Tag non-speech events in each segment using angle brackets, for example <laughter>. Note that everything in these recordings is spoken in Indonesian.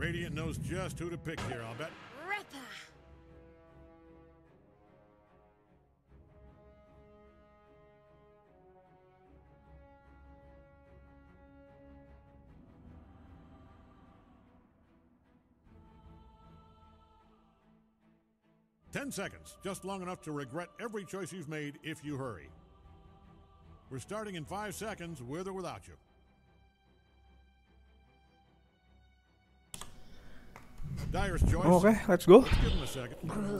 Radiant knows just who to pick here, I'll bet. Ripper! Ten seconds, just long enough to regret every choice you've made if you hurry. We're starting in five seconds, with or without you. Oh, oke, okay, let's go.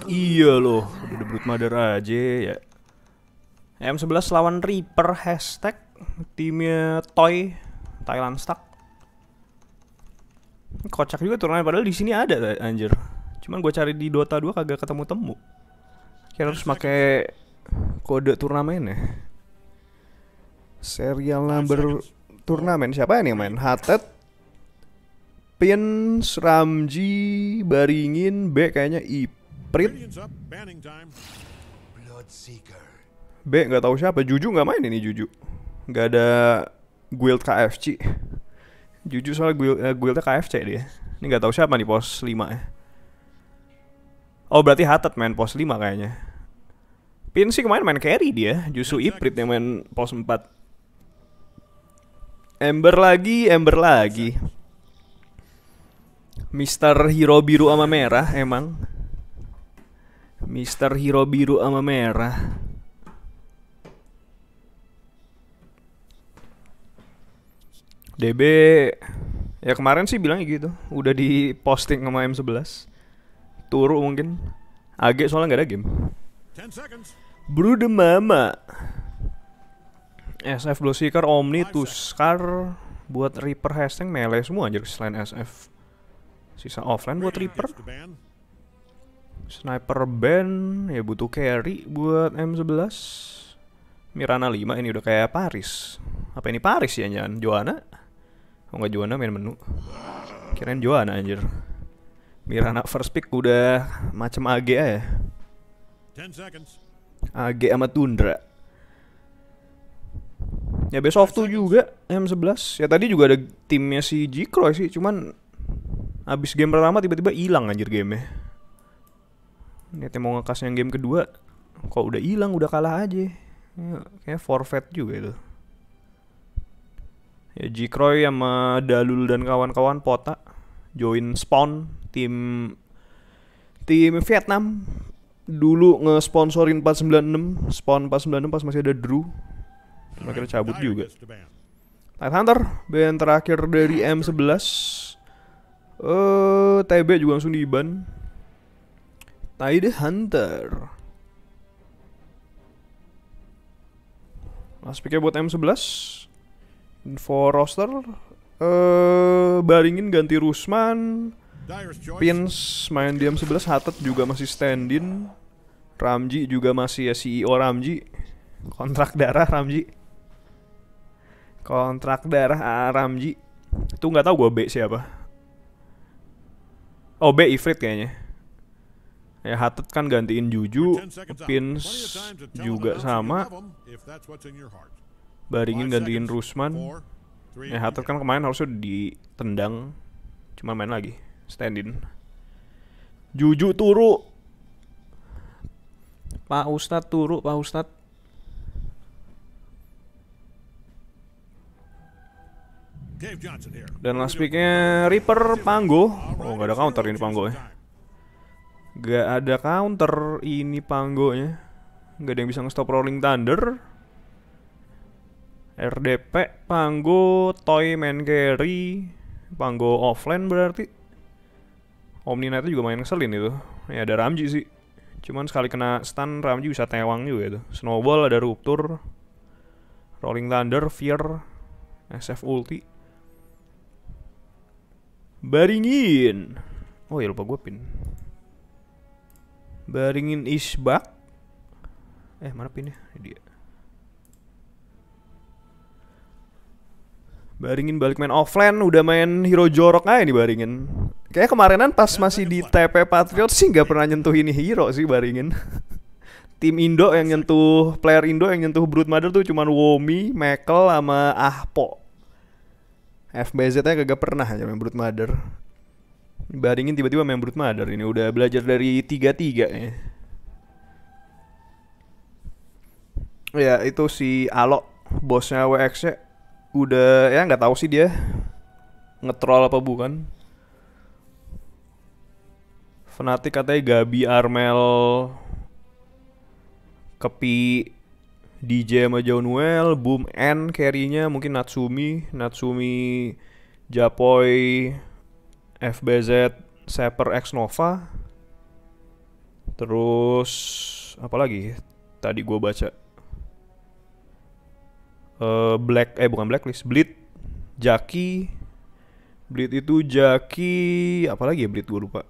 Iya loh, udah debut mother aja ya. M11 lawan Reaper hashtag timnya Toy Thailand Stuck. Kocak juga turnamen padahal di sini ada anjir. Cuman gue cari di Dota 2 kagak ketemu temu. Kira harus pakai kode turnamen ya. Serial number turnamen siapa yang main? Hatet Pins, Ramji, Baringin, B kayaknya Iprit. B nggak tahu siapa. Juju nggak main ini Juju. Nggak ada guild KFC. Juju soalnya guild uh, eh, guildnya KFC dia. Ini nggak tahu siapa nih pos 5 ya. Oh berarti Hatat main pos 5 kayaknya. Pin sih kemarin main carry dia, justru Iprit yang main pos 4. Ember lagi, Ember lagi. Mister Hero biru ama merah emang. Mister Hero biru ama merah. DB ya kemarin sih bilang gitu, udah di posting sama M11. Turu mungkin. Agak soalnya nggak ada game. Bro the Mama. SF Blue Seeker Omni Tuskar buat Reaper hasteng melee semua anjir selain SF Sisa offline buat Reaper. Sniper band ya butuh carry buat M11. Mirana 5 ini udah kayak Paris. Apa ini Paris ya jangan Joanna? Oh nggak Joanna main menu. Kirain Joanna anjir. Mirana first pick udah macam AG ya. AG sama Tundra. Ya besok of juga M11. Ya tadi juga ada timnya si Jikroy sih, cuman Abis game pertama tiba-tiba hilang -tiba anjir gamenya. Niatnya mau ngekas yang game kedua, kok udah hilang udah kalah aja. Ya, kayak forfeit juga itu. Ya Jikroy sama Dalul dan kawan-kawan pota join spawn tim tim Vietnam dulu nge-sponsorin 496 spawn 496 pas masih ada Drew terus akhirnya cabut juga Night Hunter band terakhir dari M11 uh, eh, TB juga langsung diiban Tide Hunter Last nah, pikir buat M11 Info roster uh, Baringin ganti Rusman Pins main di M11 Hatet juga masih standin Ramji juga masih ya CEO Ramji Kontrak darah Ramji Kontrak darah Ramji Itu nggak tahu gue B siapa Oh Ifrit kayaknya. Ya Hatet kan gantiin Juju, Pins juga sama. Baringin gantiin Rusman. Ya Hatet kan kemarin harusnya ditendang, cuma main lagi, stand in. Juju turu. Pak Ustadz turu, Pak Ustad. Dan last picknya Reaper Panggo Oh gak ada counter ini Panggo ya Gak ada counter ini Panggo nya Gak ada yang bisa ngestop Rolling Thunder RDP Panggo Toy Man Carry Panggo offline berarti Omni Knight juga main ngeselin itu Ya ada Ramji sih Cuman sekali kena stun Ramji bisa tewang juga itu Snowball ada Ruptur Rolling Thunder Fear SF Ulti Baringin. Oh ya lupa gue pin. Baringin Isbak. Eh mana pinnya? Ini dia. Baringin balik main offline udah main hero jorok aja nih Baringin. Kayak kemarinan pas masih di TP Patriot sih nggak pernah nyentuh ini hero sih Baringin. <laughs> Tim Indo yang nyentuh player Indo yang nyentuh brute Mother tuh cuman Womi, Mekel sama Ahpo. FBZ nya kagak pernah aja main Mother Baringin tiba-tiba main Mother ini udah belajar dari tiga-tiga ya ya itu si Alok bosnya WX nya udah ya nggak tahu sih dia ngetrol apa bukan Fnatic katanya Gabi Armel Kepi DJ sama Well, Boom N carry-nya mungkin Natsumi, Natsumi Japoi, FBZ, Saper X Nova. Terus apa lagi? Tadi gua baca. Uh, black eh bukan blacklist, Blit Jaki. Blit itu Jaki, apa lagi ya Blit gua lupa.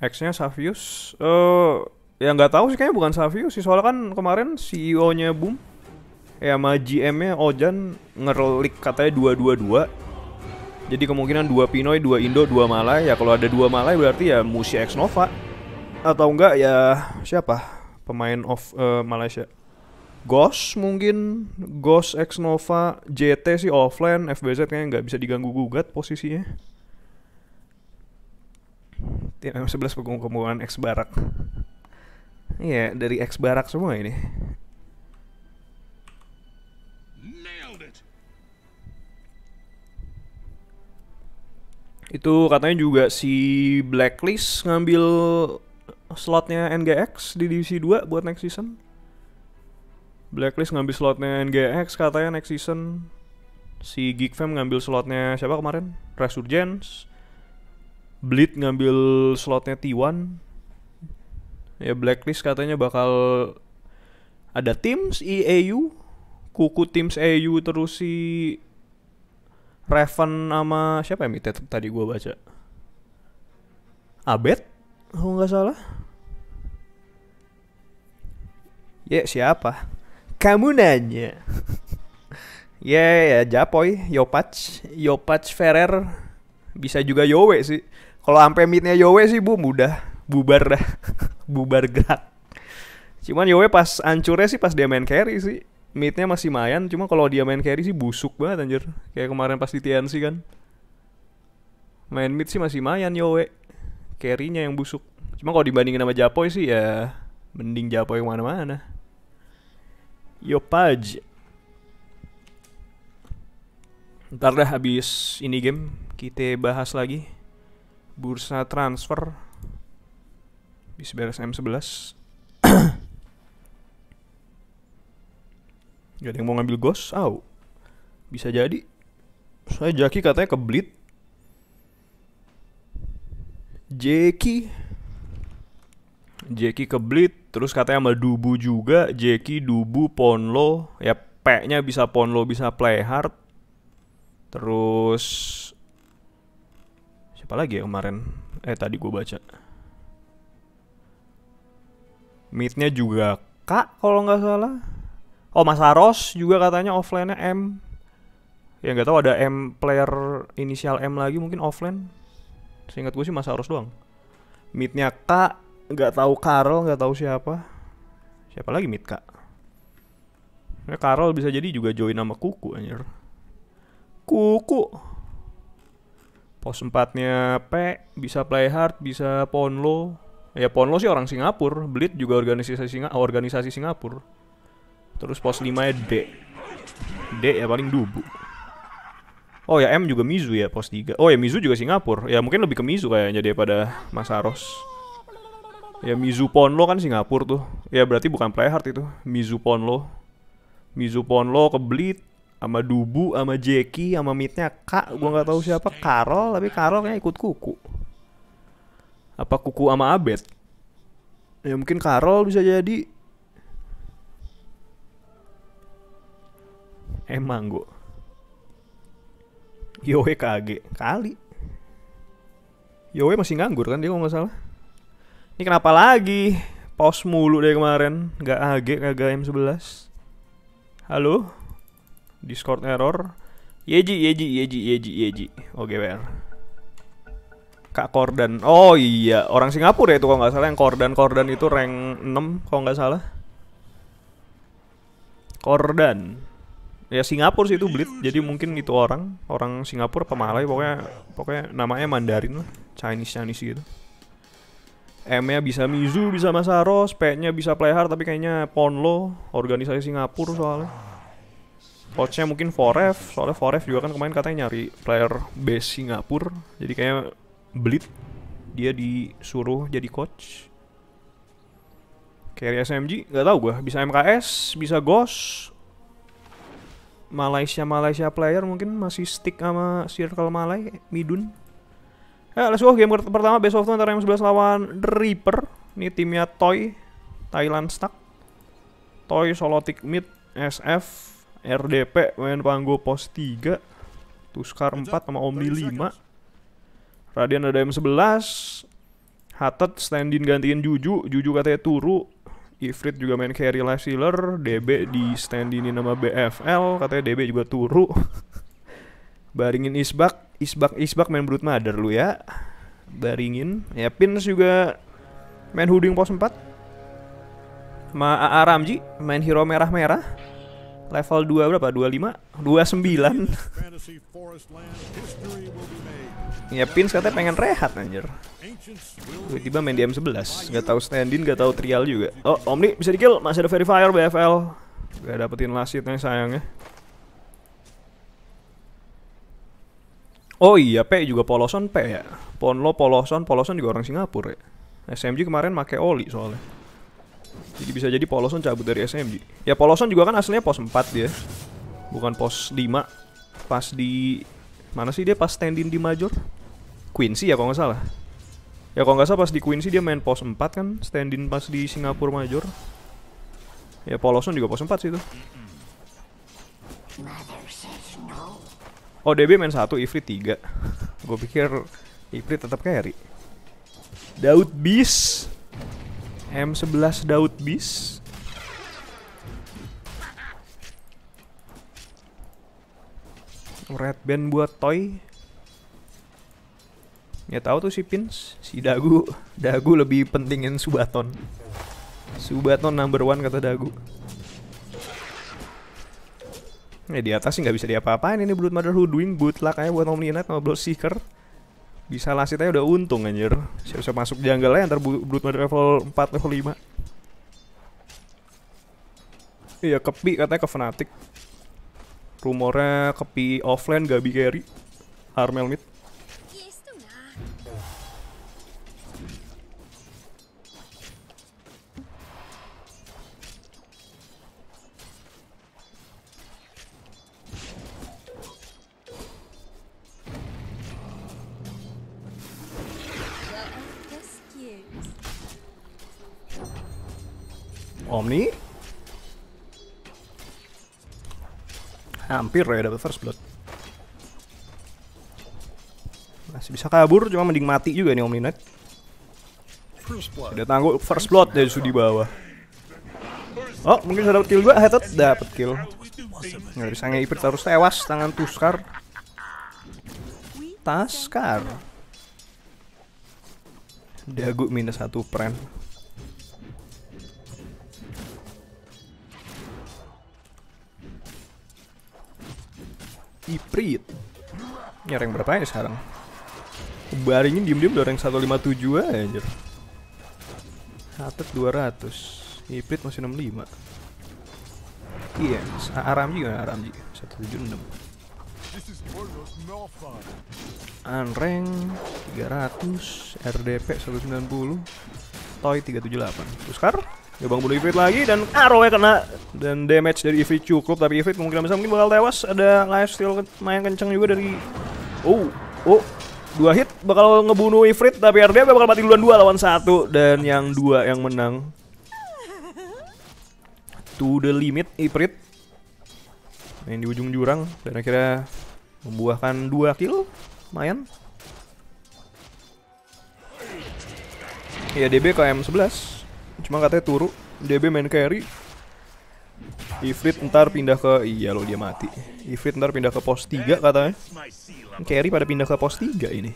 X-nya Savius. Eh uh, ya nggak tahu sih kayaknya bukan Savius sih soalnya kan kemarin CEO-nya Boom ya sama GM-nya Ojan ngerelik katanya dua-dua-dua. Jadi kemungkinan dua Pinoy, dua Indo, dua Malay. Ya kalau ada dua Malay berarti ya Musi X Nova atau enggak ya siapa pemain of uh, Malaysia? Ghost mungkin Ghost X Nova JT sih offline FBZ kayaknya nggak bisa diganggu gugat posisinya tim M11 pengumuman ex barak iya yeah, dari ex barak semua ini itu katanya juga si Blacklist ngambil slotnya NGX di divisi 2 buat next season Blacklist ngambil slotnya NGX katanya next season si Geek Fam ngambil slotnya siapa kemarin? Resurgence Bleed ngambil slotnya T1 ya blacklist katanya bakal ada Teams EAU kuku Teams EU terus si Raven sama siapa ya mitet tadi gue baca Abed kalau nggak salah ya yeah, siapa kamu nanya <laughs> ya yeah, ya yeah, Japoy Yopatch, Yopatch Ferrer bisa juga Yowe sih kalau ampe midnya Yowe sih bu mudah bubar dah, <laughs> bubar gerak. Cuman Yowe pas ancurnya sih pas dia main carry sih. Midnya masih mayan, cuma kalau dia main carry sih busuk banget anjir. Kayak kemarin pas di TNC kan. Main mid sih masih mayan Yowe. carrynya yang busuk. Cuma kalau dibandingin sama Japoy sih ya mending Japoy yang mana Yo mana Paj Ntar dah habis ini game kita bahas lagi bursa transfer bisa beres M11 <coughs> Gak ada yang mau ngambil gos, au. Bisa jadi. Saya Jaki katanya keblit, Jeki Jeki keblit. terus katanya sama Dubu juga, Jeki Dubu Ponlo, ya P-nya bisa Ponlo bisa Playhard. Terus Siapa lagi ya kemarin? Eh tadi gue baca. mitnya juga Kak kalau nggak salah. Oh Mas Aros juga katanya offline-nya M. Ya nggak tahu ada M player inisial M lagi mungkin offline. Seingat gue sih Mas Aros doang. mitnya Kak nggak tahu karl nggak tahu siapa. Siapa lagi meet Kak? Ya Karel bisa jadi juga join nama Kuku anjir. Kuku pos oh, empatnya P bisa play hard bisa Ponlo ya Ponlo sih orang Singapura Blit juga organisasi Singa organisasi Singapura terus pos lima ya D D ya paling Dubu Oh ya M juga Mizu ya pos tiga. Oh ya Mizu juga Singapura Ya mungkin lebih ke Mizu kayaknya daripada Mas Aros Ya Mizu Ponlo kan Singapura tuh Ya berarti bukan play hard itu Mizu Ponlo Mizu Ponlo ke Blit sama Dubu, sama Jeki, sama mitnya Kak, gua nggak tahu siapa Karol, tapi Karol kayak ikut kuku. Apa kuku sama Abed? Ya mungkin Karol bisa jadi. Emang gua. Yowe kage kali. Yowe masih nganggur kan dia kalau nggak salah. Ini kenapa lagi? Pause mulu deh kemarin, nggak AG, kagak M11. Halo? Discord error. Yeji, Yeji, Yeji, Yeji, Yeji. Oke, okay, Kak Kordan. Oh iya, orang Singapura ya itu kalau nggak salah yang Kordan Kordan itu rank 6 kalau nggak salah. Kordan. Ya Singapura sih itu Blit, jadi mungkin itu orang, orang Singapura pemalai pokoknya pokoknya namanya Mandarin lah, Chinese Chinese gitu. M-nya bisa Mizu, bisa Masaro, P-nya bisa Playhard tapi kayaknya Ponlo, organisasi Singapura soalnya. Coachnya mungkin Forev, soalnya Forev juga kan kemarin katanya nyari player base Singapura. Jadi kayaknya Blit dia disuruh jadi coach. Carry SMG, nggak tahu gue, Bisa MKS, bisa Ghost. Malaysia Malaysia player mungkin masih stick sama circle Malay Midun. Ya, let's go game pertama best of two antara yang 11 lawan Reaper. Ini timnya Toy Thailand stuck, Toy Solotic Mid SF RDP main panggo pos 3 Tuskar 4 sama Omni 5 Radian ada M11 Hatet standin gantiin Juju Juju katanya turu Ifrit juga main carry life sealer DB di standinin nama BFL Katanya DB juga turu <laughs> Baringin Isbak Isbak Isbak main Brute Mother lu ya Baringin Ya Pins juga main hooding pos 4 Ma Aramji main hero merah-merah level 2 berapa? 25? 29 Ya Pins katanya pengen rehat anjir Tiba-tiba main di M11 Gak tau standin, gak tau trial juga Oh Omni bisa di kill, masih ada verifier BFL Gak dapetin lasitnya sayangnya Oh iya P juga Poloson P ya Ponlo Poloson, Poloson juga orang Singapura ya SMG kemarin pake oli soalnya jadi bisa jadi Poloson cabut dari SMG. Ya Poloson juga kan aslinya pos 4 dia. Bukan pos 5. Pas di mana sih dia pas standing di major? Quincy ya kalau nggak salah. Ya kalau nggak salah pas di Quincy dia main pos 4 kan, standing pas di Singapura major. Ya Poloson juga pos 4 sih itu. Oh DB main 1, Ifrit 3 <laughs> Gue pikir Ifrit tetap carry Daud Beast. M11 Daud Bis Red Band buat toy Ya tahu tuh si Pins, si Dagu, Dagu lebih pentingin Subaton. Subaton number one kata Dagu. Ya di atas sih nggak bisa diapa-apain ini Blood Mother doing good luck aja buat Omni Knight sama Blood Seeker. Bisa lasit aja udah untung anjir. Siap-siap masuk jungle aja ntar Brute level 4, level 5. Iya, Kepi katanya ke fanatik Rumornya Kepi offline Gabi carry. Armel mid. Omni. Hampir ya dapat first blood. Masih bisa kabur, cuma mending mati juga nih Omni Knight. Sudah tangguh first blood dari sudi bawah. Oh, mungkin sudah dapat kill gua, headshot dapat kill. Nggak bisa ngeipir, harus tewas tangan Tuskar. Taskar. Dagu minus satu prank. Iprit. Ini rank berapa ini ya sekarang? Baringin diem-diem udah rank 157 aja. Hatet 200. Iprit masih 65. Iya, yes. Aramji gimana Aramji? 176. Unrank 300, RDP 190, Toy 378. Puskar? Ya bang bunuh Ifrit lagi dan arrow kena dan damage dari Ifrit cukup tapi Ifrit mungkin bisa mungkin bakal tewas ada live lifesteal main kenceng juga dari oh oh dua hit bakal ngebunuh Ifrit tapi RDB bakal mati duluan dua lawan satu dan yang dua yang menang to the limit Ifrit main di ujung jurang dan akhirnya membuahkan dua kill lumayan ya DB KM 11 Cuma katanya turu DB main carry Ifrit ntar pindah ke Iya lo dia mati Ifrit ntar pindah ke pos 3 katanya Carry pada pindah ke pos 3 ini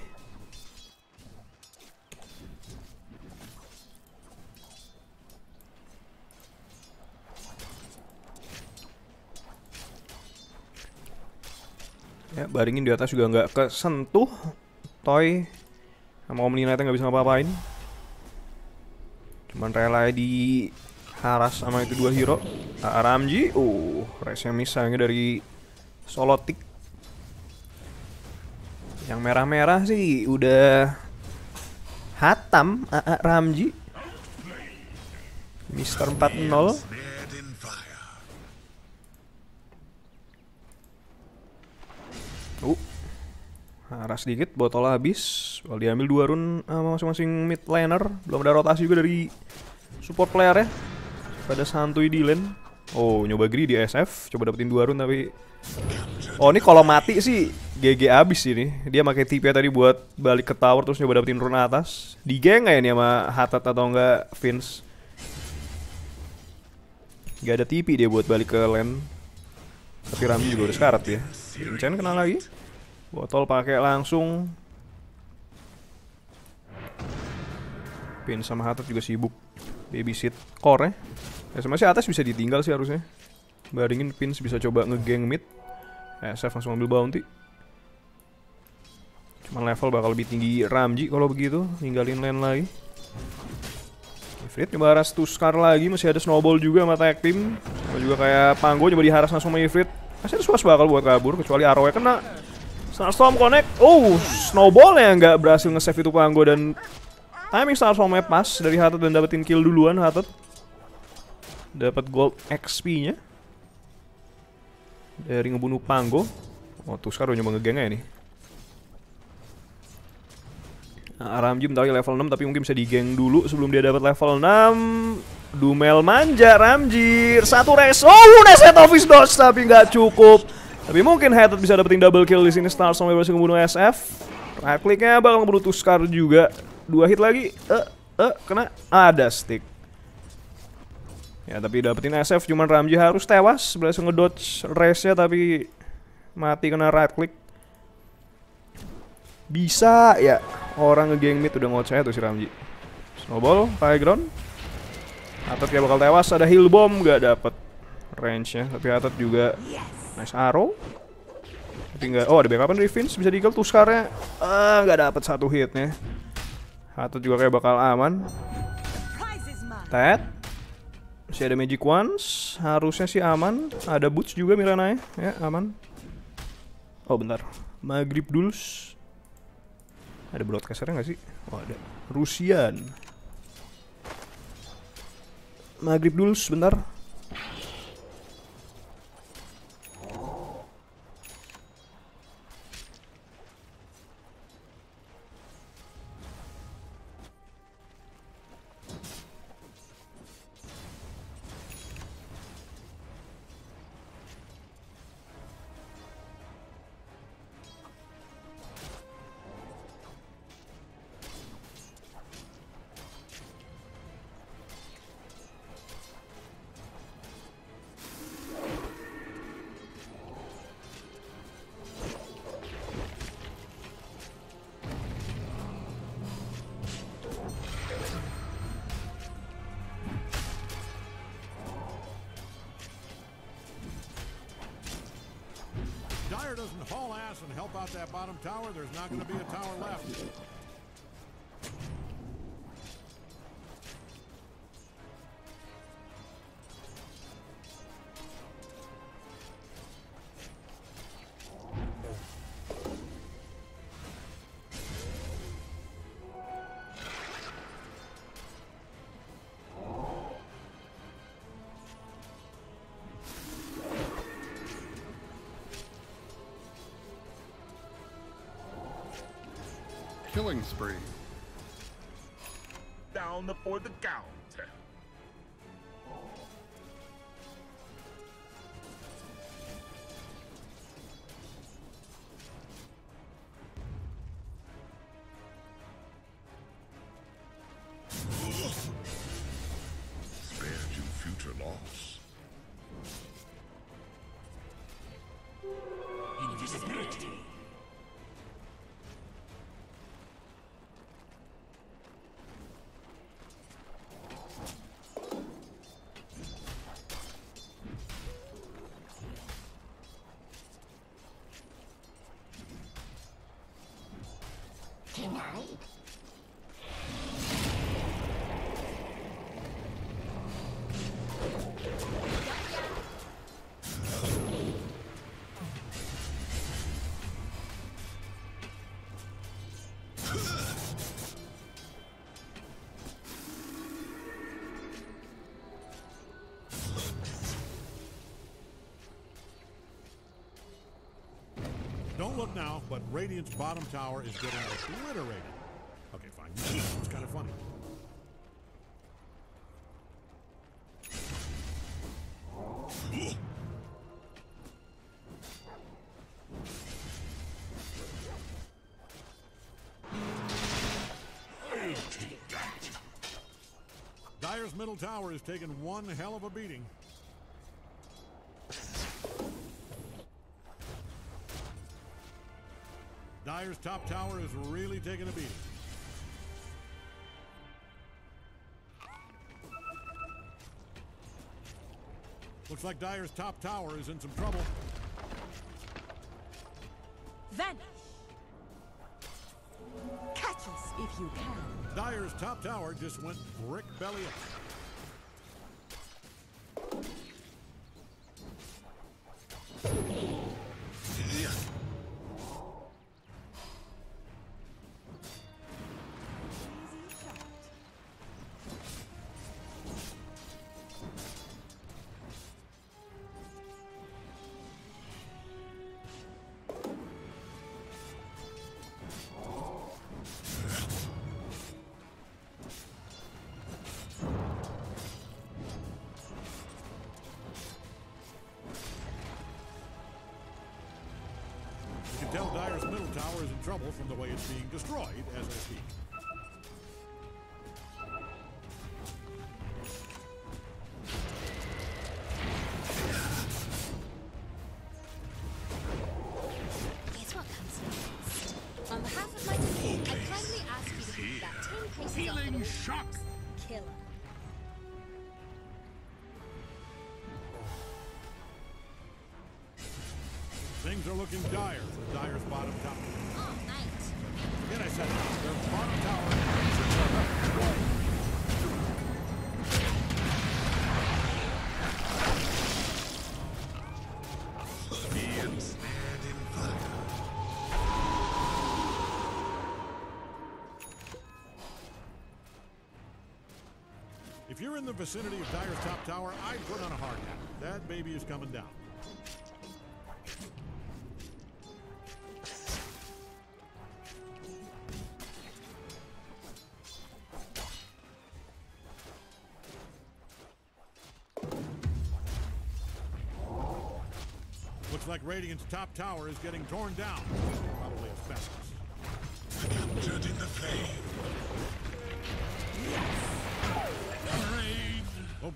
Ya, baringin di atas juga nggak kesentuh. Toy sama Omni Knight nggak bisa ngapa-ngapain. Cuman rela di haras sama dua hero. Nah, Aramji, uh, race yang misalnya dari Solotik. Yang merah-merah sih udah hatam Ramji. Mister 40. Uh, Haras nah, sedikit, botol habis. Bal diambil dua run sama masing-masing mid laner. Belum ada rotasi juga dari support player ya. Pada santuy di lane. Oh, nyoba Gri di SF, coba dapetin dua run tapi Oh, ini kalau mati sih GG abis ini. Dia pakai TP tadi buat balik ke tower terus nyoba dapetin run atas. Di geng ya nih sama Hatat atau enggak Vince? Gak ada TP dia buat balik ke lane. Tapi Ramji juga udah sekarat ya. Chen kenal lagi. Botol pakai langsung. Pin sama atas juga sibuk. Babysit core ya. eh, atas bisa ditinggal sih harusnya. Baringin Pins bisa coba ngegeng mid. Eh save langsung ambil bounty. Cuma level bakal lebih tinggi Ramji kalau begitu, ninggalin lane lagi. Ifrit nyoba tuh Tuskar lagi, masih ada Snowball juga sama tag team. Sama juga kayak Panggo nyoba diharas langsung sama Ifrit. Masih ada suas bakal buat kabur, kecuali Arrow kena. Starstorm connect. Oh, snowball yang nggak berhasil nge-save itu Panggo dan timing Starstormnya pas dari Hatted dan dapetin kill duluan Hatted. Dapat gold XP-nya. Dari ngebunuh Panggo. Oh, tuh sekarang nyoba ngegengnya nih. Nah, Aramji bentar lagi level 6 tapi mungkin bisa digeng dulu sebelum dia dapat level 6. Dumel manja Ramjir. Satu res. Oh, udah set office dodge tapi nggak cukup. Tapi mungkin Hatred bisa dapetin double kill di sini. Star Starstorm berhasil membunuh SF. Right clicknya bakal ngebunuh Tuskar juga. Dua hit lagi. Eh, eh, kena. Ada stick. Ya, tapi dapetin SF cuman Ramji harus tewas. Berhasil ngedodge race-nya tapi mati kena right click. Bisa ya. Orang ngegeng mid udah ngoceh tuh si Ramji. Snowball, high ground. Atlet ya bakal tewas, ada heal bomb gak dapet range-nya, tapi Atlet juga yes. Nice arrow. Tinggal oh ada backupan dari Vince bisa digel tuh sekarang. Ah, nggak dapat satu hitnya. Atau juga kayak bakal aman. Ted. Masih ada Magic Ones harusnya sih aman. Ada Boots juga Mirana ya. ya, aman. Oh, bentar. Maghrib Duls. Ada broadcasternya nggak sih? Oh, ada. Rusian. Maghrib Duls, bentar. now, but Radiant's bottom tower is getting obliterated. Okay, fine. <laughs> It's kind of funny. Dyer's middle tower is taking one hell of a beating. top tower is really taking a beating. Looks like Dyer's top tower is in some trouble. Vanish! Catch us if you can. Dyer's top tower just went brick belly up. tower is in trouble from the way it's being destroyed as I speak. you're in the vicinity of Dyer's top tower, i put on a hard hat. That baby is coming down. Looks like Radiant's top tower is getting torn down. Probably a the flame.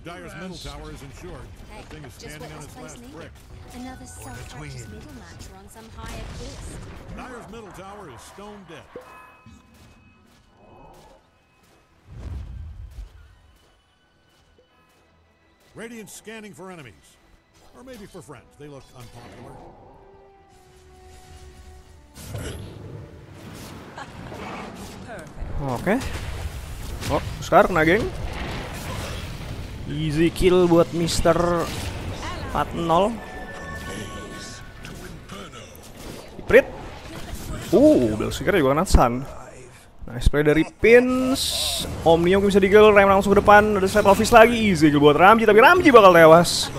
Dyer's middle tower is insured. Hey, thing is standing on its last needed. brick. Another self-righteous middle matcher on some higher quest. Dyer's middle tower is stone dead. Radiant scanning for enemies. Or maybe for friends. They look unpopular. Oke. Okay. Oh, sekarang nah, geng. Easy kill buat Mister 40. Iprit. Uh, bel Seeker juga kena Sun. Nice play dari Pins. Omnium bisa digel, Ram langsung ke depan. Ada set office lagi, easy kill buat Ramji, tapi Ramji bakal tewas.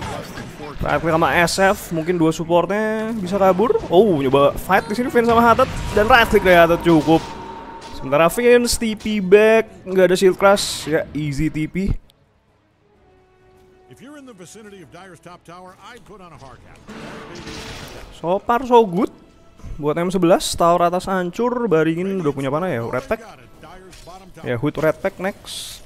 Terakhir sama SF, mungkin dua supportnya bisa kabur. Oh, nyoba fight di sini Pins sama Hatet dan right click dari Hatet cukup. Sementara Vince TP back, nggak ada shield crush, ya easy TP you're in the vicinity of Dyer's top tower, I'd put on a hard hat. So far so good. Buat M11, tower atas hancur, Baringin udah punya mana ya? Red Pack? Ya, Hood Red Pack next.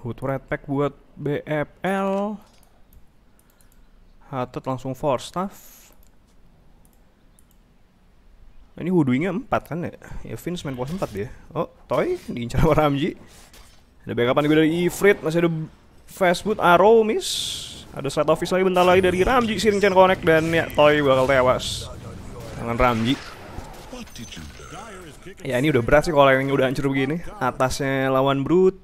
Hood Red Pack buat BFL. Hatet langsung Force Staff. Ini Huduingnya 4 kan ya? Ya Vince main pos 4 dia. Oh, Toy diincar sama Ramji. Ada backupan gue dari Ifrit, masih ada Fastboot Arrow miss. Ada set office lagi bentar lagi dari Ramji Sirinchen connect dan ya Toy bakal tewas. dengan Ramji. Ya ini udah berat sih kalau yang udah hancur begini. Atasnya lawan Brut.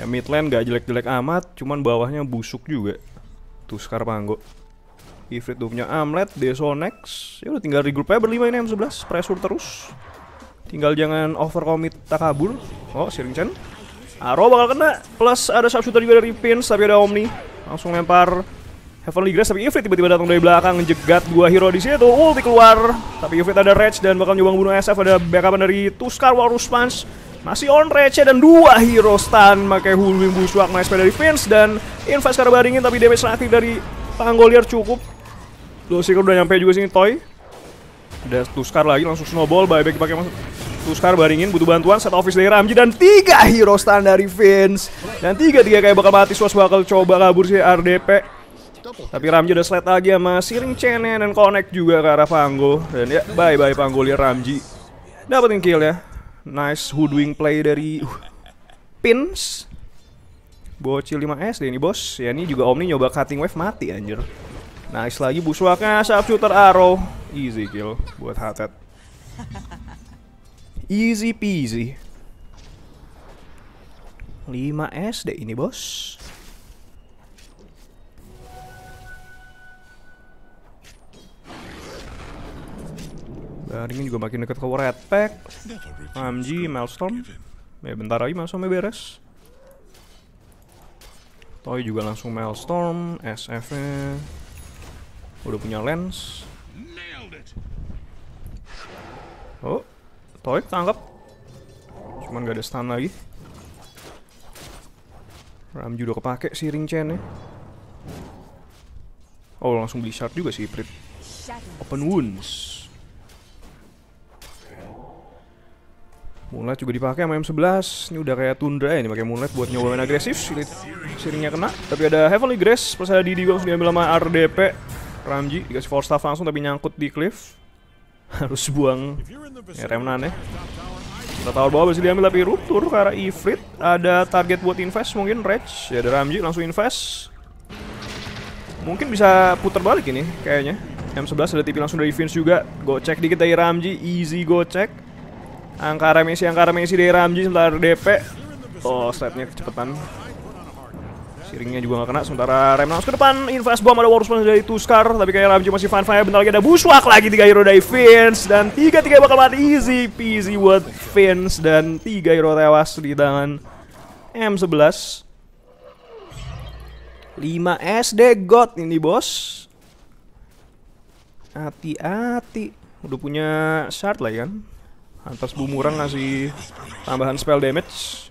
Ya mid lane gak jelek-jelek amat, cuman bawahnya busuk juga. Tuskar panggung. Ifrit udah punya Amlet, next Ya udah tinggal regroup aja berlima ini M11, pressure terus. Tinggal jangan overcommit takabur. Oh, Siring Chen. Arrow bakal kena. Plus ada sharpshooter juga dari Pins, tapi ada Omni. Langsung lempar Heavenly Grace, tapi Ifrit tiba-tiba datang dari belakang ngejegat dua hero di situ. Ulti keluar. Tapi Ifrit ada Rage dan bakal nyoba bunuh SF. Ada backupan dari Tuskar, Walrus Punch. Masih on Rage dan dua hero stun pakai Hulwing Buswak nice play dari Vince dan invest karena baringin tapi damage relatif dari Panggolier cukup sih udah nyampe juga sini Toy. Ada Tuskar lagi langsung snowball bye pakai masuk. Tuskar baringin butuh bantuan set office dari Ramji dan tiga hero stand dari Vince. Dan tiga-tiga kayak bakal mati Swas bakal coba kabur sih RDP. Tapi Ramji udah slide lagi sama Siring Chen dan connect juga ke arah Panggo. Dan ya bye-bye Panggo lihat Ramji. Dapetin kill ya. Nice hoodwing play dari uh, Pins. Bocil 5 s deh ini bos. Ya ini juga Omni nyoba cutting wave mati anjir. Nice lagi buswaknya ah, sharpshooter arrow. Easy kill buat Hatet. <laughs> Easy peasy. 5 deh ini, Bos. ini juga makin dekat ke Red Pack. AMG, milestone Ya bentar lagi Maelstromnya beres. Toy juga langsung milestone SF-nya. Udah punya lens. Oh, Toik tangkap. Cuman gak ada stun lagi. ram udah kepake si ring chain ya. Oh, langsung beli shard juga sih, Prit. Open wounds. Moonlight juga dipakai sama M11. Ini udah kayak tundra ya ini pakai Moonlight buat nyoba nyobain agresif. Sirinya kena, tapi ada Heavenly Grace plus ada Didi gue langsung diambil sama RDP. Ramji dikasih four staff langsung tapi nyangkut di cliff <laughs> harus buang ya, remnan ya kita tahu bawah bisa diambil tapi ruptur karena Ifrit ada target buat invest mungkin Rage ya ada Ramji langsung invest mungkin bisa putar balik ini kayaknya M11 ada TP langsung dari Vince juga go check dikit dari Ramji easy go gocek angkara Messi angkara Messi dari Ramji sebentar DP oh setnya kecepatan Siringnya juga gak kena, sementara Remnants ke depan, invest Bomb ada Warus dari Tuskar, tapi kayak Ramji masih fine fine bentar lagi ada Bushwak lagi, tiga hero dari Vince, dan tiga-tiga bakal mati easy peasy buat Vince, dan tiga hero tewas di tangan M11. 5 SD God ini bos Hati-hati Udah punya shard lah ya kan Atas bumerang ngasih tambahan spell damage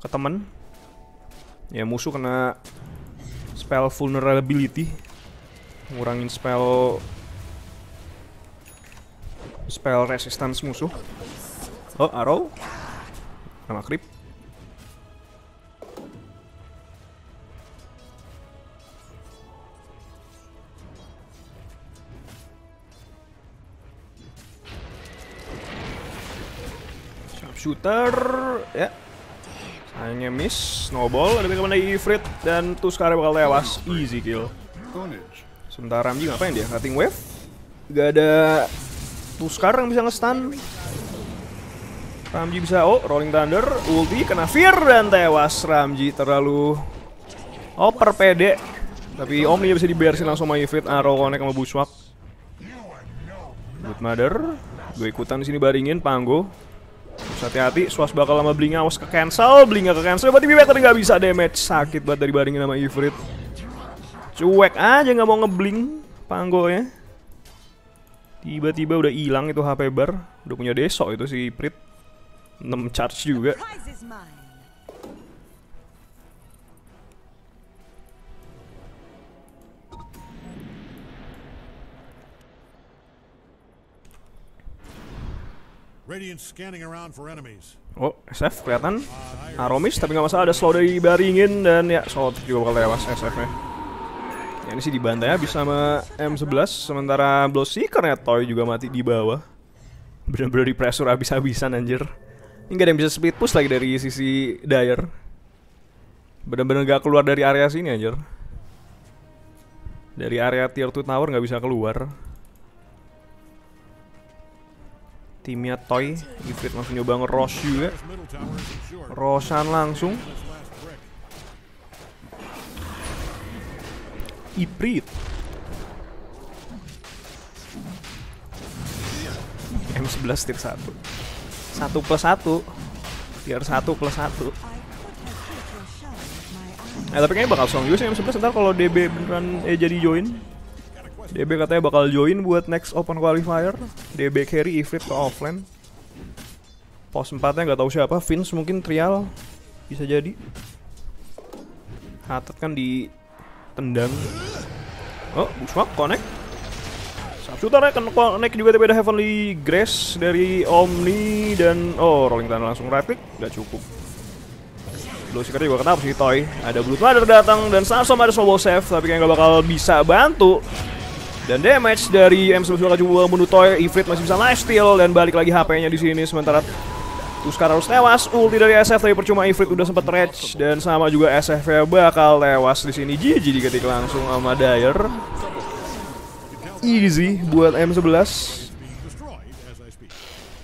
Ke temen Ya musuh kena spell vulnerability. Ngurangin spell spell resistance musuh. Oh, arrow. Nama creep. Shooter, ya. Yeah. Hanya miss, snowball, ada backup dari Ifrit dan Tuskara bakal tewas. Easy kill. Sementara Ramji ngapain dia? Cutting wave? Gak ada Tuskar yang bisa nge-stun. Ramji bisa, oh Rolling Thunder, ulti, kena Fear dan tewas. Ramji terlalu Oper pede. Tapi Omni bisa diberesin langsung sama Ifrit, Arrow connect sama Bushwak. Good Mother, gue ikutan sini baringin, Panggo. Hati-hati, Swas bakal lama Blinga awas ke cancel, Blinga ke cancel, berarti tadi nggak bisa damage. Sakit banget dari baringin sama Ifrit. Cuek aja nggak mau ngebling ya Tiba-tiba udah hilang itu HP bar. Udah punya deso itu si Ifrit. 6 charge juga. Oh, SF kelihatan. Aromis tapi nggak masalah ada slow dari Baringin dan ya slow juga bakal lewat SF-nya. Ya, ini sih dibantai habis sama M11 sementara Blow Seeker ya Toy juga mati di bawah. Bener-bener di pressure habis-habisan anjir. Ini gak ada yang bisa speed push lagi dari sisi Dyer. Bener-bener nggak keluar dari area sini anjir. Dari area tier 2 tower nggak bisa keluar. timnya Toy Ifrit langsung nyoba ngeros juga Roshan langsung Ifrit M11 tier 1 1 plus 1 Tier 1 plus 1 Nah eh, tapi kayaknya bakal song juga sih M11 ntar kalau DB beneran eh, jadi join DB katanya bakal join buat next open qualifier. DB carry Ifrit ke offline. Pos 4-nya nggak tahu siapa, Vince mungkin trial bisa jadi. Hatet kan di tendang. Oh, Bushwap connect. Subshooternya kena connect juga tiba Heavenly Grace dari Omni dan oh rolling Thunder langsung rapid click nggak cukup. Blue Seeker juga kenapa sih Toy Ada Blue Thunder datang dan Sansom ada solo save Tapi kayaknya nggak bakal bisa bantu dan damage dari M19 juga menutoy, Ifrit masih bisa lifesteal dan balik lagi HP-nya di sini sementara Tuskar harus tewas, ulti dari SF tapi percuma Ifrit udah sempat rage dan sama juga SF-nya bakal tewas di sini. GG diketik langsung sama Dyer. Easy buat M11.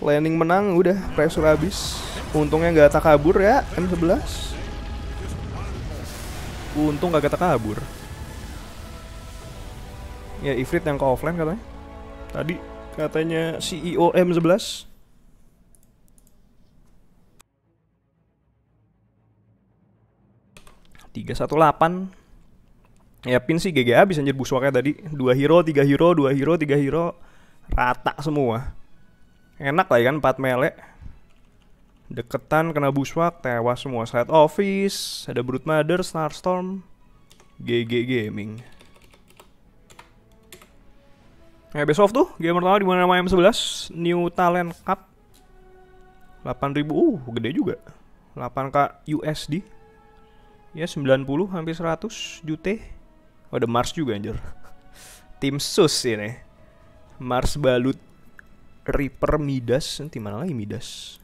Landing menang udah, pressure habis. Untungnya nggak tak kabur ya M11. Untung nggak tak kabur. Ya Ifrit yang ke offline katanya. Tadi katanya CEO M11. Tiga satu delapan. Ya pin sih GG bisa anjir buswaknya tadi. Dua hero, tiga hero, dua hero, tiga hero. Rata semua. Enak lah ya kan empat mele. Deketan kena buswak, tewas semua. Side office, ada Brute Mother, Starstorm, GG Gaming. Ya best of tuh game pertama di mana M11 New Talent Cup 8000 uh gede juga 8k USD ya 90 hampir 100 juta oh, ada Mars juga anjir <laughs> tim sus ini Mars balut Reaper Midas nanti mana lagi Midas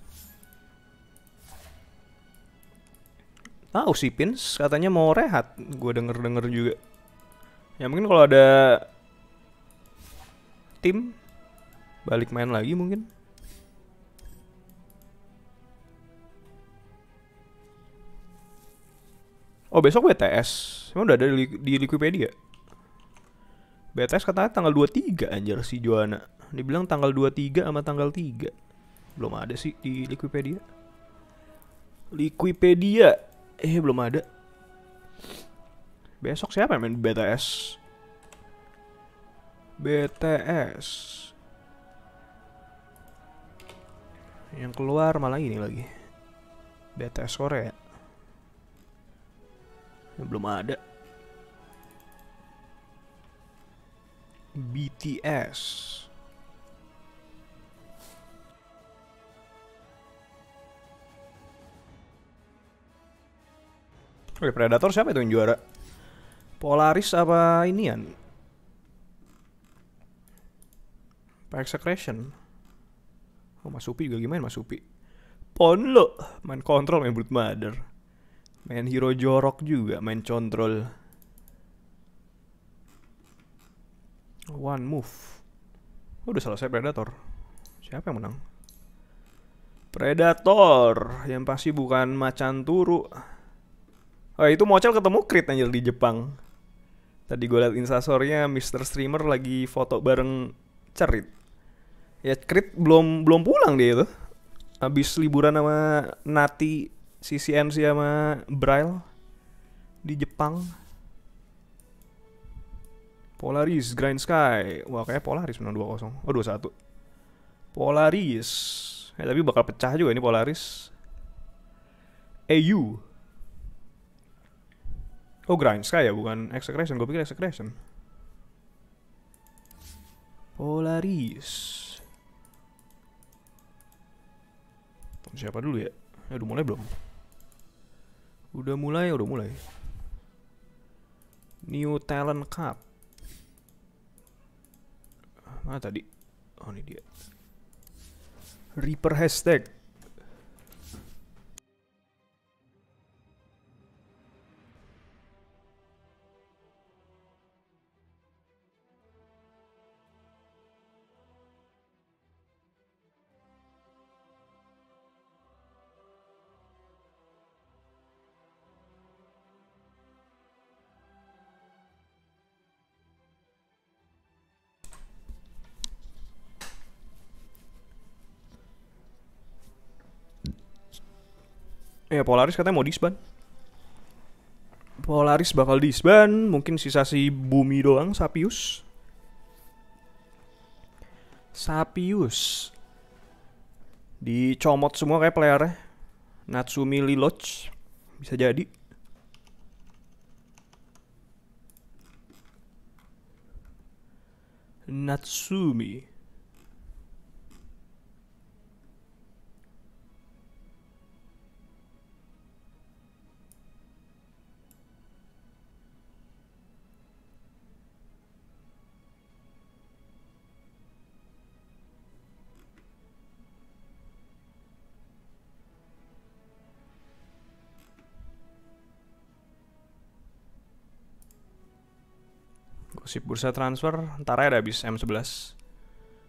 tahu sih Pins katanya mau rehat gue denger denger juga ya mungkin kalau ada tim balik main lagi mungkin Oh besok BTS Emang udah ada di, di Wikipedia BTS katanya tanggal 23 anjir si Joana Dibilang tanggal 23 sama tanggal 3 Belum ada sih di Wikipedia Wikipedia Eh belum ada Besok siapa yang main BTS BTS yang keluar malah ini lagi BTS sore ya belum ada BTS Oke, Predator siapa itu yang juara? Polaris apa ini ya? Pak Execration. Oh, Mas Upi juga gimana Mas Upi? Pon lo, main kontrol, main brute mother. Main hero jorok juga, main kontrol. One move. Oh, udah selesai Predator. Siapa yang menang? Predator yang pasti bukan macan turu. Oh itu Mocel ketemu Crit anjir di Jepang. Tadi gue liat instastorynya Mr. Streamer lagi foto bareng Cerit. Ya Creed belum belum pulang dia itu. Habis liburan sama Nati, CCNC sama Braille di Jepang. Polaris Grind Sky. Wah, kayak Polaris menang 2-0. Oh, dua satu. Polaris. Ya, tapi bakal pecah juga ini Polaris. AU. Oh, Grind Sky ya, bukan Execration. Gue pikir Execration. Polaris. Siapa dulu ya? Ya udah mulai belum? Udah mulai, udah mulai. New Talent Cup. Ah, mana tadi? Oh ini dia. Reaper hashtag. Ya Polaris katanya mau disband. Polaris bakal disband, mungkin sisa si Bumi doang Sapius. Sapius dicomot semua kayak playernya. Natsumi Liloch bisa jadi. Natsumi. sip bursa transfer ntar ada habis M11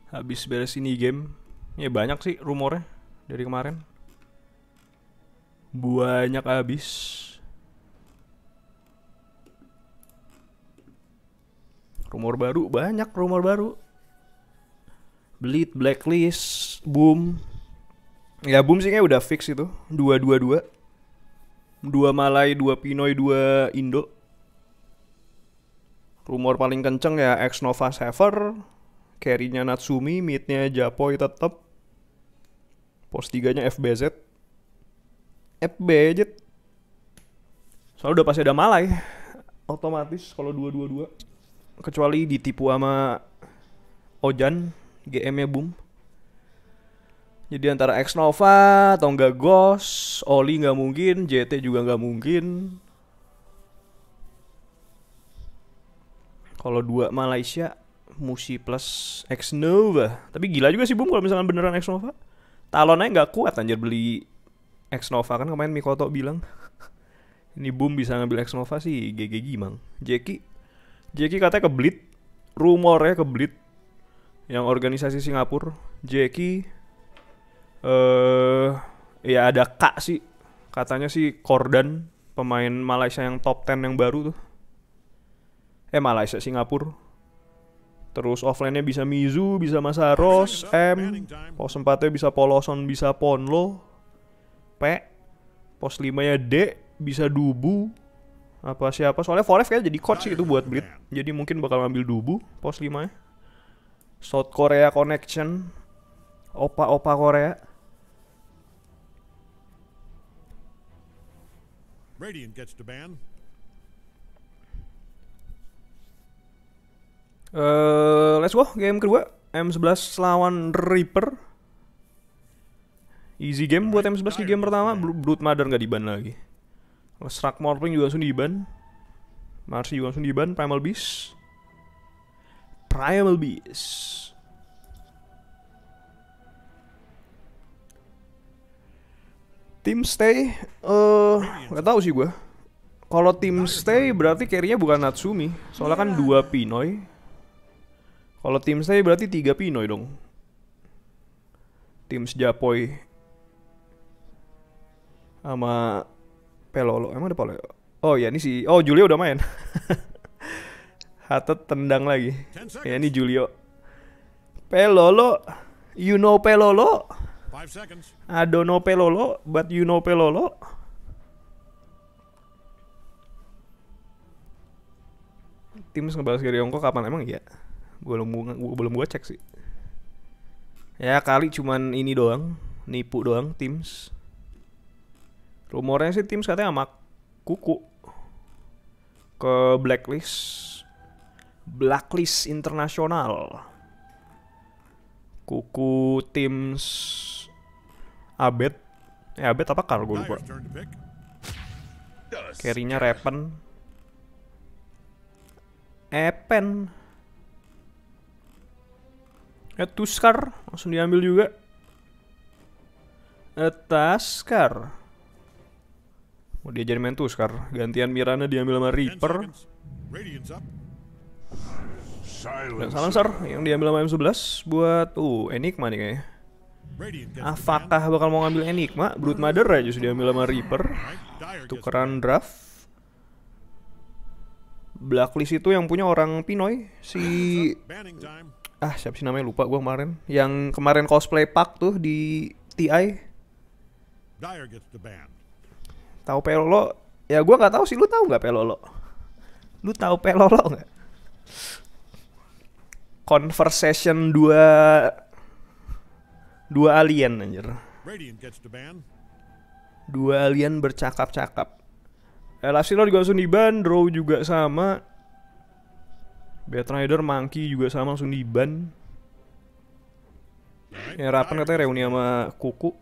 habis beres ini game ya banyak sih rumornya dari kemarin banyak habis rumor baru banyak rumor baru Bleed, Blacklist, Boom Ya Boom sih kayaknya udah fix itu Dua-dua-dua Dua malai dua Pinoy, dua Indo rumor paling kenceng ya ex Nova sever carry-nya Natsumi mid-nya Japoy tetap pos tiganya FBZ FBZ soalnya udah pasti ada Malai otomatis kalau dua-dua-dua kecuali ditipu sama Ojan GM-nya boom jadi antara X Nova atau enggak Ghost, Oli nggak mungkin, JT juga nggak mungkin, Kalau dua Malaysia Musi plus X Nova. Tapi gila juga sih Bum kalau misalkan beneran X Nova. Talonnya nggak kuat anjir beli X Nova kan kemarin Mikoto bilang. <laughs> Ini Bum bisa ngambil X Nova sih GG Gimang. Jeki Jeki katanya rumor Rumornya keblit Yang organisasi Singapura, Jeki eh uh, ya ada Kak sih. Katanya sih Kordan pemain Malaysia yang top 10 yang baru tuh eh Malaysia Singapura terus offline-nya bisa Mizu bisa Masaros M pos 4 bisa Poloson bisa Ponlo P pos 5 nya D bisa Dubu apa siapa soalnya Forev kayak jadi coach itu buat Blit jadi mungkin bakal ngambil Dubu pos 5 nya South Korea Connection opa-opa Korea Radiant gets to ban Uh, let's go game kedua M11 lawan Reaper Easy game buat M11 di game pertama Blood Mother nggak diban lagi Srak Morphling juga langsung diban Marcy juga langsung diban Primal Beast Primal Beast Team stay uh, eh, Gak tau sih gue kalau Team stay berarti carry-nya bukan Natsumi Soalnya kan dua Pinoy kalau tim saya berarti tiga Pinoy dong. Tim Sejapoy sama Pelolo. Emang ada Pelolo? Oh ya ini si Oh Julio udah main. <laughs> Hatet tendang lagi. Ya ini Julio. Pelolo, you know Pelolo? I don't know Pelolo, but you know Pelolo. Tim ngebalas dari Hongkong kapan emang iya? belum gua, belum gua cek sih ya kali cuman ini doang nipu doang Teams rumornya sih Teams katanya sama kuku ke blacklist blacklist internasional kuku Teams Abed eh Abed apa kar gue lupa carry-nya Repen Epen At eh, Tuskar langsung diambil juga. At eh, Tuskar. Mau oh, dia jadi main Tuskar. Gantian Mirana diambil sama Reaper. Dan Salancer yang diambil sama M11 buat uh Enigma nih kayaknya. Apakah bakal mau ngambil Enigma? Brute Mother aja sudah diambil sama Reaper. Tukeran draft. Blacklist itu yang punya orang Pinoy, si ah siapa sih namanya lupa gue kemarin yang kemarin cosplay Pak tuh di TI tahu pelolo ya gue nggak tahu sih lu tahu nggak pelolo lu tahu pelolo nggak conversation dua dua alien anjir dua alien bercakap-cakap Elasino eh, juga langsung di ban, Draw juga sama Bad Rider, Monkey juga sama langsung di ban. Ya Rapen katanya reuni sama Kuku.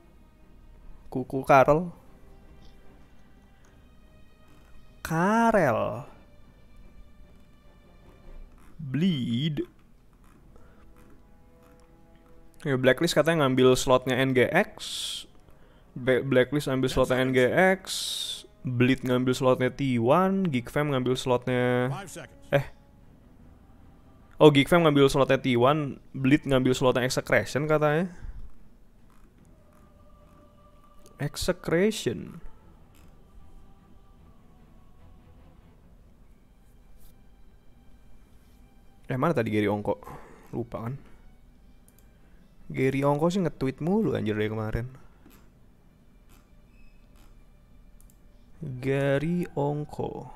Kuku Karel. Karel. Bleed. Ya Blacklist katanya ngambil slotnya NGX. Blacklist ambil slotnya NGX. Bleed ngambil slotnya T1, Geek Fam ngambil slotnya eh Oh Geekfam ngambil slotnya T1 Bleed ngambil slotnya Execration katanya Execration Eh mana tadi Gary Ongko? Lupa kan Gary Ongko sih nge-tweet mulu anjir dari kemarin Gary Ongko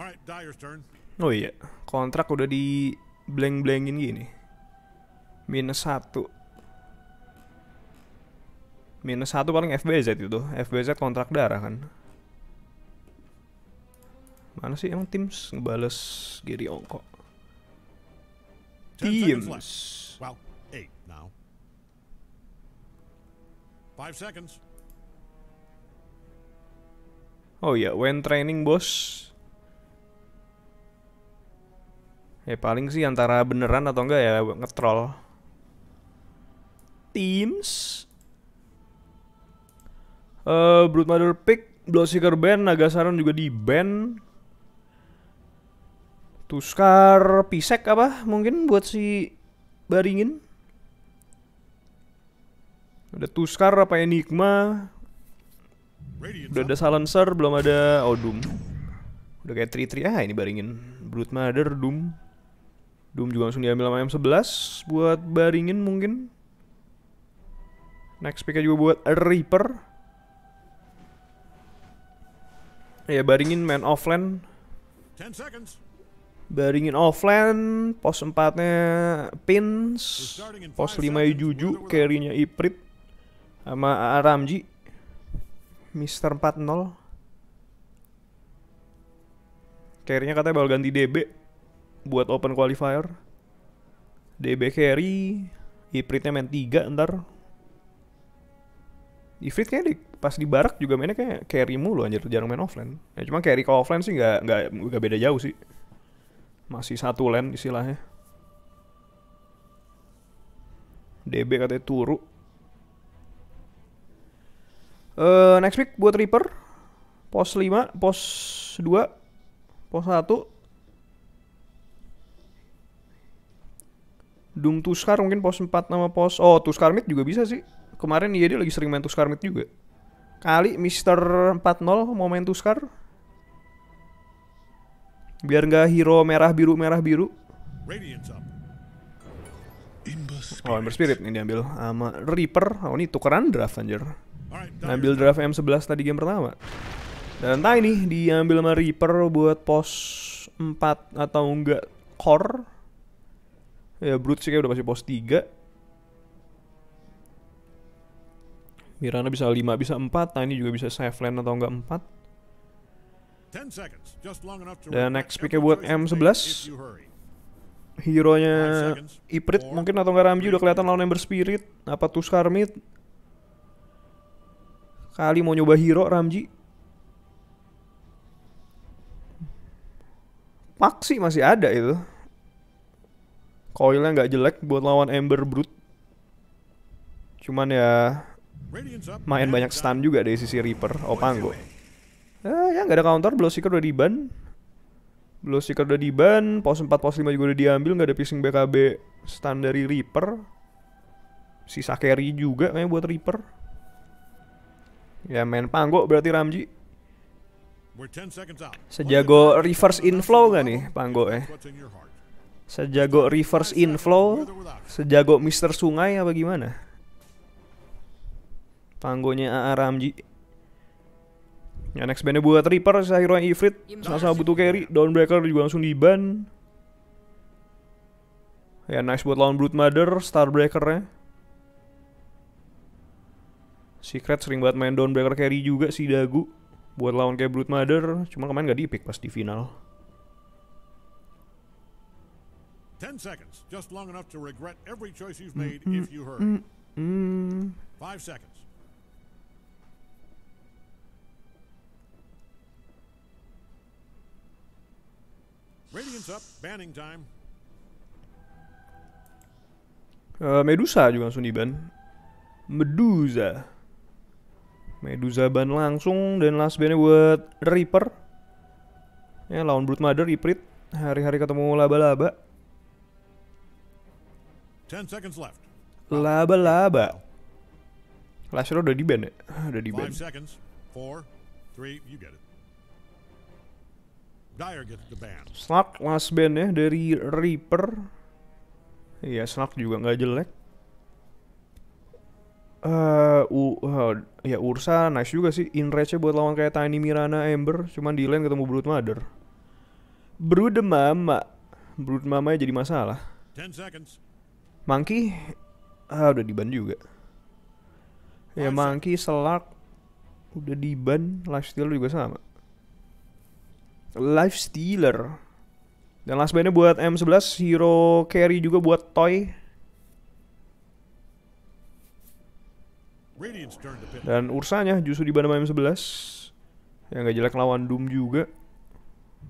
All Dyer's turn. Oh iya, kontrak udah di blank-blankin gini. Minus satu, Minus satu paling FBZ itu. FBZ kontrak darah kan. Mana sih emang Teams ngebales Gary Ongko? Teams. Wow, Oh iya, when training boss. Ya paling sih antara beneran atau enggak ya ngetrol. Teams. Uh, Brute Mother Pick, Bloodseeker Band, Nagasaran juga di band. Tuskar, Pisek apa mungkin buat si Baringin. Ada Tuskar apa Enigma. Udah ada Silencer, belum ada Odum. Oh, Udah kayak tri-tri ah ini Baringin. blood Mother, Doom. Doom juga langsung diambil sama M11 buat baringin mungkin. Next PK juga buat Reaper. Ya baringin main offline. Baringin offline, pos 4-nya Pins, pos 5-nya Juju, carry-nya Iprit, sama Ramji, Mister empat Carry-nya katanya baru ganti DB buat open qualifier. DB carry, Ifritnya main 3 ntar. Ifrit kayaknya di, pas di barak juga mainnya kayak carry mulu anjir, jarang main offline. Ya, cuma carry ke offline sih nggak nggak beda jauh sih. Masih satu lane istilahnya. DB katanya turu. Uh, next week buat Reaper. Pos 5, pos 2, pos 1, Dung Tuskar mungkin pos 4 nama pos. Oh, Tuskar Mid juga bisa sih. Kemarin iya dia lagi sering main Tuskar Mid juga. Kali Mister 40 mau main Tuskar. Biar nggak hero merah biru merah biru. Oh, Ember Spirit ini diambil sama Reaper. Oh, ini tukeran draft anjir. ambil draft M11 tadi game pertama. Dan entah ini diambil sama Reaper buat pos 4 atau enggak core Ya Brut sih kayak udah masih pos 3 Mirana bisa 5, bisa 4 Nah ini juga bisa save lane atau enggak 4 Dan next pick buat M11 Hero nya Iprit mungkin atau enggak Ramji udah kelihatan lawan Ember Spirit Apa Tuskar Mid Kali mau nyoba hero Ramji Paksi sih masih ada itu Coilnya nggak jelek buat lawan Ember Brute. Cuman ya main banyak stun juga dari sisi Reaper panggo. Eh, ya nggak ada counter, Blow Seeker udah diban. Blow Seeker udah di ban, pos 4, pos 5 juga udah diambil, nggak ada piercing BKB stun dari Reaper. Sisa carry juga kayaknya buat Reaper. Ya main Panggo berarti Ramji. Sejago reverse inflow gak nih Panggo eh? Sejago reverse inflow, sejago Mister Sungai apa gimana? Panggonya AA Ramji. Ya next bandnya buat Reaper, yang Ifrit, sama-sama butuh carry, Dawnbreaker juga langsung di ban. Ya nice buat lawan Brute Mother, Starbreaker-nya. Secret sering buat main Dawnbreaker carry juga si Dagu. Buat lawan kayak Brute Mother, cuma kemarin gak di pick pas di final. 10 seconds, just long enough to regret every choice you've mm, made mm -hmm. if you hurry. Mm, mm Five seconds. Radiance up, banning time. Uh, Medusa juga langsung ban. Medusa. Medusa ban langsung dan last bannya buat Reaper. Ya lawan Brute Mother, Iprit. Hari-hari ketemu laba-laba. Laba laba. Last udah di band ya? <sighs> Udah di band. Snack seconds. band. last band ya dari Reaper. Iya, snack juga nggak jelek. Eh, uh, uh, ya Ursa nice juga sih. In range buat lawan kayak Tiny Mirana Ember, cuman di lane ketemu Brood Mother. Brood Mama. Brood Mama jadi masalah. Monkey ah, udah diban juga. Ya Monkey, Selak udah diban, Lifestealer juga sama. Lifestealer. Dan last bandnya buat M11, Hero Carry juga buat Toy. Dan Ursanya justru diban sama M11. Yang gak jelek lawan Doom juga.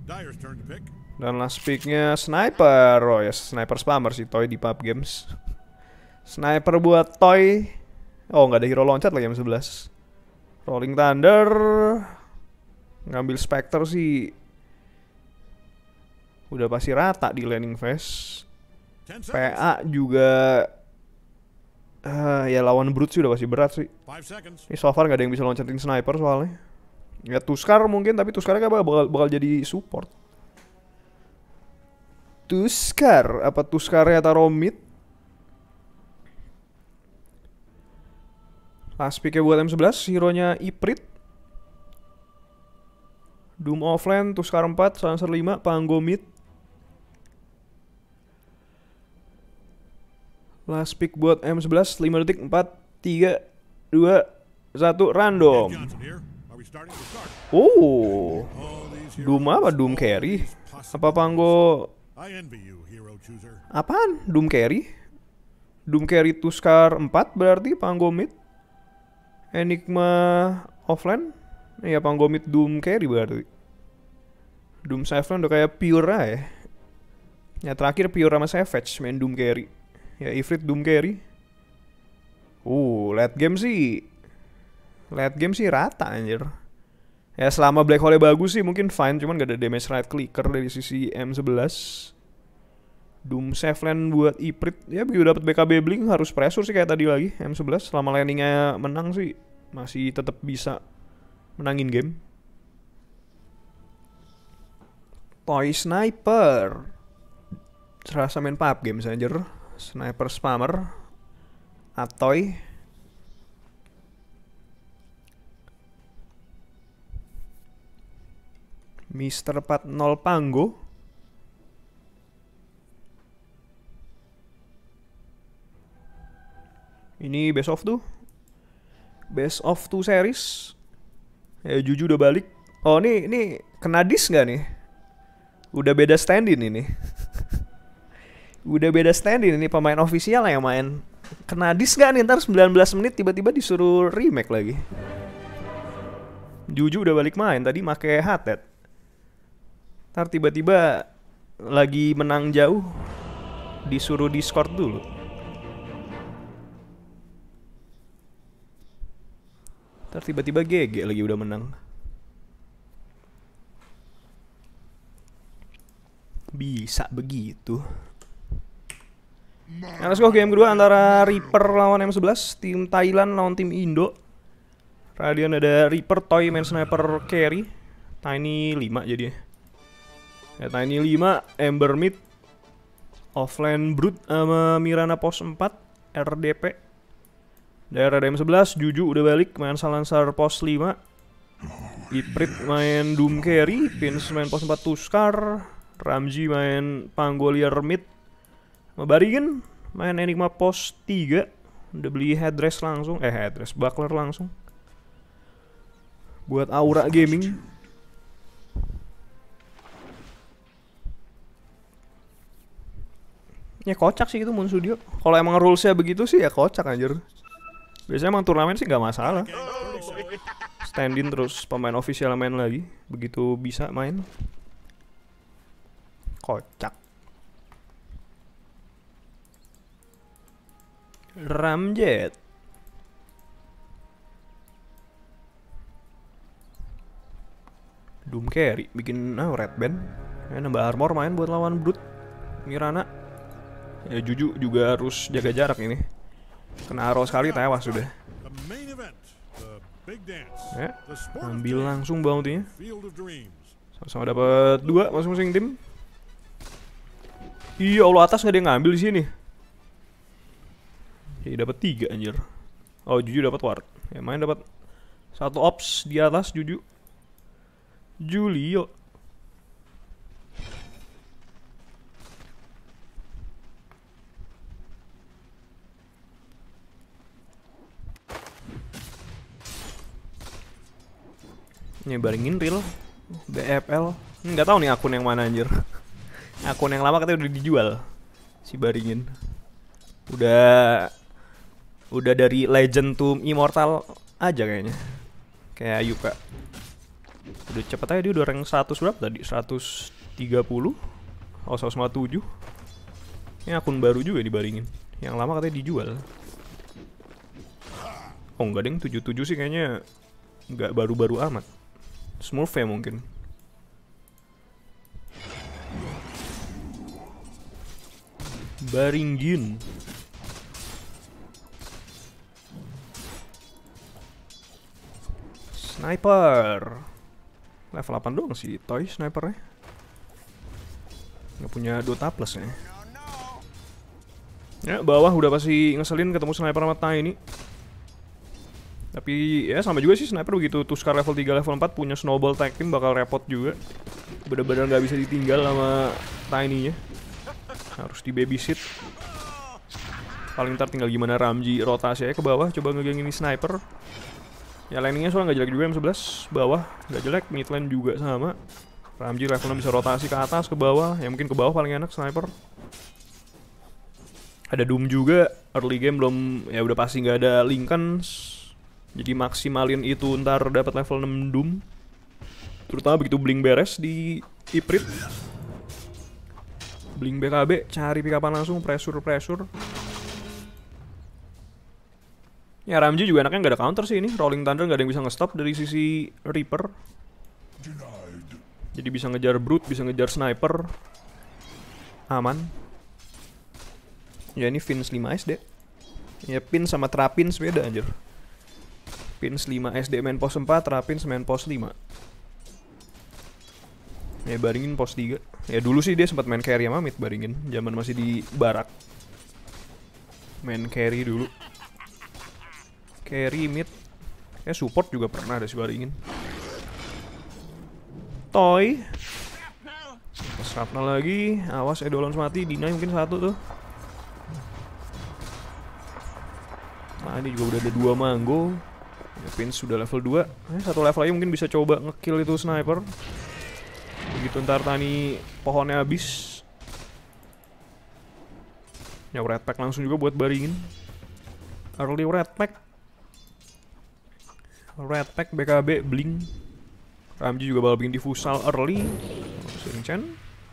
Dan last picknya sniper, oh ya sniper spammer sih Toy di pub games. Sniper buat Toy. Oh nggak ada hero loncat lagi yang 11 Rolling Thunder ngambil specter sih udah pasti rata di landing phase. PA juga uh, ya lawan Brute sih udah pasti berat sih. Ini so far nggak ada yang bisa loncatin sniper soalnya. Ya Tuskar mungkin tapi Tuskar kan bakal, bakal jadi support. Tuskar apa Tuskar taruh mid? Last pick buat M11, hero-nya Iprit. Doom offline, Tuskar 4, Sanser 5, Panggo mid. Last pick buat M11, 5 detik, 4, 3, 2, 1, random. Oh, Doom apa Doom Carry? Apa Panggo? Apaan? Doom Carry? Doom Carry Tuskar 4 berarti Panggo Mid? Enigma offline? Iya Panggo Mid Doom Carry berarti. Doom Savage udah kayak Pura ya. Ya terakhir Pura sama Savage main Doom Carry. Ya Ifrit Doom Carry. Uh, late game sih. Late game sih rata anjir. Ya selama black hole bagus sih mungkin fine cuman gak ada damage right clicker dari sisi M11. Doom Safland buat Iprit ya begitu dapat BKB Blink harus pressure sih kayak tadi lagi M11 selama landingnya menang sih masih tetap bisa menangin game. Toy Sniper Serasa main pub game saja Sniper Spammer Atoy Mister 40 Panggo Ini best of tuh Best of two series Ya Juju udah balik Oh ini, ini kena dis gak nih? Udah beda standin ini <laughs> Udah beda standin ini pemain ofisial yang main Kena dis gak nih ntar 19 menit tiba-tiba disuruh remake lagi Juju udah balik main tadi make hatet Ntar tiba-tiba lagi menang jauh disuruh Discord dulu. Ntar tiba-tiba GG lagi udah menang. Bisa begitu. Nah, let's go game kedua antara Reaper lawan M11, tim Thailand lawan tim Indo. Radian ada Reaper, Toy, Man Sniper, Carry. Tiny 5 jadi At 95 Ember Mid Offline Brute sama Mirana Pos 4 RDP Daerah DM 11 Juju udah balik main Salansar Pos 5 Iprit main Doom Carry Pins main Pos 4 Tuskar Ramji main Pangolier Mid Mabarigen main Enigma Pos 3 Udah beli headdress langsung Eh headdress, buckler langsung Buat Aura Gaming ya kocak sih itu Moon Studio kalau emang rulesnya begitu sih ya kocak anjir biasanya emang turnamen sih nggak masalah standin terus pemain official main lagi begitu bisa main kocak Ramjet Doom Carry bikin ah, red band ya, nambah armor main buat lawan Brute Mirana Ya Juju juga harus jaga jarak ini. Kena arrow sekali tewas sudah. Ya, ambil langsung bounty-nya. Sama-sama dapat dua masing-masing tim. Iya, Allah atas nggak dia ngambil di sini. Jadi iya, dapat tiga anjir. Oh, Juju dapat ward. Ya main dapat satu ops di atas Juju. Julio Ini real BFL Nggak tahu nih akun yang mana anjir <laughs> Akun yang lama katanya udah dijual Si baringin Udah Udah dari legend to immortal aja kayaknya Kayak Yuka Udah cepet aja dia udah rank 100 berapa tadi? 130 Oh 157 Ini akun baru juga dibaringin Yang lama katanya dijual Oh enggak deng 77 sih kayaknya nggak baru-baru amat Smurf ya mungkin. Baringin. Sniper. Level 8 doang sih toy snipernya. Nggak punya Dota Plus ya. Ya, bawah udah pasti ngeselin ketemu sniper mata ini. Tapi ya sama juga sih sniper begitu Tuskar level 3 level 4 punya snowball tag team bakal repot juga. Bener-bener gak bisa ditinggal sama Tiny-nya. Harus di babysit. Paling ntar tinggal gimana Ramji rotasi ya ke bawah coba ngegeng ini sniper. Ya landingnya soalnya gak jelek juga M11 bawah gak jelek mid lane juga sama. Ramji level levelnya bisa rotasi ke atas ke bawah ya mungkin ke bawah paling enak sniper. Ada Doom juga early game belum ya udah pasti gak ada Lincoln jadi maksimalin itu ntar dapat level 6 Doom. Terutama begitu bling beres di Iprit. bling BKB, cari pikapan langsung, pressure-pressure. Ya Ramji juga enaknya nggak ada counter sih ini. Rolling Thunder nggak ada yang bisa nge-stop dari sisi Reaper. Jadi bisa ngejar Brute, bisa ngejar Sniper. Aman. Ya ini Fins 5 SD. Ya Pin sama Trapin beda anjir. Pins 5 SD main pos 4, Rapins main pos 5. Ya Baringin pos 3. Ya dulu sih dia sempat main carry sama mid Baringin, zaman masih di barak. Main carry dulu. Carry mid. Ya support juga pernah ada si Baringin. Toy. Shrapnel lagi. Awas Edolons mati, Dina mungkin satu tuh. Nah, ini juga udah ada dua manggo. Pin ya, sudah level 2 eh, Satu level lagi mungkin bisa coba ngekill itu sniper Begitu ntar tani pohonnya habis Ya red pack langsung juga buat baringin Early red pack Red pack BKB bling Ramji juga bakal bikin difusal early Sering Chen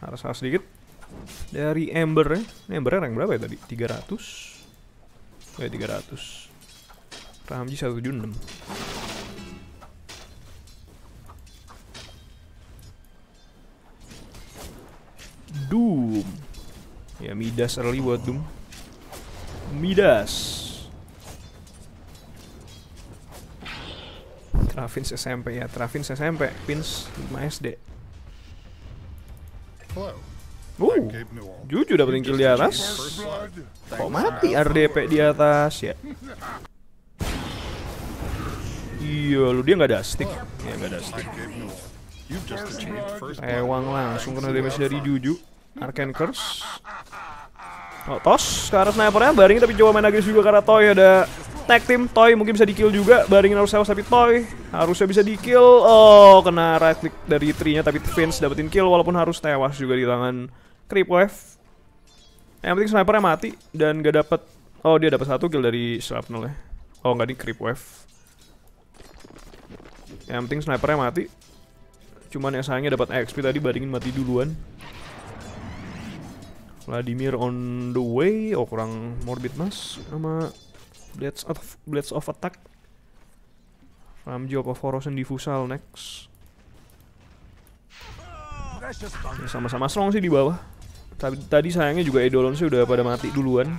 Harus harus sedikit Dari Ember ya Ini Embernya rank berapa ya tadi? 300 Ya 300 Paham 176 Doom Ya Midas early buat Doom Midas Travins SMP ya Travins SMP Pins 5 SD Hello. Uh, Juju dapetin kill di atas Kok mati RDP di atas ya <laughs> Iya, lu dia nggak ada stick. Iya, nggak ada stick. Eh Ewang langsung kena damage dari Juju. Arcane Curse. Oh, tos ke arah snipernya, baringin tapi coba main agis juga karena Toy ada tag team. Toy mungkin bisa di-kill juga, baringin harus sewas tapi Toy harusnya bisa di-kill. Oh, kena right click dari Tree-nya tapi Vince dapetin kill walaupun harus tewas juga di tangan Creep Wave. Yang penting snipernya mati dan gak dapet Oh dia dapat satu kill dari shrapnel ya. Oh nggak di creep wave. Yang penting snipernya mati Cuman yang sayangnya dapat XP tadi bandingin mati duluan Vladimir on the way Oh kurang morbid mas Sama Blades of, Blades of Attack Ramjo apa Forosen di next ya, Sama-sama ya, strong sih di bawah Tadi, tadi sayangnya juga Edolon sih udah pada mati duluan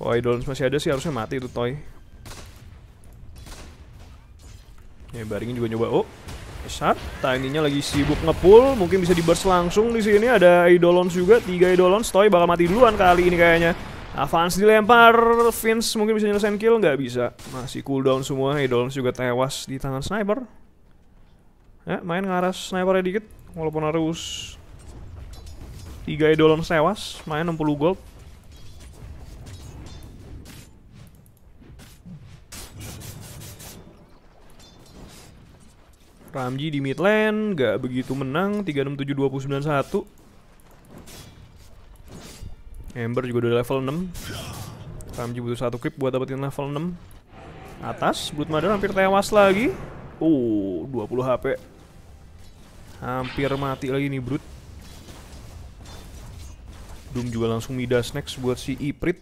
Kalau Edolon masih ada sih harusnya mati itu Toy Ya, Baringin juga nyoba. Oh, besar. tininya lagi sibuk ngepul, mungkin bisa burst langsung di sini ada Idolons juga, tiga Idolons, Stoy bakal mati duluan kali ini kayaknya. Avance dilempar, Vince mungkin bisa nyelesain kill, nggak bisa. Masih cooldown semua, Idolons juga tewas di tangan sniper. Ya, main ngaras snipernya dikit, walaupun harus tiga Idolons tewas, main 60 gold. Ramji di mid lane nggak begitu menang 367-291 Ember juga udah level 6. Ramji butuh satu creep buat dapetin level 6. Atas Blood Mother hampir tewas lagi. Uh, 20 HP. Hampir mati lagi nih Brut. Doom juga langsung midas next buat si Iprit.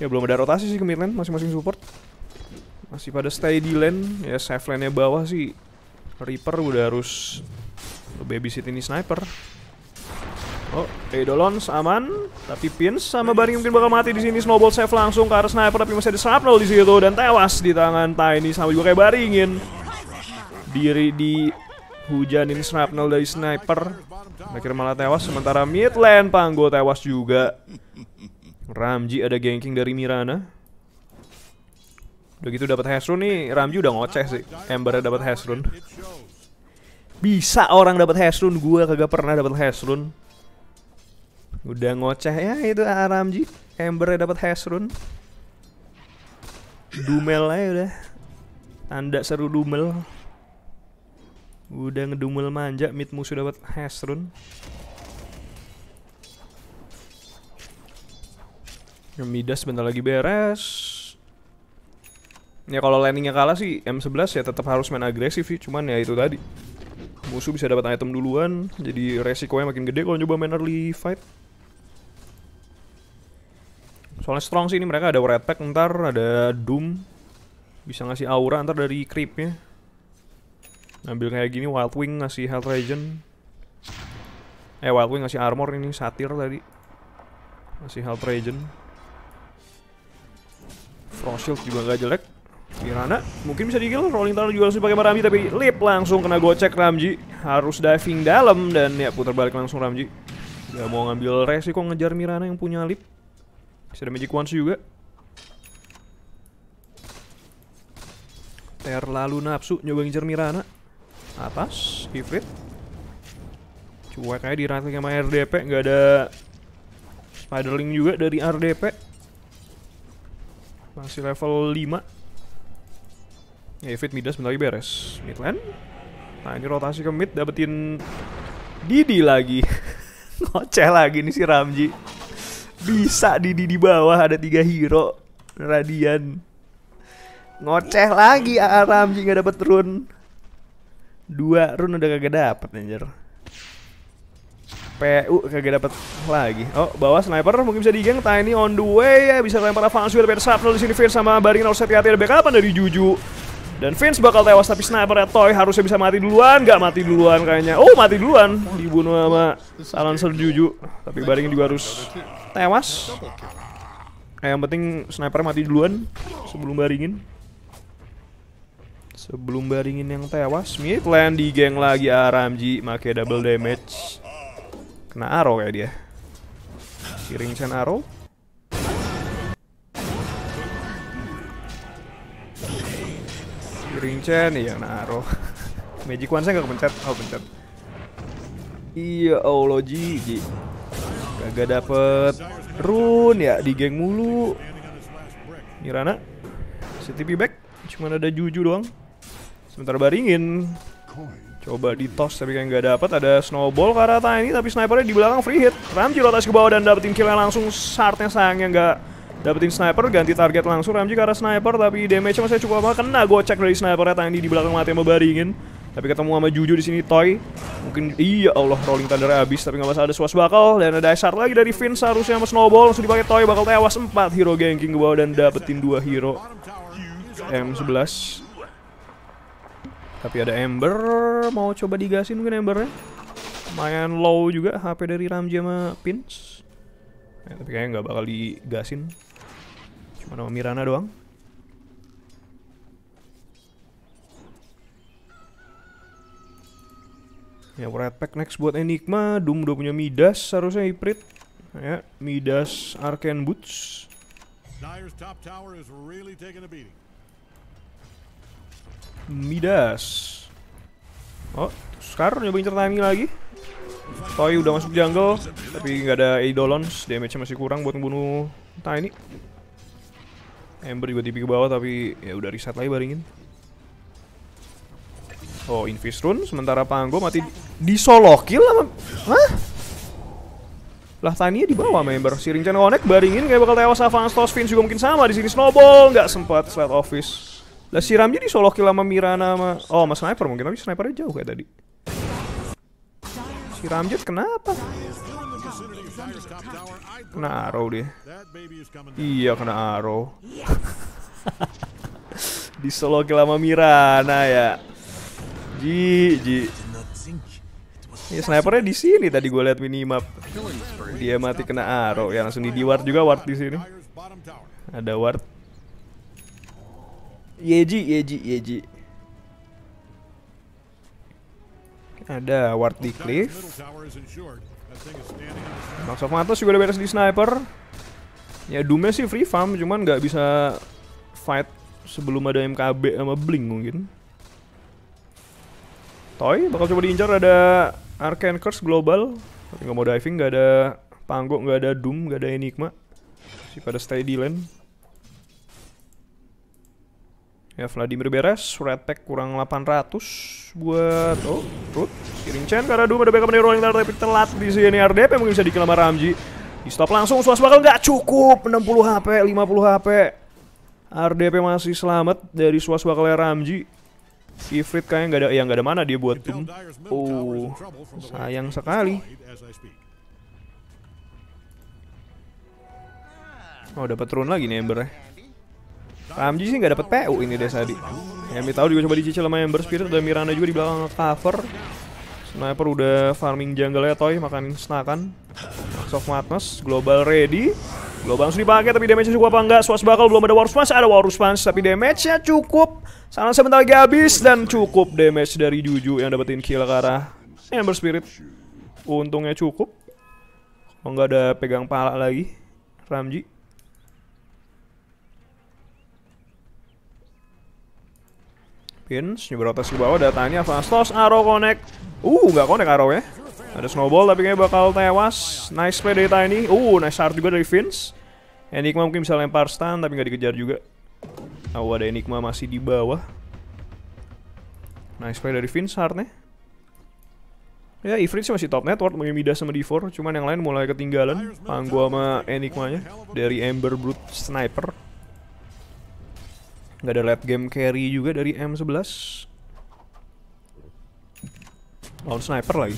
Ya belum ada rotasi sih ke mid lane masing-masing support. Masih pada stay di lane, ya safe lane-nya bawah sih. Reaper udah harus babysit ini sniper. Oh, Eidolons aman, tapi Pins sama Baring mungkin bakal mati di sini. Snowball safe langsung ke arah sniper, tapi masih ada shrapnel di situ dan tewas di tangan Tiny sama juga kayak Baringin. Diri di hujanin shrapnel dari sniper. Akhirnya malah tewas sementara mid lane Panggo tewas juga. Ramji ada ganking dari Mirana. Udah gitu dapat rune nih, Ramju udah ngoceh sih. Ember dapat rune. Bisa orang dapat rune, gua kagak pernah dapat rune. Udah ngoceh ya itu Ramji. Ember dapat rune. Dumel aja udah. Anda seru dumel. Udah ngedumel manja, mid musuh dapat rune. Midas bentar lagi beres. Ya kalau landingnya kalah sih M11 ya tetap harus main agresif sih, cuman ya itu tadi. Musuh bisa dapat item duluan, jadi resikonya makin gede kalau coba main early fight. Soalnya strong sih ini mereka ada red pack ntar, ada doom. Bisa ngasih aura ntar dari creepnya. Ambil kayak gini Wild Wing ngasih Health Regen. Eh Wild Wing ngasih armor ini satir tadi. Ngasih Health Regen. Frost Shield juga gak jelek. Rana mungkin bisa dikill rolling Thunder juga langsung pakai Ramji tapi Lip langsung kena gocek Ramji harus diving dalam dan ya putar balik langsung Ramji Gak mau ngambil resiko ngejar Mirana yang punya Lip Bisa ada Magic Wands juga Terlalu nafsu nyoba ngejar Mirana Atas, Ifrit Cuek aja di sama RDP Gak ada Spiderling juga dari RDP Masih level 5 Ya midas sebentar lagi beres. Midland. Nah ini rotasi ke mid dapetin Didi lagi. <laughs> Ngoceh lagi nih si Ramji. Bisa Didi di bawah ada tiga hero. Radian. Ngoceh lagi AA Ramji nggak dapet rune, Dua rune udah kagak dapet anjir. PU kagak dapet lagi. Oh, bawah sniper mungkin bisa digeng. Tiny on the way ya bisa lempar Avansu ada Persapno di sini Fir sama Baring harus hati-hati ada backupan dari Juju. Dan Vince bakal tewas tapi sniper Toy harusnya bisa mati duluan, nggak mati duluan kayaknya. Oh mati duluan, dibunuh sama Alonso Juju. Tapi Baring juga harus tewas. Eh, yang penting sniper mati duluan sebelum Baringin. Sebelum Baringin yang tewas, mid lane di geng lagi Aramji, make double damage. Kena arrow kayak dia. Kiring chain arrow. Gerincen, iya naro <laughs> Magic Wand saya nggak kepencet. Oh, pencet. Iya Allah, Ji. gak dapet rune ya di geng mulu. Nirana. CTP back. cuma ada Juju doang. Sebentar baringin. Coba di toss tapi kayak nggak dapet ada snowball karena ini tapi snipernya di belakang free hit. Ramji rotas ke bawah dan dapetin killnya langsung. Sartnya sayangnya nggak Dapetin sniper, ganti target langsung Ramji ke arah sniper Tapi damage masih cukup lama Kena cek dari snipernya tadi di belakang mati sama baringin tapi ketemu sama Juju di sini Toy. Mungkin iya Allah rolling thunder habis tapi nggak masalah ada swas bakal dan ada dasar lagi dari finn Seharusnya sama Snowball langsung dipakai Toy bakal tewas 4 hero ganking ke bawah dan dapetin 2 hero M11. Tapi ada Ember mau coba digasin mungkin Embernya. Lumayan low juga HP dari Ramji sama Pins. Ya, tapi kayaknya nggak bakal digasin. Cuma nama Mirana doang. Ya, Red Pack next buat Enigma. Doom udah punya Midas, harusnya Iprit. Ya, Midas Arcane Boots. Midas. Oh, Scar nyobain timing lagi. Toy udah masuk jungle, tapi nggak ada Eidolons. Damage-nya masih kurang buat ngebunuh Tiny. Ember juga tipe ke bawah tapi ya udah riset lagi baringin. Oh, Invis Rune sementara Panggo mati disolokil sama Hah? Lah Tania di bawah member. Si Ringchan connect baringin kayak bakal tewas Avance Toss Vince juga mungkin sama di sini Snowball nggak sempat slide office. Lah si solo kill sama Mirana sama oh, sama Sniper mungkin tapi snipernya jauh kayak tadi. Si Ramjet kenapa? Kena arrow dia. Iya kena arrow. Di solo lama Mirana ya. Ji, ji. Ya, snipernya di sini tadi gue lihat minimap. Dia mati kena arrow ya langsung di ward juga ward di sini. Ada ward. Yeji, Yeji, Yeji. Ada ward di cliff. Max of juga udah beres di sniper. Ya Doomnya sih free farm, cuman nggak bisa fight sebelum ada MKB sama Blink mungkin. Toy bakal coba diincar ada Arcane Curse Global. Tapi nggak mau diving, nggak ada panggung, nggak ada Doom, nggak ada Enigma. Si pada steady di lane. Ya Vladimir beres, Red Pack kurang 800 buat oh root kirim Chen karena dua ada backup dari rolling tapi telat di sini RDP mungkin bisa dikelama Ramji. Di stop langsung suas bakal nggak cukup 60 HP 50 HP. RDP masih selamat dari suas bakal Ramji. Ifrit kayaknya nggak ada yang nggak ada mana dia buat tim. Oh sayang sekali. Oh dapat turun lagi nih Ember ya. Ramji sih nggak dapet PU ini deh tadi. Yang tahu juga coba dicicil sama Ember Spirit dan Miranda juga di belakang cover. Sniper udah farming jungle ya toy, makanin snakan. Soft Madness, global ready. Global langsung dipakai tapi damage-nya cukup apa enggak? Swash bakal belum ada War Response, ada War Response tapi damage-nya cukup. Sana sebentar lagi habis dan cukup damage dari Juju yang dapetin kill ke arah Ember Spirit. Untungnya cukup. Kalau nggak ada pegang pala lagi, Ramji. Pins nyebar atas ke bawah datanya toss, arrow connect. Uh, nggak connect arrow ya. Ada snowball tapi kayaknya bakal tewas. Nice play dari Tiny. Uh, nice art juga dari Vince. Enigma mungkin bisa lempar stun tapi nggak dikejar juga. Oh, ada Enigma masih di bawah. Nice play dari Vince artnya Ya, Ifrit sih masih top network, mungkin Midas sama D4, cuman yang lain mulai ketinggalan. Panggo sama nya dari Ember Brute Sniper. Nggak ada late game carry juga dari M11. Lawan sniper lagi.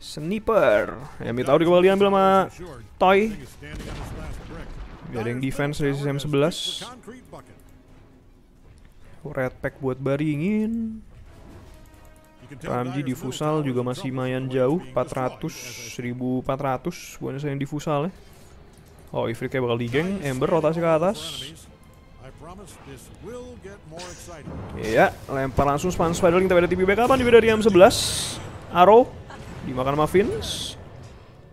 Sniper. Yang tahu kembali ambil sama Toy. Gak ada yang defense dari M11. Red pack buat baringin. Ramji di Fusal juga masih lumayan jauh 400 1400 bukan saya yang di Fusal ya. Oh, Ifrit kayak bakal digeng, Ember rotasi ke atas. Iya, lempar langsung Span Spider kita ada TPB kapan juga dari M11 Arrow dimakan sama Vince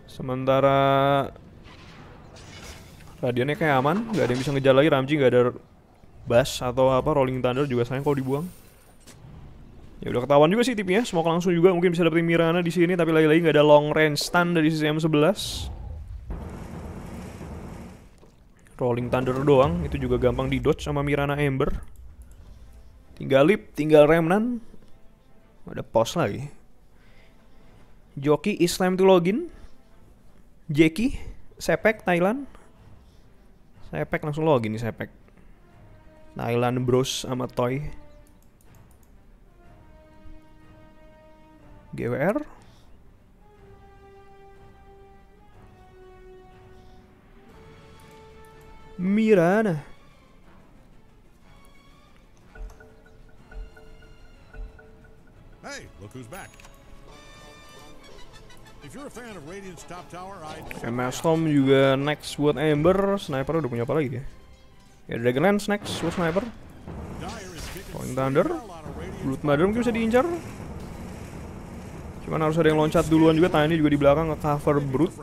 Sementara Radiannya kayak aman, gak ada yang bisa ngejar lagi Ramji gak ada bass atau apa Rolling Thunder juga sayang kalau dibuang Ya udah ketahuan juga sih tipnya, semoga langsung juga mungkin bisa dapetin Mirana di sini tapi lagi-lagi gak ada long range stun dari sisi M11 Rolling Thunder doang, itu juga gampang di dodge sama Mirana Ember. Tinggal Lip, tinggal Remnan. Ada pos lagi. Joki Islam to login. Jeki, Sepek Thailand. Sepek langsung login nih Sepek. Thailand Bros sama Toy. GWR Mirana. Hey, look who's back. If you're a fan of Radiant's top tower, MS Tom juga next buat Ember, Sniper udah punya apa lagi ya? Ya Dragonlands next buat Sniper. Point Thunder, Blood Mother mungkin bisa diincar. Cuman harus ada yang loncat duluan juga, tanya ini juga di belakang nge-cover Brute.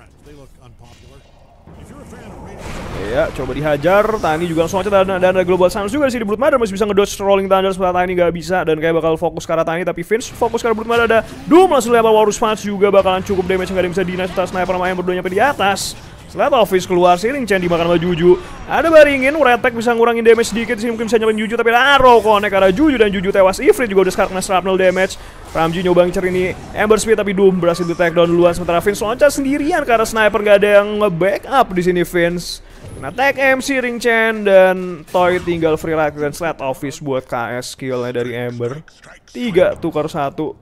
Ya, coba dihajar. Tani juga langsung aja dan, ada global sans juga sih di Blood Mother masih bisa ngedodge rolling thunder setelah Tani nggak bisa dan kayak bakal fokus ke arah Tani tapi Vince fokus ke arah Blood Mother ada Doom langsung bahwa Warus Fans juga bakalan cukup damage nggak ada yang bisa dinas sniper main berduanya di atas. Setelah Office keluar, Ring Chen dimakan sama Juju Ada Baringin, Wretek bisa ngurangin damage sedikit sih mungkin bisa nyampein Juju Tapi Laro connect arah Juju dan Juju tewas Ifrit juga udah sekarang kena shrapnel damage Ramji nyoba ngecer ini Ember Speed tapi Doom berhasil di takedown down duluan Sementara Vince loncat sendirian karena sniper gak ada yang nge-backup di sini Vince Nah, tag MC Ring Chen dan Toy tinggal free ride dan slot office buat KS skillnya dari Ember. Tiga tukar satu.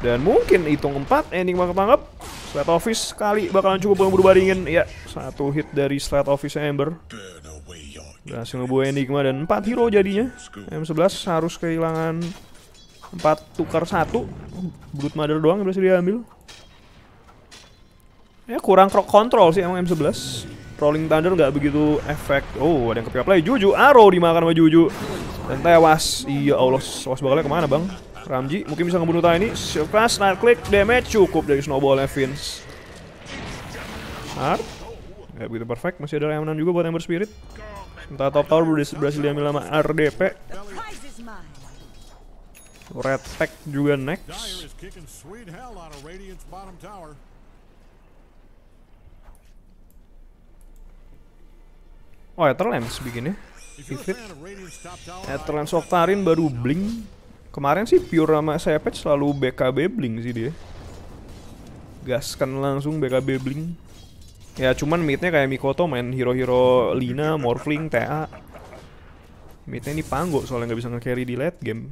Dan mungkin hitung empat ending ketangkap Slate Office kali bakalan cukup berubah berubah dingin. Ya, satu hit dari Slate Office Ember. Berhasil ngebuah Enigma dan 4 hero jadinya. M11 harus kehilangan 4 tukar 1. Brute Mother doang yang berhasil diambil. Ya kurang crowd control sih emang M11. Rolling Thunder nggak begitu efek. Oh, ada yang kepiap lagi. Juju, Arrow dimakan sama Juju. Dan tewas. Iya Allah, was bakalnya kemana bang? Ramji mungkin bisa ngebunuh ini Silvas, Night klik damage cukup dari Snowball ya, Evans. Hard. Ya begitu perfect, masih ada Remnant juga buat Ember Spirit. Minta top tower berhasil diambil sama RDP. Red Tech juga next. Oh, Etherlands bikinnya. Etherlands Octarine baru bling. Kemarin sih pure sama saya patch selalu BKB bling sih dia. Gaskan langsung BKB bling. Ya cuman midnya kayak Mikoto main hero-hero Lina, Morphling, TA. Midnya ini panggo soalnya nggak bisa nge-carry di late game.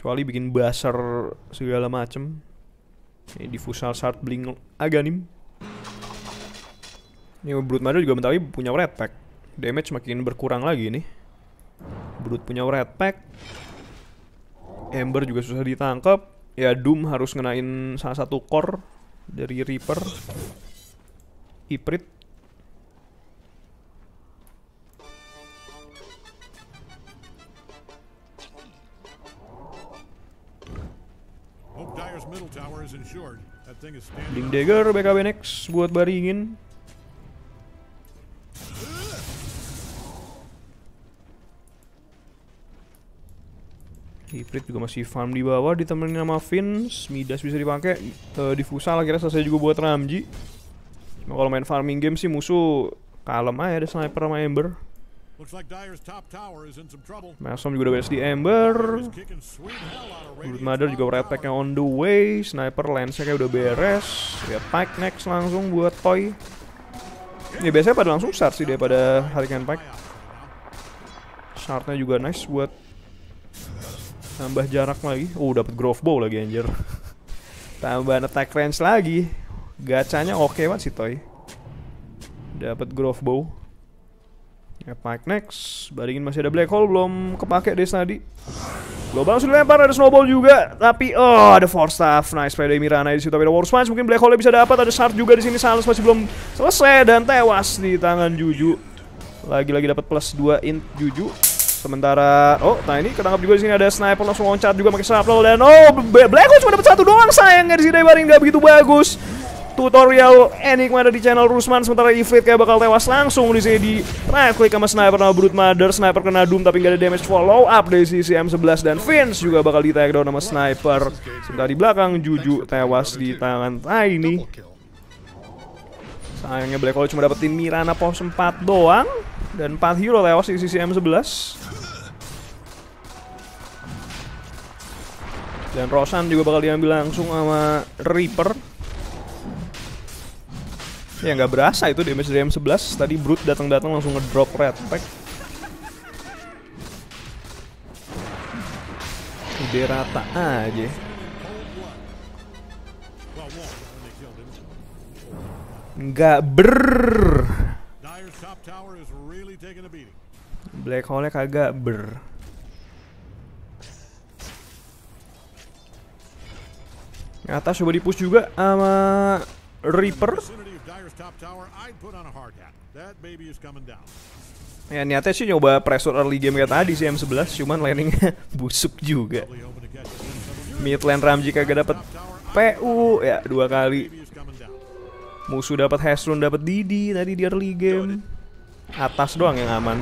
Kecuali bikin basar segala macem. Ini diffusal shard bling aganim. Ini Broodmother juga bentar lagi punya red pack. Damage makin berkurang lagi nih. Brut punya red pack. Ember juga susah ditangkap. Ya Doom harus ngenain salah satu core dari Reaper. Iprit. Ding Dagger BKB next buat Baringin. Hybrid juga masih farm di bawah ditemenin sama Vince Midas bisa dipakai uh, di akhirnya selesai juga buat Ramji Cuma kalau main farming game sih musuh kalem aja ada sniper sama Ember Mason juga udah beres di Ember Blood Mother juga red packnya on the way Sniper lensnya kayak udah beres Ya Pike next langsung buat Toy Ya biasanya pada langsung start sih daripada Hurricane Pike Shardnya juga nice buat tambah jarak lagi oh dapat growth bow lagi anjir <laughs> tambah attack range lagi gacanya oke okay banget sih toy dapat growth bow ya pack next baringin masih ada black hole belum kepake deh tadi Global langsung lempar, ada snowball juga, tapi oh ada four staff, nice play dari Mirana di situ, tapi ada war smash, mungkin black hole bisa dapat, ada shard juga di sini, Salus masih belum selesai dan tewas di tangan Juju. Lagi-lagi dapat plus 2 int Juju. Sementara, oh, nah ini ketangkap juga di sini ada sniper langsung loncat juga pakai sniper dan oh, Black Ops cuma dapat satu doang sayangnya di sini Baring nggak begitu bagus. Tutorial Enigma ada di channel Rusman sementara Ifrit kayak bakal tewas langsung di sini di right click sama sniper sama Brute Mother sniper kena Doom tapi nggak ada damage follow up dari sisi M11 dan Vince juga bakal di take down sama sniper sementara di belakang Juju tewas di tangan Tiny nah, sayangnya Black Hole cuma dapetin Mirana pos 4 doang dan 4 hero tewas di sisi M11 Dan Rosan juga bakal diambil langsung sama Reaper. Ya nggak berasa itu damage dari M11 Tadi Brut datang-datang langsung ngedrop red pack Udah rata aja Nggak ber Black hole-nya kagak ber Atas coba dipush juga sama Reaper. Ya niatnya sih nyoba pressure early game kayak tadi sih M11 Cuman landingnya <laughs> busuk juga Mid lane Ram jika kagak dapet PU Ya dua kali Musuh dapat Hesrun dapat Didi tadi di early game Atas doang yang aman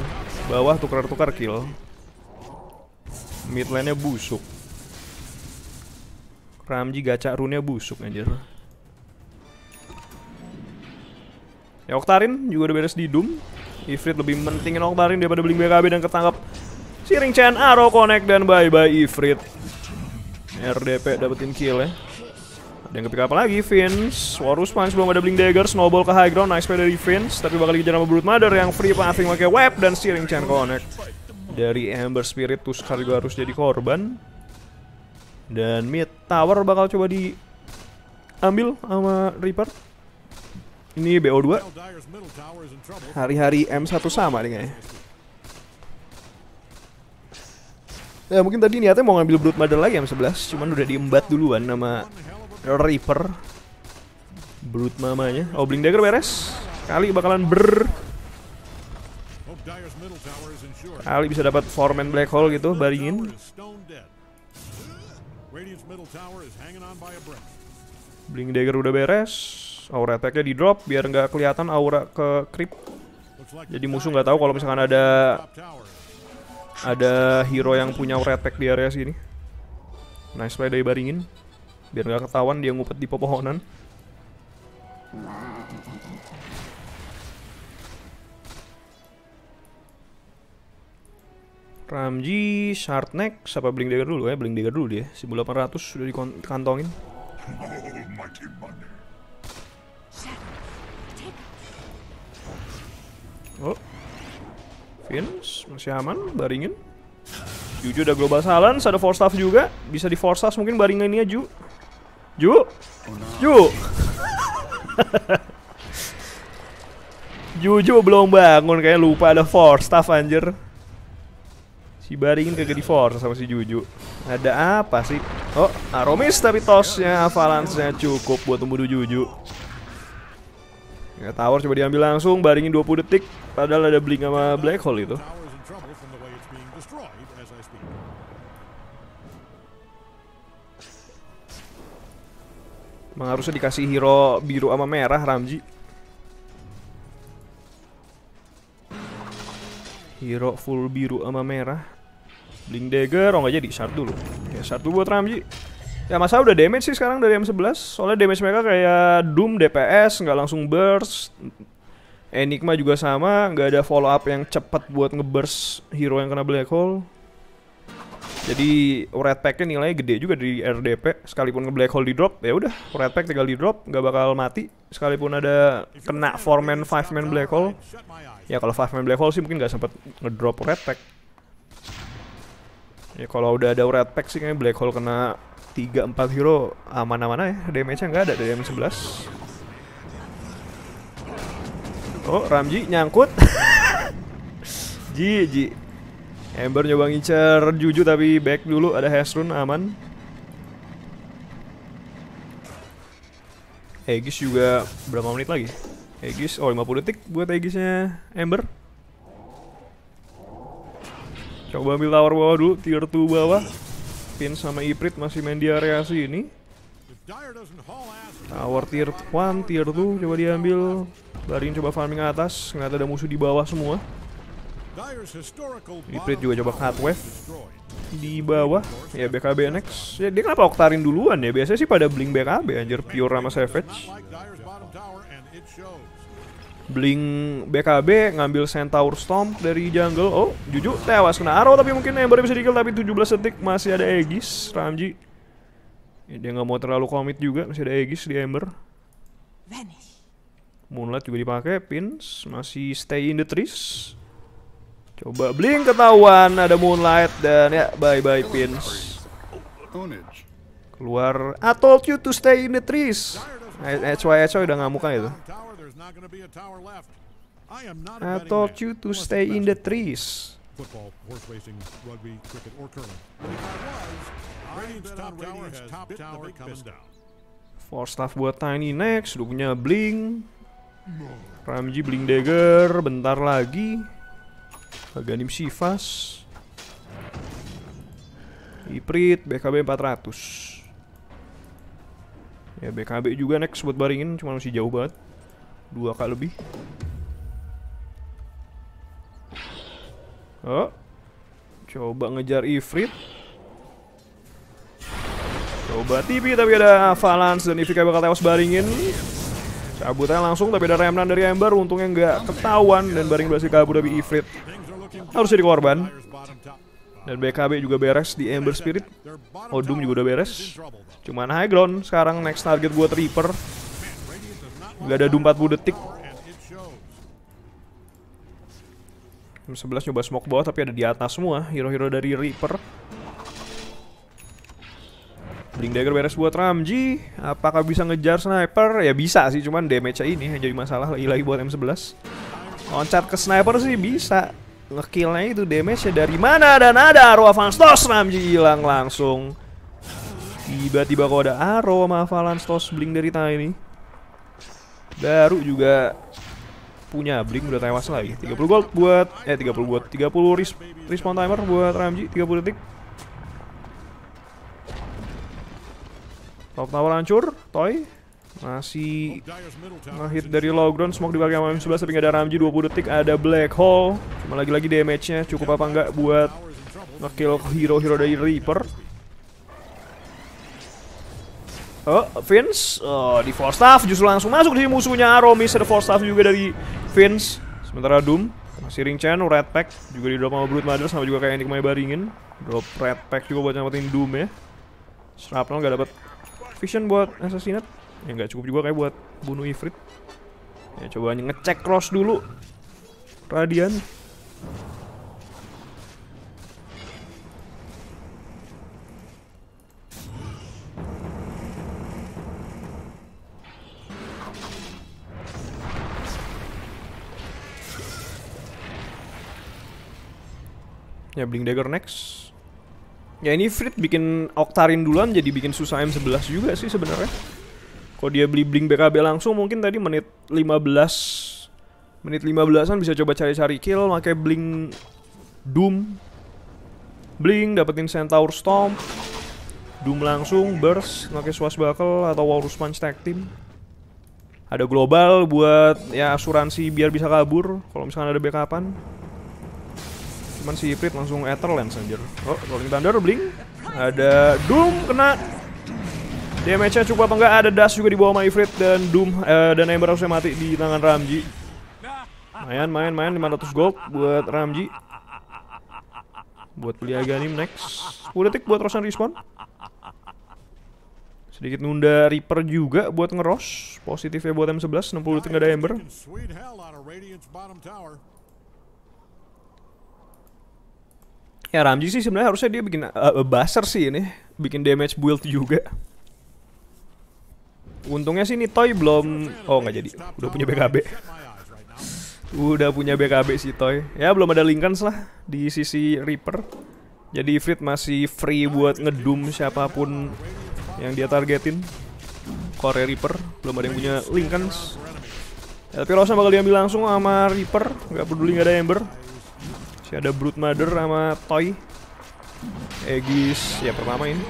Bawah tukar-tukar kill Mid lane-nya busuk Ramji gacha rune busuk anjir. Ya Oktarin juga udah beres di Doom. Ifrit lebih mentingin Oktarin daripada beli BKB dan ketangkap Siring Chen, arrow connect dan bye-bye Ifrit. RDP dapetin kill ya. Dan yang kepick apa lagi, Vince. Warus Punch belum ada Blink Dagger, Snowball ke high ground, nice play dari Vince. Tapi bakal dikejar sama Brute Mother yang free passing pakai web dan Siring chain connect. Dari Ember Spirit, Tuskar juga harus jadi korban. Dan mid tower bakal coba diambil sama Reaper. Ini BO2. Hari-hari M1 sama nih kayaknya. Ya mungkin tadi niatnya mau ngambil Brute Mother lagi M11, cuman udah diembat duluan sama Reaper. Brute mamanya. Obling oh, Dagger beres. Kali bakalan ber Kali bisa dapat Foreman Black Hole gitu, baringin. Bling Dagger udah beres. Aura attack di drop biar nggak kelihatan aura ke creep. Jadi musuh nggak tahu kalau misalkan ada ada hero yang punya aura attack di area sini. Nice play dari Baringin. Biar nggak ketahuan dia ngumpet di pepohonan. Ramji, Shartneck, siapa Blink Dagger dulu ya? Blink Dagger dulu dia. 1800 sudah dikantongin. Oh. Vince masih aman, Baringin. Juju ada global silence, ada force staff juga. Bisa di force staff mungkin baringin ini ya, Ju. Ju. Ju. <laughs> Juju belum bangun kayak lupa ada force staff anjir. Kibaringin kagak di force sama si Juju Ada apa sih? Oh, Aromis tapi tosnya Avalanche-nya cukup buat membunuh Juju ya, Tower coba diambil langsung, baringin 20 detik Padahal ada Blink sama Black Hole itu Emang harusnya dikasih hero biru sama merah Ramji Hero full biru sama merah Blink Dagger, oh nggak jadi, Shard dulu Ya Shard dulu buat Ramji Ya masa udah damage sih sekarang dari M11 Soalnya damage mereka kayak Doom, DPS, nggak langsung burst Enigma juga sama, nggak ada follow up yang cepat buat ngeburst hero yang kena black hole jadi red packnya nilainya gede juga di RDP sekalipun nge black hole di drop ya udah red pack tinggal di drop nggak bakal mati sekalipun ada kena 4 man 5 man black hole ya kalau 5 man black hole sih mungkin nggak sempet ngedrop red pack Ya kalau udah ada red pack sih kayaknya black hole kena 3 4 hero aman mana ya. Damage-nya nggak ada dari M11. Oh, Ramji nyangkut. Ji, Ji. Ember nyoba ngincer Juju tapi back dulu ada Hasrun aman. Aegis juga berapa menit lagi? Aegis, oh 50 detik buat Aegisnya Ember. Coba ambil tower bawah dulu, tier 2 bawah. Pin sama Iprit masih main di area sini. Tower tier 1, tier 2 coba diambil. Barin coba farming ke atas, ternyata ada musuh di bawah semua. Iprit juga coba cut wave di bawah ya BKB next ya dia kenapa oktarin duluan ya biasanya sih pada bling BKB anjir pure sama savage bling BKB ngambil Centaur Storm dari jungle. Oh, jujur tewas kena arrow tapi mungkin Ember bisa dikill tapi 17 detik masih ada Aegis Ramji. Ya, dia nggak mau terlalu komit juga masih ada Aegis di Ember. Moonlight juga dipakai, pins masih stay in the trees. Coba bling ketahuan ada Moonlight dan ya bye bye pins. Keluar I told you to stay in the trees. eh coy udah ngamuk kan itu not going to be a tower left. I am not I told you to stay in the trees. Football, horse racing, rugby, cricket, or curling. Radiant's top tower has top tower coming down. Four staff buat Tiny next, udah punya Bling. Ramji Bling Dagger, bentar lagi. Haganim Sivas. Iprit, BKB 400. Ya BKB juga next buat baringin, cuma masih jauh banget dua kali lebih oh coba ngejar Ifrit coba TV tapi ada Valance dan Ifrit bakal tewas baringin Cabutnya langsung tapi ada remnan dari Ember untungnya nggak ketahuan dan baring berhasil kabur dari Ifrit. harus jadi korban Dan BKB juga beres di Ember Spirit. Odum juga udah beres. Cuman high ground sekarang next target buat Reaper. Gak ada 40 detik sebelas coba smoke bawah tapi ada di atas semua Hero-hero dari Reaper Blink Dagger beres buat Ramji Apakah bisa ngejar sniper? Ya bisa sih, cuman damage-nya ini yang jadi masalah lagi-lagi buat M11 Loncat ke sniper sih bisa Ngekillnya itu damage-nya dari mana? Dan ada arrow Vanstos! Ramji hilang langsung Tiba-tiba kok ada arrow sama Avalanche Blink dari ini baru juga punya Blink udah tewas lagi 30 gold buat eh 30 buat 30 res respawn timer buat Ramji 30 detik Top tower hancur Toy masih ngehit dari low ground smoke dipakai sama M11 tapi nggak ada Ramji 20 detik ada black hole cuma lagi-lagi damage-nya cukup apa enggak buat ngekill hero-hero dari Reaper Oh, Vince oh, di Force Staff justru langsung masuk di musuhnya Romi ada Force Staff juga dari Vince sementara Doom masih Ring chain Red Pack juga di drop sama Brute Mother sama juga kayak yang kemarin baringin drop Red Pack juga buat nyamatin Doom ya Shrapnel nggak dapat vision buat assassinat. ya nggak cukup juga kayak buat bunuh Ifrit ya coba ngecek cross dulu Radian Ya Blink Dagger next. Ya ini Frit bikin Oktarin duluan jadi bikin susah M11 juga sih sebenarnya. Kalau dia beli Blink BKB langsung mungkin tadi menit 15 menit 15-an bisa coba cari-cari kill pakai Blink Doom. Blink dapetin Centaur storm, Doom langsung burst pakai Swashbuckle atau Walrus Punch Tag Team. Ada global buat ya asuransi biar bisa kabur kalau misalkan ada backupan. Cuman si Ifrit langsung Ether Lens anjir. Oh, Rolling Thunder, Blink. Ada Doom kena. Damage-nya cukup apa enggak? Ada Dash juga di bawah My Ifrit dan Doom uh, dan Ember harusnya mati di tangan Ramji. Main, main, main 500 gold buat Ramji. Buat beli Aganim next. 10 detik buat Rosan respawn, Sedikit nunda Reaper juga buat ngeros. Positifnya buat M11, 60 detik gak ada Ember. Ya Ramji sih sebenarnya harusnya dia bikin uh, eh, eh, buzzer sih ini, bikin damage build juga. Untungnya sih ini Toy belum oh nggak jadi. Udah punya BKB. Udah punya BKB si Toy. Ya belum ada Lincoln lah di sisi Reaper. Jadi frit masih free buat ngedum siapapun yang dia targetin. Core Reaper belum ada yang punya Lincoln Ya, tapi Rosa bakal diambil langsung sama Reaper, nggak peduli nggak ada Ember. Masih ada Brute Mother sama Toy. Aegis, ya pertama ini.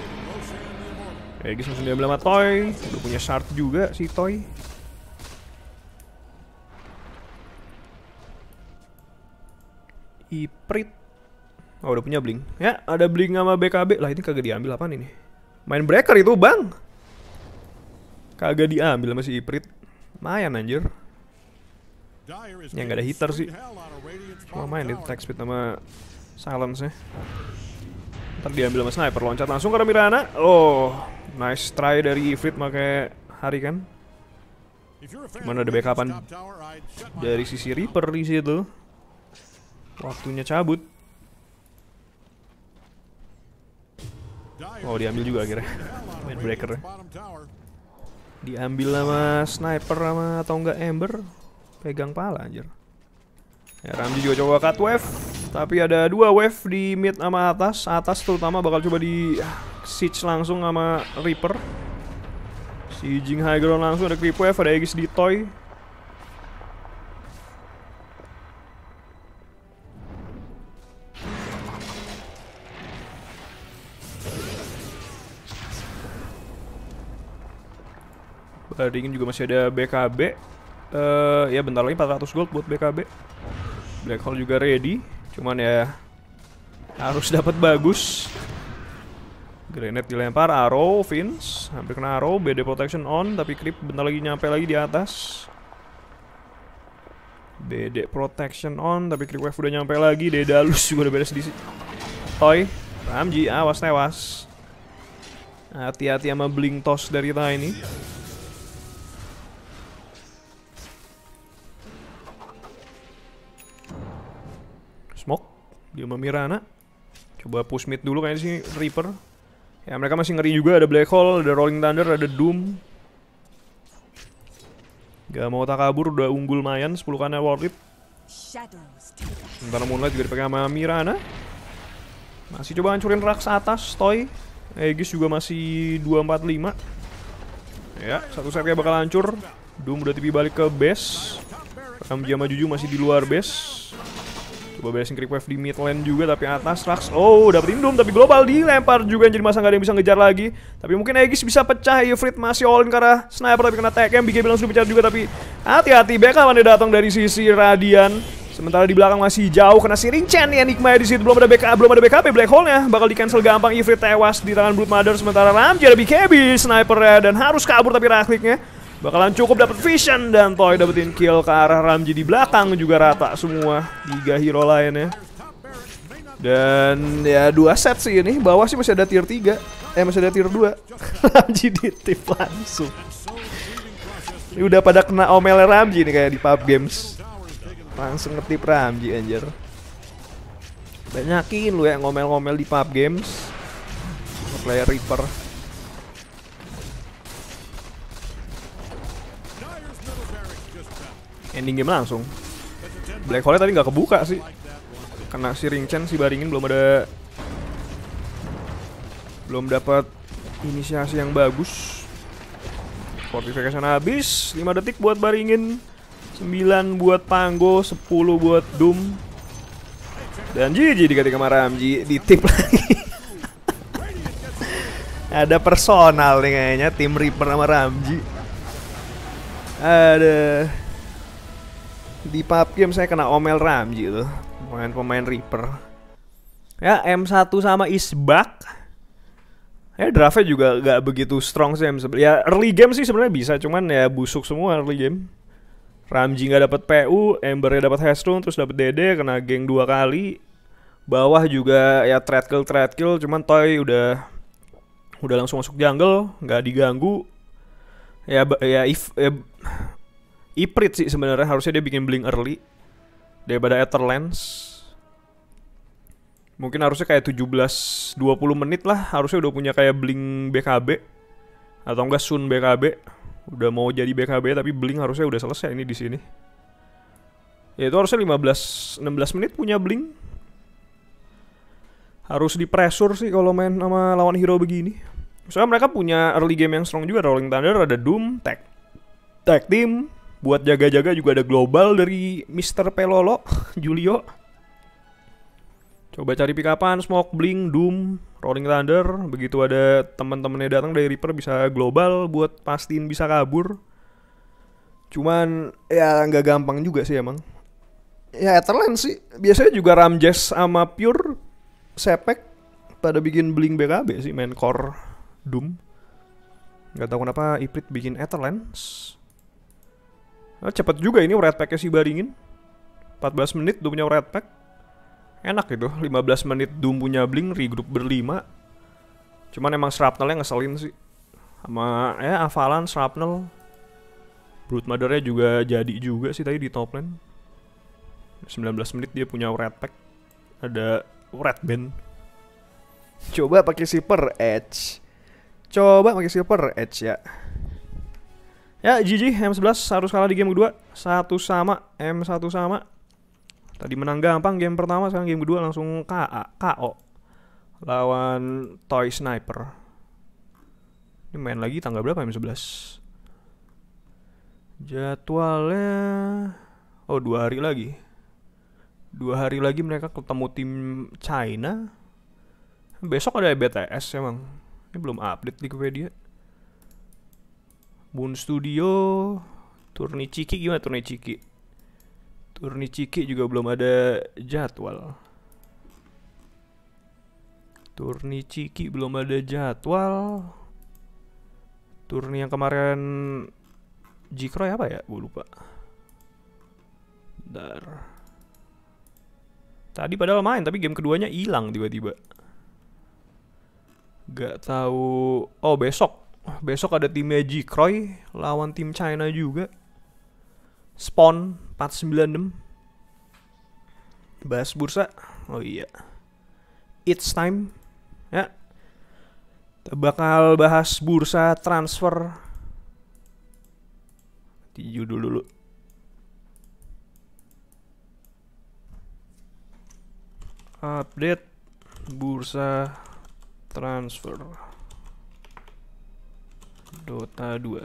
Aegis langsung diambil sama Toy. Udah punya shard juga si Toy. Iprit. Oh, udah punya Blink. Ya, ada Blink sama BKB. Lah, ini kagak diambil apaan ini? Main breaker itu, Bang. Kagak diambil sama si Iprit. Mayan anjir. Ya gak ada hitter sih. Cuma main di attack speed sama silence ya. Ntar diambil sama sniper, loncat langsung ke Mirana. Oh, nice try dari Ifrit pakai kan Mana ada backupan dari sisi Reaper di situ. Waktunya cabut. Oh, diambil juga akhirnya. Main breaker. Diambil sama sniper sama atau enggak Ember. Pegang pala anjir. Ya, Ramji juga coba cut wave Tapi ada dua wave di mid sama atas Atas terutama bakal coba di siege langsung sama Reaper Si Jing High Ground langsung ada creep wave, ada Aegis di toy Dingin juga masih ada BKB uh, eh, Ya bentar lagi 400 gold buat BKB Black Hole juga ready. Cuman ya harus dapat bagus. Grenade dilempar, arrow, fins, hampir kena arrow, BD protection on, tapi creep bentar lagi nyampe lagi di atas. BD protection on, tapi creep wave udah nyampe lagi, Dedalus juga udah beres di sini. Toy, Ramji, awas tewas. Hati-hati sama Blink Toss dari kita ini. Dia sama Mirana. Coba push mid dulu kayaknya sih Reaper. Ya mereka masih ngeri juga ada Black Hole, ada Rolling Thunder, ada Doom. Gak mau tak kabur udah unggul mayan 10 kannya Warlip. Sementara Moonlight juga dipegang sama Mirana. Masih coba hancurin Rax atas, Toy. Aegis juga masih 245. Ya, satu setnya bakal hancur. Doom udah tipi balik ke base. ram sama Juju masih di luar base. Gue beresin wave di mid lane juga tapi atas Rax. Oh, dapetin Doom tapi global dilempar juga jadi masa gak ada yang bisa ngejar lagi. Tapi mungkin Aegis bisa pecah. Ifrit iya, masih all in karena sniper tapi kena tag yang bkb langsung dipecat juga tapi hati-hati backup Anda datang dari sisi Radian. Sementara di belakang masih jauh kena siring Chen ya Nikma di situ belum ada BK belum ada BKP Black Hole-nya bakal di cancel gampang Ifrit iya, tewas di tangan Blood Mother sementara Ramji ada BKB sniper ya dan harus kabur tapi rakliknya Bakalan cukup dapat vision dan Toy dapetin kill ke arah Ramji di belakang juga rata semua tiga hero lainnya. Dan ya dua set sih ini, bawah sih masih ada tier 3. Eh masih ada tier 2. <laughs> Ramji ditip langsung. Ini udah pada kena omel Ramji nih kayak di pub games. Langsung ngetip Ramji anjir. Banyakin lu ya ngomel-ngomel di pub games. Player Reaper. ending game langsung. Black hole tadi nggak kebuka sih. Kena si Ringchen si Baringin belum ada belum dapat inisiasi yang bagus. Fortification habis, 5 detik buat Baringin, 9 buat Panggo, 10 buat Doom. Dan GG dikasih kamar Ramji di tip lagi. <laughs> ada personal nih kayaknya tim Reaper sama Ramji. Ada di PUBG saya kena omel Ramji tuh Pemain-pemain Reaper Ya M1 sama Isbak Ya draftnya juga gak begitu strong sih m Ya early game sih sebenarnya bisa Cuman ya busuk semua early game Ramji gak dapat PU Embernya dapat Hestrun Terus dapat DD Kena geng dua kali Bawah juga ya threat kill threat kill Cuman Toy udah Udah langsung masuk jungle Gak diganggu Ya, ya, if, ya Iprit sih sebenarnya harusnya dia bikin bling early daripada Etherlands. Mungkin harusnya kayak 17 20 menit lah, harusnya udah punya kayak bling BKB atau enggak Sun BKB. Udah mau jadi BKB tapi bling harusnya udah selesai ini di sini. Ya itu harusnya 15 16 menit punya bling. Harus di pressure sih kalau main sama lawan hero begini. Soalnya mereka punya early game yang strong juga Rolling Thunder, ada Doom, Tech, Tech Team, Buat jaga-jaga juga ada global dari Mr. Pelolo, <laughs> Julio. Coba cari pick Smoke, Bling Doom, Rolling Thunder. Begitu ada teman-temannya datang dari Reaper bisa global buat pastiin bisa kabur. Cuman ya nggak gampang juga sih emang. Ya Etherland sih. Biasanya juga Ramjes sama Pure Sepek pada bikin Bling BKB sih main core Doom. Gak tau kenapa Iprit bikin Etherlands Nah, cepet juga ini red packnya si Baringin. 14 menit Doom punya red pack. Enak itu, 15 menit Doom punya Blink, regroup berlima. Cuman emang shrapnelnya ngeselin sih. Sama ya eh, Avalan, shrapnel. Brute Mother-nya juga jadi juga sih tadi di top lane. 19 menit dia punya red pack. Ada red band. Coba pakai super edge. Coba pakai super edge ya. Ya, GG M11 harus kalah di game kedua. Satu sama, M1 sama. Tadi menang gampang game pertama, sekarang game kedua langsung KA, KO. Lawan Toy Sniper. Ini main lagi tanggal berapa M11? Jadwalnya oh dua hari lagi. Dua hari lagi mereka ketemu tim China. Besok ada BTS emang. Ini belum update di Wikipedia. Bun Studio, Turni Ciki gimana Turni Ciki? Turni Ciki juga belum ada jadwal. Turni Ciki belum ada jadwal. Turni yang kemarin Jikroy apa ya? Gue lupa. Bentar. Tadi padahal main tapi game keduanya hilang tiba-tiba. Gak tahu. Oh, besok. Ah, besok ada tim Magic Croy lawan tim China juga. Spawn 496. Bahas bursa. Oh iya. It's time. Ya. Kita bakal bahas bursa transfer. Di judul dulu. Update bursa transfer. Dota 2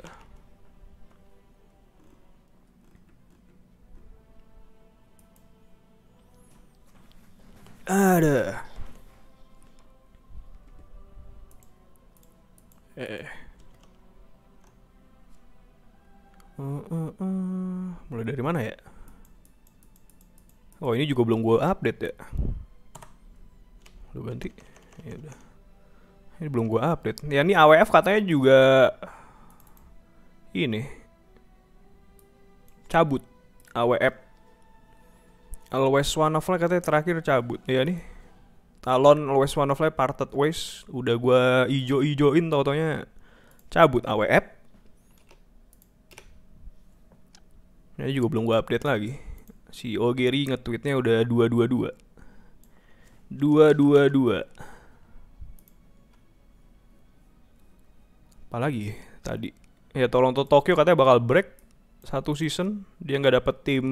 Ada Eh uh, uh, uh. Mulai dari mana ya? Oh ini juga belum gue update ya Lu ganti Ya udah ini belum gua update. Ya ini AWF katanya juga ini cabut AWF. Always One of Life katanya terakhir cabut. Ya nih. Talon Always One of Life Parted Ways udah gua ijo-ijoin tau-taunya cabut AWF. Ini juga belum gua update lagi. Si Ogeri dua dua dua dua dua apalagi tadi ya Toronto Tokyo katanya bakal break satu season dia nggak dapet tim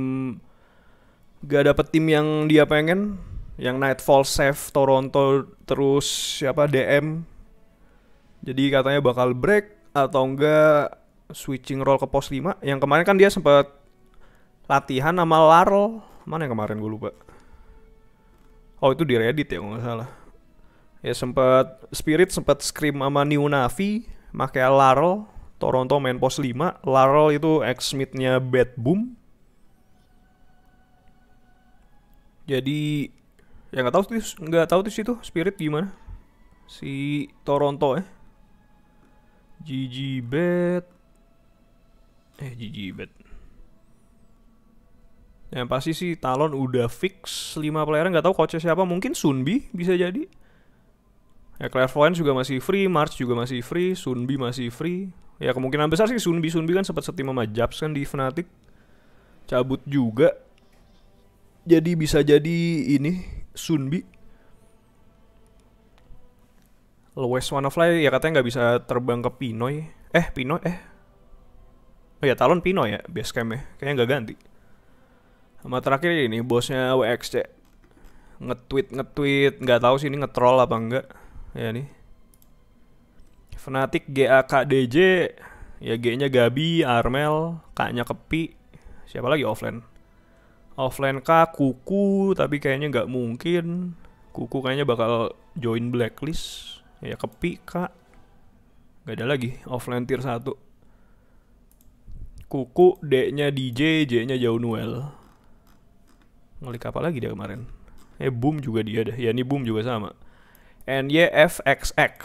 nggak dapet tim yang dia pengen yang Nightfall Save Toronto terus siapa DM jadi katanya bakal break atau enggak switching role ke pos 5 yang kemarin kan dia sempat latihan sama Larl mana yang kemarin gue lupa oh itu di Reddit ya nggak salah ya sempat Spirit sempat scream sama New Navi pakai nah, Larl Toronto main pos 5 Larl itu ex midnya Bad Boom jadi ya nggak tahu sih nggak tahu sih itu Spirit gimana si Toronto eh. GG Bet eh GG Bet yang pasti sih Talon udah fix 5 player nggak tahu coachnya siapa mungkin Sunbi bisa jadi Ya Clairvoyance juga masih free, March juga masih free, Sunbi masih free. Ya kemungkinan besar sih Sunbi Sunbi kan sempat setim sama Japs kan di Fnatic. Cabut juga. Jadi bisa jadi ini Sunbi. Lowest Wanna Fly ya katanya nggak bisa terbang ke Pinoy. Eh Pinoy eh. Oh ya Talon Pinoy ya base camp-nya. Kayaknya nggak ganti. Sama terakhir ini bosnya WXC nge-tweet nge-tweet nggak tahu sih ini nge-troll apa enggak ya nih. Fnatic GAKDJ ya G-nya Gabi, Armel, K-nya Kepi. Siapa lagi offline? Offline K Kuku tapi kayaknya nggak mungkin. Kuku kayaknya bakal join blacklist. Ya Kepi K. Gak ada lagi offline tier 1. Kuku D-nya DJ, J-nya Jauh Noel. Ngelik apa lagi dia kemarin? Eh Boom juga dia deh. Ya ini Boom juga sama. NYFXX.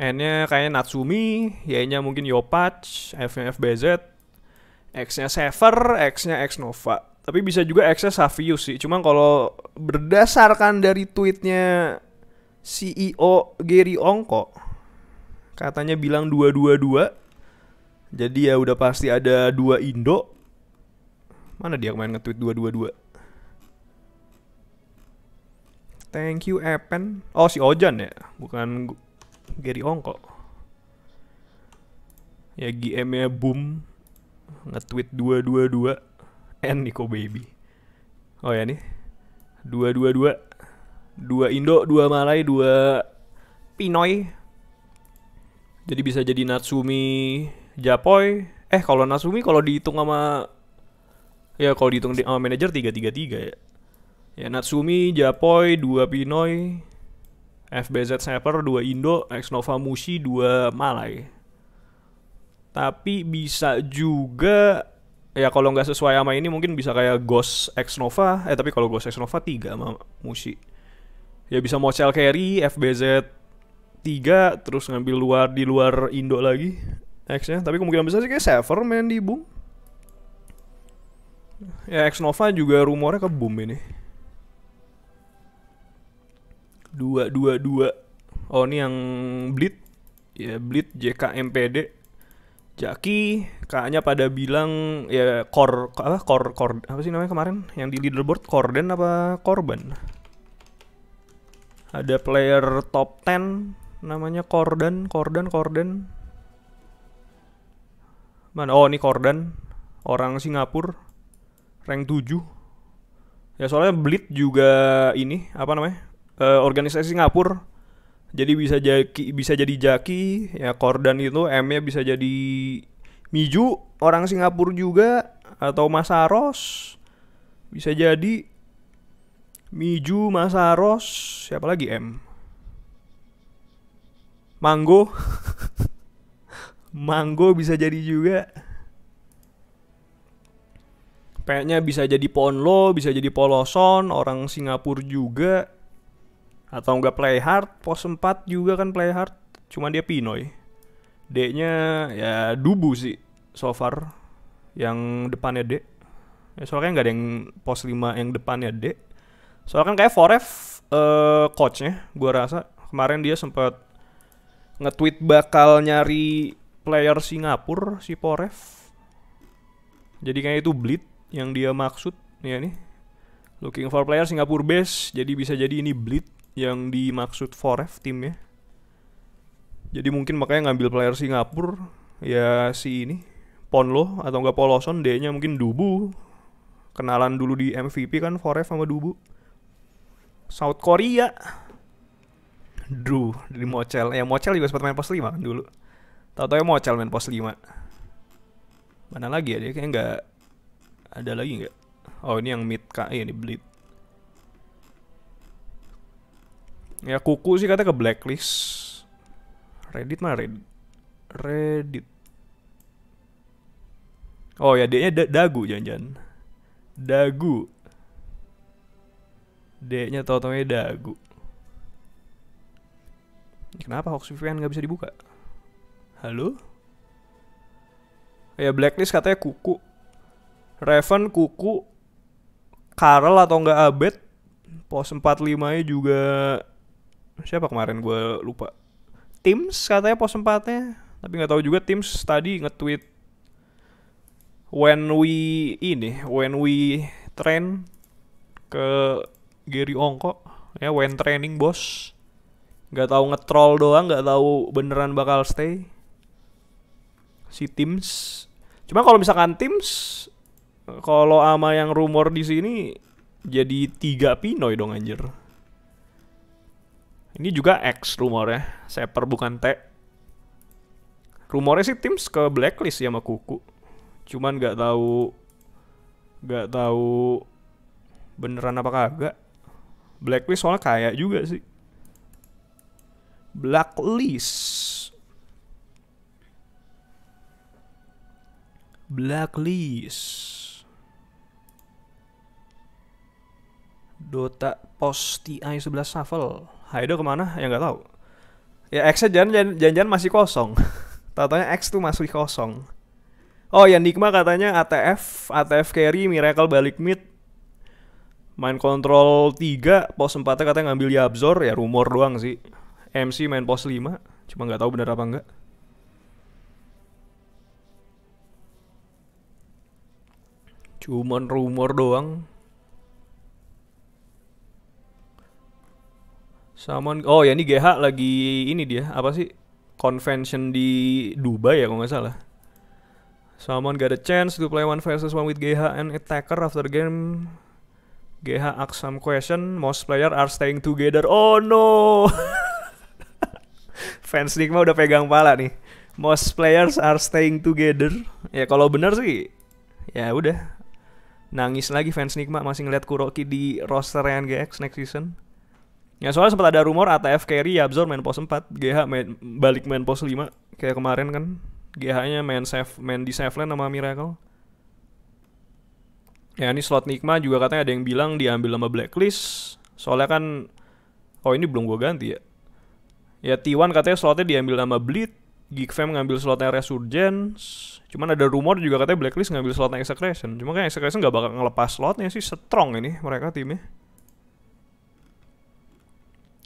N-nya kayaknya Natsumi, Y-nya mungkin Yopatch, F-nya FBZ, X-nya Sever, X-nya X Nova. Tapi bisa juga X-nya Savius sih. Cuman kalau berdasarkan dari tweetnya CEO Gary Ongko, katanya bilang dua dua dua, Jadi ya udah pasti ada dua Indo. Mana dia kemarin nge-tweet 222? Thank you Epen. Oh si Ojan ya, bukan Gary Ongko. Ya GM-nya boom dua dua dua. and Nico Baby. Oh ya nih. dua dua dua. Dua Indo, dua Malay, dua Pinoy. Jadi bisa jadi Natsumi Japoy. Eh kalau Natsumi kalau dihitung sama ya kalau dihitung sama tiga tiga ya. Ya Natsumi, Japoy, 2 Pinoy, FBZ Sniper, 2 Indo, Exnova Mushi, 2 Malay. Tapi bisa juga ya kalau nggak sesuai sama ini mungkin bisa kayak Ghost Exnova, eh tapi kalau Ghost Exnova 3 sama Mushi. Ya bisa mochel Carry, FBZ 3 terus ngambil luar di luar Indo lagi X-nya, tapi kemungkinan besar sih kayak Sever main di Boom. Ya Exnova juga rumornya ke Boom ini dua dua dua oh ini yang Blit ya Blit JKMPD Jaki kayaknya pada bilang ya kor apa kor kor apa sih namanya kemarin yang di leaderboard korden apa korban ada player top ten namanya korden korden korden mana oh ini korden orang Singapura rank tujuh ya soalnya Blit juga ini apa namanya uh, organisasi Singapura jadi bisa jaki bisa jadi jaki ya Kordan itu M-nya bisa jadi Miju orang Singapura juga atau Masaros bisa jadi Miju Masaros siapa lagi M Manggo. <laughs> Manggo bisa jadi juga Kayaknya bisa jadi Ponlo, bisa jadi Poloson, orang Singapura juga atau enggak play hard pos 4 juga kan play hard cuma dia Pinoy D-nya ya Dubu sih so far yang depannya D ya, soalnya nggak ada yang pos 5 yang depannya D soalnya kan kayak Foref uh, eh, coachnya gua rasa kemarin dia sempat nge-tweet bakal nyari player Singapura si Foref jadi kayak itu bleed yang dia maksud ya nih looking for player Singapura base jadi bisa jadi ini bleed yang dimaksud Foref timnya. Jadi mungkin makanya ngambil player Singapura ya si ini Ponlo atau enggak Poloson D-nya mungkin Dubu. Kenalan dulu di MVP kan Foref sama Dubu. South Korea. Drew dari Mochel. Ya Mochel juga sempat main pos 5 kan dulu. Tahu-tahu ya Mochel main pos 5. Mana lagi ya dia kayak enggak ada lagi nggak? Oh ini yang mid K iya, ini Blitz. Ya kuku sih katanya ke blacklist. Reddit mana Reddit? Reddit. Oh ya, D-nya da dagu jangan-jangan. Dagu. D-nya tau-taunya dagu. Kenapa Hoax VPN nggak bisa dibuka? Halo? Ya blacklist katanya kuku. Raven kuku. Karel atau enggak Abed. Pos 45 nya juga siapa kemarin gue lupa Teams katanya pos empatnya tapi nggak tahu juga Teams tadi nge-tweet when we ini when we train ke Gary Ongko ya when training bos nggak tahu ngetrol doang nggak tahu beneran bakal stay si Teams cuma kalau misalkan Teams kalau ama yang rumor di sini jadi tiga Pinoy dong anjir ini juga X rumornya. Seper bukan T. Rumornya sih Teams ke blacklist ya sama Kuku. Cuman nggak tahu nggak tahu beneran apa kagak. Blacklist soalnya kaya juga sih. Blacklist. Blacklist. Dota Posti TI 11 Shuffle. Haido kemana? Ya nggak tahu. Ya X-nya jangan-jangan masih kosong. <laughs> Tatanya X tuh masih kosong. Oh ya Nikma katanya ATF, ATF carry, Miracle balik mid. Main kontrol 3, pos 4 katanya ngambil Yabzor, ya rumor doang sih. MC main pos 5, cuma nggak tahu bener apa enggak. Cuman rumor doang. Salmon Oh ya ini GH lagi ini dia apa sih convention di Dubai ya kalau nggak salah. Salmon got a chance to play one versus one with GH and attacker after game. GH ask some question. Most player are staying together. Oh no. <laughs> Fans Nikma udah pegang pala nih. Most players are staying together. Ya kalau benar sih ya udah. Nangis lagi fans Nikma masih ngeliat Kuroki di roster NGX next season. Ya soalnya sempat ada rumor ATF carry Yabzor main pos 4, GH main, balik main pos 5 kayak kemarin kan. GH-nya main safe main di safe lane sama Miracle. Ya ini slot Nikma juga katanya ada yang bilang diambil sama Blacklist. Soalnya kan oh ini belum gue ganti ya. Ya T1 katanya slotnya diambil sama Bleed, Geekfam ngambil slotnya Resurgence. Cuman ada rumor juga katanya Blacklist ngambil slotnya Execration. Cuma kan Execration nggak bakal ngelepas slotnya sih, strong ini mereka timnya.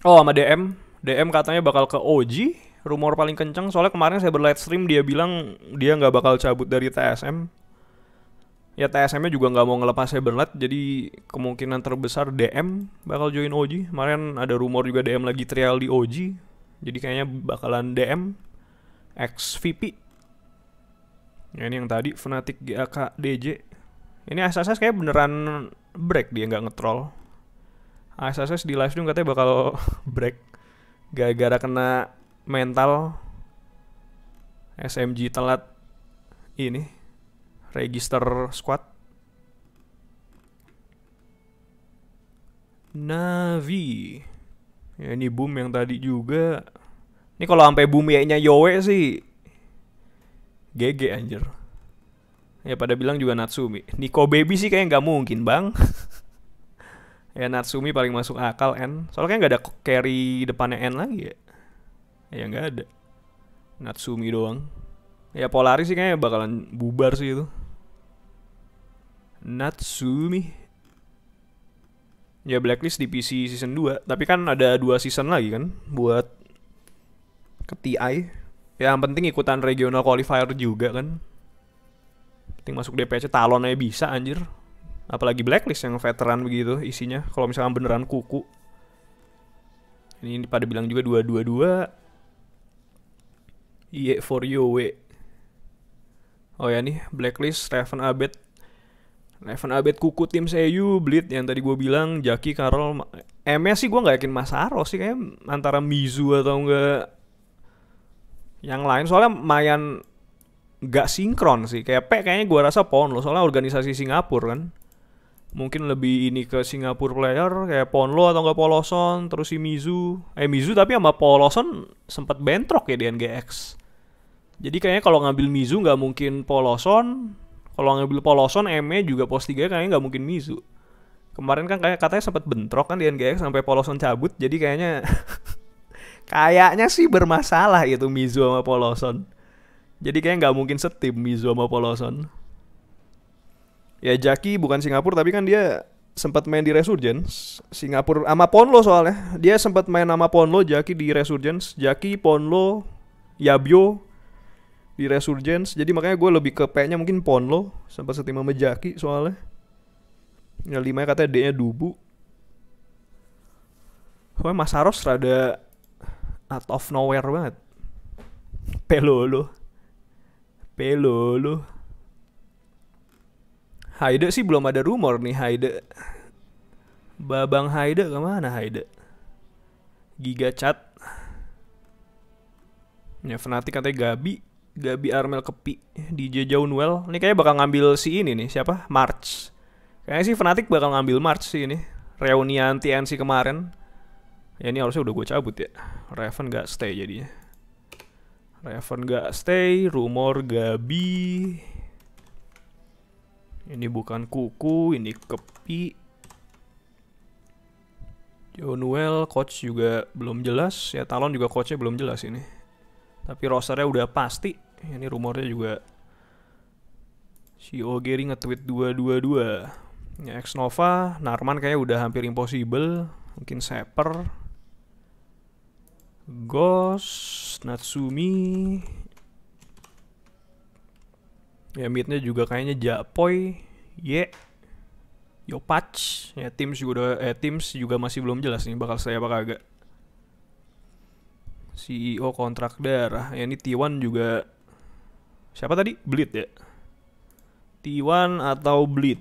Oh sama DM, DM katanya bakal ke OG. Rumor paling kenceng soalnya kemarin saya berlive stream dia bilang dia nggak bakal cabut dari TSM. Ya TSM-nya juga nggak mau ngelepas berlat. jadi kemungkinan terbesar DM bakal join OG. Kemarin ada rumor juga DM lagi trial di OG. Jadi kayaknya bakalan DM XVP. Ya ini yang tadi Fnatic GAK DJ. Ini SSS kayak beneran break dia nggak ngetrol. ASSS di live stream katanya bakal <laughs> break gara-gara kena mental SMG telat ini register squad Navi ya ini boom yang tadi juga ini kalau sampai boom ya nya Yowe sih GG anjir ya pada bilang juga Natsumi Niko Baby sih kayaknya nggak mungkin bang <laughs> Ya Natsumi paling masuk akal N. Soalnya nggak ada carry depannya N lagi ya. Ya nggak ada. Natsumi doang. Ya Polaris sih kayaknya bakalan bubar sih itu. Natsumi. Ya Blacklist di PC season 2, tapi kan ada dua season lagi kan buat ke TI. Ya, yang penting ikutan regional qualifier juga kan. Penting masuk DPC talon aja bisa anjir apalagi blacklist yang veteran begitu isinya kalau misalkan beneran kuku ini, ini pada bilang juga dua dua dua, iye for you we oh ya nih blacklist Raven Abed Raven Abed kuku tim Seyu Bleed yang tadi gue bilang Jaki Karol MS eh, sih gue nggak yakin Masaro sih kayak antara Mizu atau enggak yang lain soalnya lumayan gak sinkron sih kayak P kayaknya gue rasa pon loh soalnya organisasi Singapura kan mungkin lebih ini ke Singapura player kayak Ponlo atau enggak Poloson terus si Mizu eh Mizu tapi sama Poloson sempat bentrok ya di NGX jadi kayaknya kalau ngambil Mizu nggak mungkin Poloson kalau ngambil Poloson ME juga pos tiga, kayaknya nggak mungkin Mizu kemarin kan kayak katanya sempat bentrok kan di NGX sampai Poloson cabut jadi kayaknya <laughs> kayaknya sih bermasalah itu Mizu sama Poloson jadi kayaknya nggak mungkin setim Mizu sama Poloson ya Jaki bukan Singapura tapi kan dia sempat main di Resurgence Singapura sama Ponlo soalnya dia sempat main sama Ponlo Jaki di Resurgence Jaki Ponlo Yabio di Resurgence jadi makanya gue lebih ke P nya mungkin Ponlo sempat setim sama Jaki soalnya yang lima katanya D nya Dubu soalnya Mas Haros rada out of nowhere banget Pelolo Pelolo Haide sih belum ada rumor nih Haide. Babang Haide kemana Haide? Giga Chat. Ya Fnatic katanya Gabi. Gabi Armel Kepi. DJ Well Ini kayaknya bakal ngambil si ini nih. Siapa? March. Kayaknya sih Fnatic bakal ngambil March sih ini. Reunian TNC kemarin. Ya ini harusnya udah gue cabut ya. Raven gak stay jadinya. Raven gak stay. Rumor Gabi. Ini bukan kuku, ini kepi. Jonuel coach juga belum jelas, ya Talon juga coachnya belum jelas ini. Tapi rosternya udah pasti. Ini rumornya juga si Ogeri nge-tweet 222. Ya Ex Nova, Narman kayaknya udah hampir impossible, mungkin Saper. Ghost, Natsumi, ya midnya juga kayaknya Japoy Ye Yopatch, ya Teams juga udah, eh, Teams juga masih belum jelas nih bakal saya apa agak CEO kontrak darah ya ini T1 juga siapa tadi Bleed ya T1 atau Bleed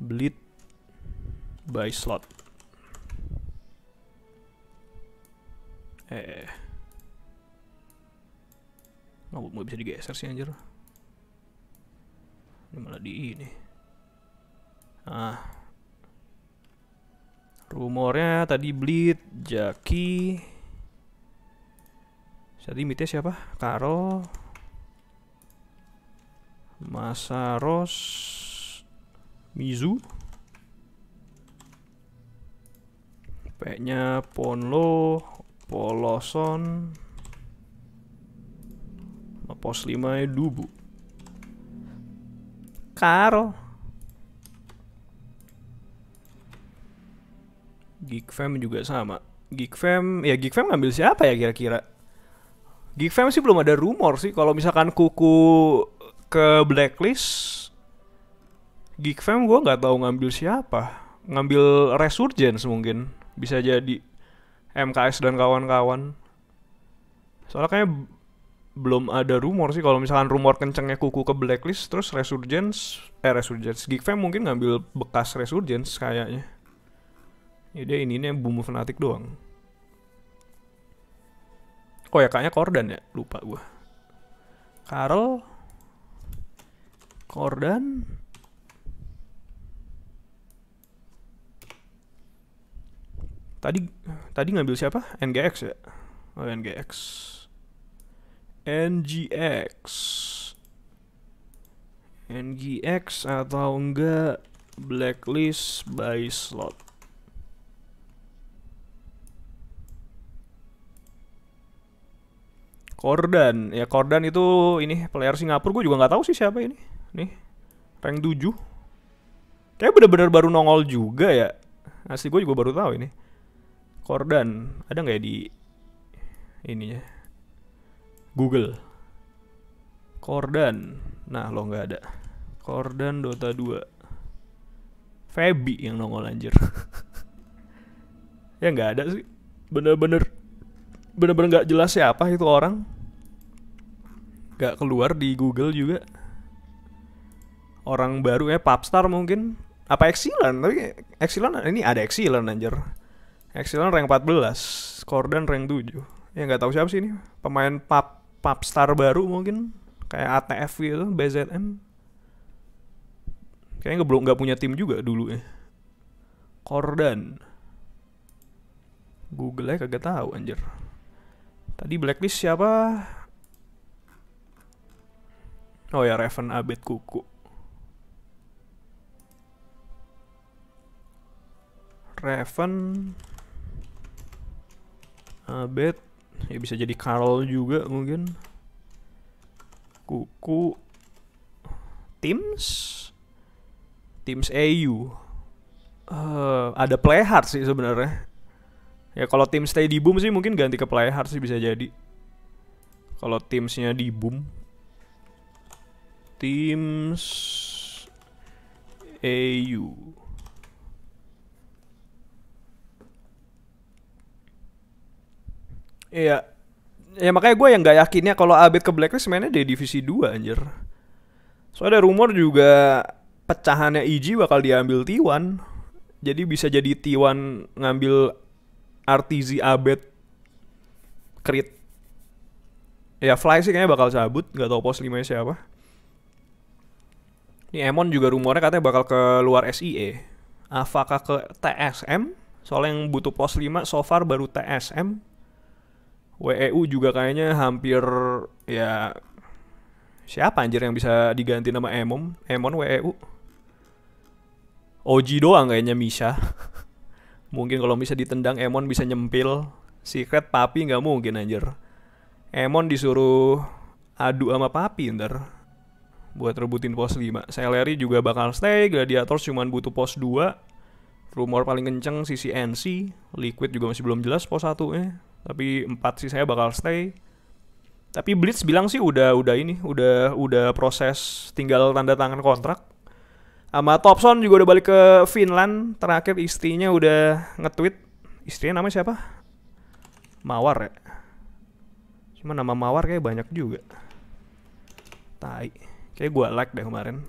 Bleed by slot eh nggak gue bisa digeser sih anjir. Ini malah di ini. Ah. Rumornya tadi Bleed, Jaki. Jadi mitnya siapa? Karo Masaros. Mizu. P-nya Ponlo, Poloson. Pos 5 Dubu. Karl. Fam juga sama. Geek Fam, ya Geek Fam ngambil siapa ya kira-kira? Geek Fam sih belum ada rumor sih. Kalau misalkan kuku ke blacklist, Geek Fam gue nggak tahu ngambil siapa. Ngambil Resurgence mungkin. Bisa jadi MKS dan kawan-kawan. Soalnya kayaknya belum ada rumor sih kalau misalkan rumor kencengnya kuku ke blacklist terus resurgence eh resurgence geek fam mungkin ngambil bekas resurgence kayaknya ya dia ini nih bumu fanatik doang oh ya kayaknya kordan ya lupa gua carl kordan tadi tadi ngambil siapa NGX ya oh NGX NGX NGX atau enggak blacklist by slot Kordan ya Kordan itu ini player Singapura gue juga nggak tahu sih siapa ini nih rank 7 kayak bener-bener baru nongol juga ya asli gue juga baru tahu ini Kordan ada nggak ya di ininya Google. Kordan. Nah, lo gak ada. Kordan Dota 2. Febi yang nongol anjir. ya gak ada sih. Bener-bener bener-bener gak jelas siapa itu orang. Gak keluar di Google juga. Orang baru ya Popstar mungkin. Apa Exilan? Tapi Exilan ini ada Exilan anjir. Exilan rank 14, Kordan rank 7. Ya nggak tahu siapa sih ini pemain pub Star baru mungkin kayak ATF gitu, BZM. Kayaknya nggak belum nggak punya tim juga dulu ya. Kordan. google aja kagak tahu anjir. Tadi blacklist siapa? Oh ya Raven Abed Kuku. Raven Abed ya bisa jadi Carl juga mungkin kuku Teams Teams AU uh, eh, ada Playhard sih sebenarnya ya kalau tim stay di boom sih mungkin ganti ke Playhard sih bisa jadi kalau teamsnya di boom Teams AU Iya. Ya makanya gue yang nggak yakinnya kalau Abed ke Blacklist mainnya di divisi 2 anjir. Soalnya ada rumor juga pecahannya IG bakal diambil T1. Jadi bisa jadi T1 ngambil RTZ Abed Crit. Ya Fly sih kayaknya bakal cabut, nggak tahu pos 5 siapa. Ini Emon juga rumornya katanya bakal ke luar SIE. Apakah ke TSM? Soalnya yang butuh pos 5 so far baru TSM WEU juga kayaknya hampir ya siapa anjir yang bisa diganti nama Emon Emon WEU Oji doang kayaknya Misha <laughs> mungkin kalau bisa ditendang Emon bisa nyempil Secret Papi nggak mungkin anjir Emon disuruh adu sama Papi ntar buat rebutin pos 5 Celery juga bakal stay Gladiator cuman butuh pos 2 Rumor paling kenceng sisi NC Liquid juga masih belum jelas pos 1 nya tapi empat sih saya bakal stay tapi Blitz bilang sih udah udah ini udah udah proses tinggal tanda tangan kontrak sama topson juga udah balik ke Finland terakhir istrinya udah nge-tweet istrinya namanya siapa Mawar ya cuma nama Mawar kayak banyak juga tai kayak gue like deh kemarin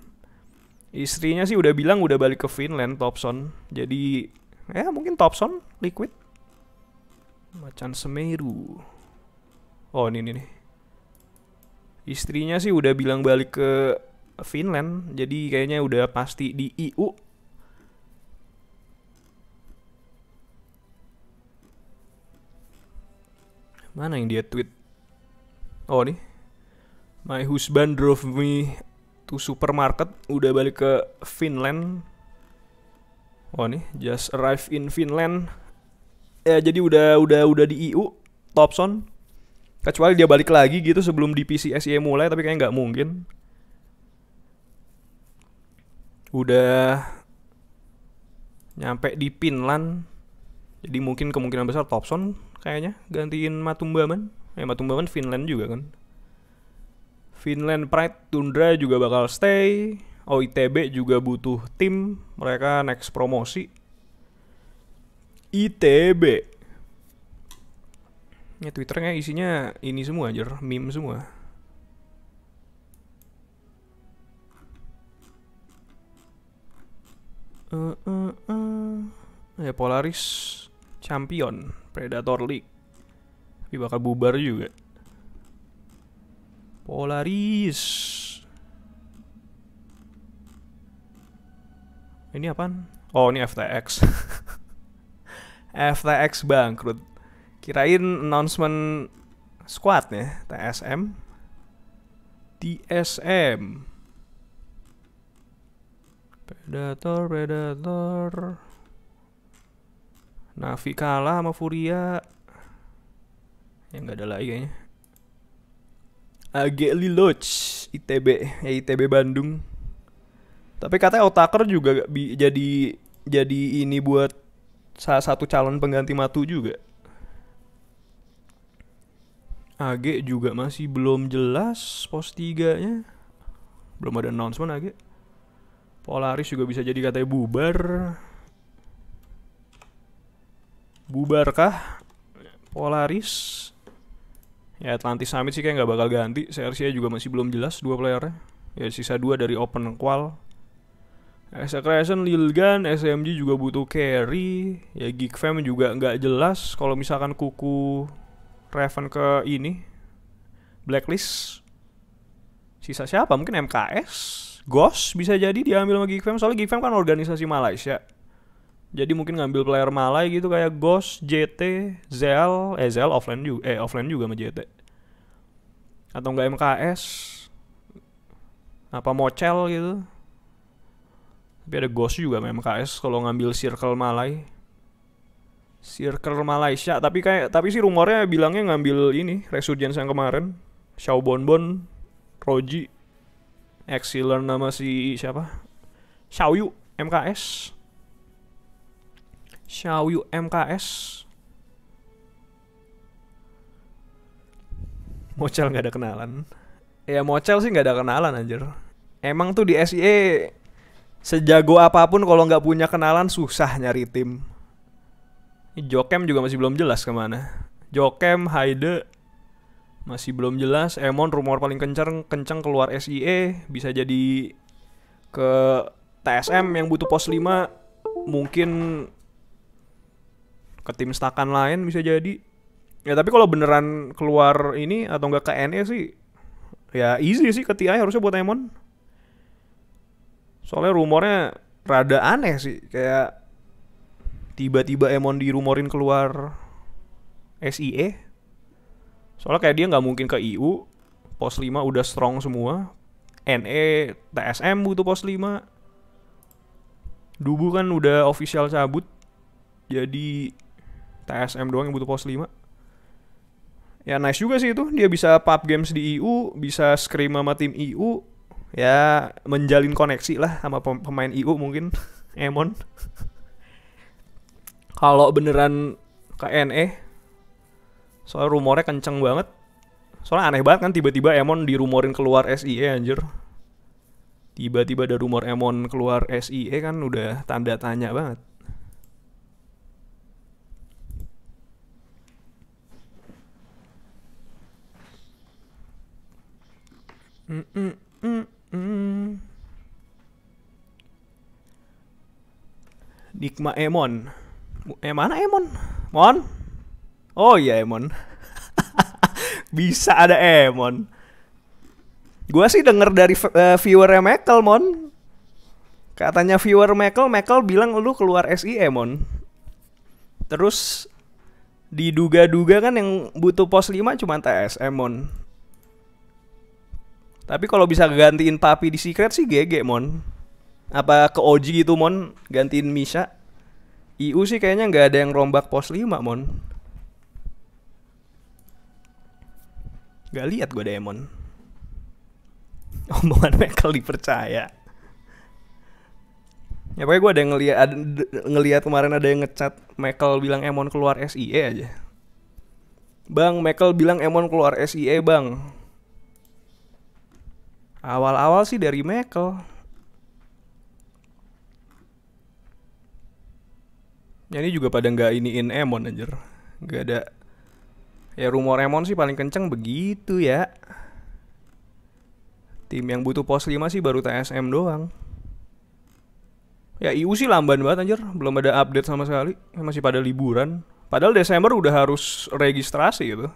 istrinya sih udah bilang udah balik ke Finland topson jadi ya mungkin topson Liquid Macan Semeru. Oh, ini nih. Istrinya sih udah bilang balik ke Finland, jadi kayaknya udah pasti di EU. Mana yang dia tweet? Oh, nih. My husband drove me to supermarket, udah balik ke Finland. Oh, nih, just arrive in Finland ya jadi udah udah udah di EU Thompson kecuali dia balik lagi gitu sebelum di PCSE mulai tapi kayaknya nggak mungkin udah nyampe di Finland jadi mungkin kemungkinan besar Thompson kayaknya gantiin Matumbaman eh Matumbaman Finland juga kan Finland Pride Tundra juga bakal stay OITB juga butuh tim mereka next promosi ITB. Ya Twitternya isinya ini semua aja, meme semua. Uh, uh, uh. Ya Polaris Champion Predator League. Tapi bakal bubar juga. Polaris. Ini apaan? Oh, ini FTX. <laughs> FTX bangkrut. Kirain announcement squad ya, TSM. TSM. Predator, Predator. Navi kalah sama Furia. Ya nggak ada lagi kayaknya. Agak Lodge, ITB, ya ITB Bandung. Tapi katanya Otaker juga bi jadi jadi ini buat salah satu calon pengganti Matu juga. Age juga masih belum jelas pos tiganya, Belum ada announcement Age, Polaris juga bisa jadi katanya bubar. Bubarkah Polaris? Ya Atlantis Summit sih kayak nggak bakal ganti. CRCA juga masih belum jelas dua playernya. Ya sisa dua dari Open Qual. As Creation Lil Gun, SMG juga butuh carry. Ya Geek Fam juga nggak jelas kalau misalkan kuku Raven ke ini blacklist. Sisa siapa? Mungkin MKS, Ghost bisa jadi diambil sama Geek Fam soalnya Geek Fam kan organisasi Malaysia. Jadi mungkin ngambil player Malay gitu kayak Ghost, JT, Zel, eh Zel offline juga, eh offline juga sama JT. Atau enggak MKS, apa Mochel gitu tapi ada Ghost juga sama MKS kalau ngambil Circle Malay. Circle Malaysia, tapi kayak tapi sih rumornya bilangnya ngambil ini Resurgence yang kemarin. Xiao Bonbon, Roji, Exiler nama si siapa? Xiaoyu MKS. Xiaoyu MKS. Mocel nggak ada kenalan. Ya Mocel sih nggak ada kenalan anjir. Emang tuh di SEA sejago apapun kalau nggak punya kenalan susah nyari tim. Jokem juga masih belum jelas kemana. Jokem, Haide masih belum jelas. Emon rumor paling kencang kencang keluar SIE bisa jadi ke TSM yang butuh pos 5 mungkin ke tim stakan lain bisa jadi. Ya tapi kalau beneran keluar ini atau nggak ke NE sih ya easy sih ke TI harusnya buat Emon. Soalnya rumornya rada aneh sih, kayak tiba-tiba Emon dirumorin keluar SIE. Soalnya kayak dia nggak mungkin ke IU, pos 5 udah strong semua. NE, TSM butuh pos 5. Dubu kan udah official cabut. Jadi TSM doang yang butuh pos 5. Ya nice juga sih itu, dia bisa pub games di iu bisa scrim sama tim iu ya menjalin koneksi lah sama pemain IU mungkin <laughs> Emon kalau beneran KNE e, soal rumornya kenceng banget soalnya aneh banget kan tiba-tiba Emon dirumorin keluar SIE anjir tiba-tiba ada rumor Emon keluar SIE kan udah tanda tanya banget Mm-mm. Mm. Hmm. Nikma Emon. Eh mana Emon? Mon? Oh iya Emon. <laughs> Bisa ada Emon. Gua sih denger dari uh, viewernya Mekel, Mon. Katanya viewer Mekel, Mekel bilang lu keluar SI Emon. Terus diduga-duga kan yang butuh pos 5 cuma TSM, Mon. Tapi kalau bisa gantiin Papi di Secret sih GG, Mon. Apa ke Oji gitu, Mon, gantiin Misha. IU sih kayaknya nggak ada yang rombak pos 5, Mon. Gak lihat gue Demon. Omongan <laughs> Michael dipercaya. Ya pokoknya gue ada yang ngeliat, ada, ngeliat kemarin ada yang ngechat Michael bilang Emon keluar SIE aja. Bang, Michael bilang Emon keluar SIE bang. Awal-awal sih dari Mekel. Ya ini juga pada nggak iniin Emon anjir. Nggak ada. Ya rumor Emon sih paling kenceng begitu ya. Tim yang butuh pos 5 sih baru TSM doang. Ya IU sih lamban banget anjir. Belum ada update sama sekali. Masih pada liburan. Padahal Desember udah harus registrasi gitu.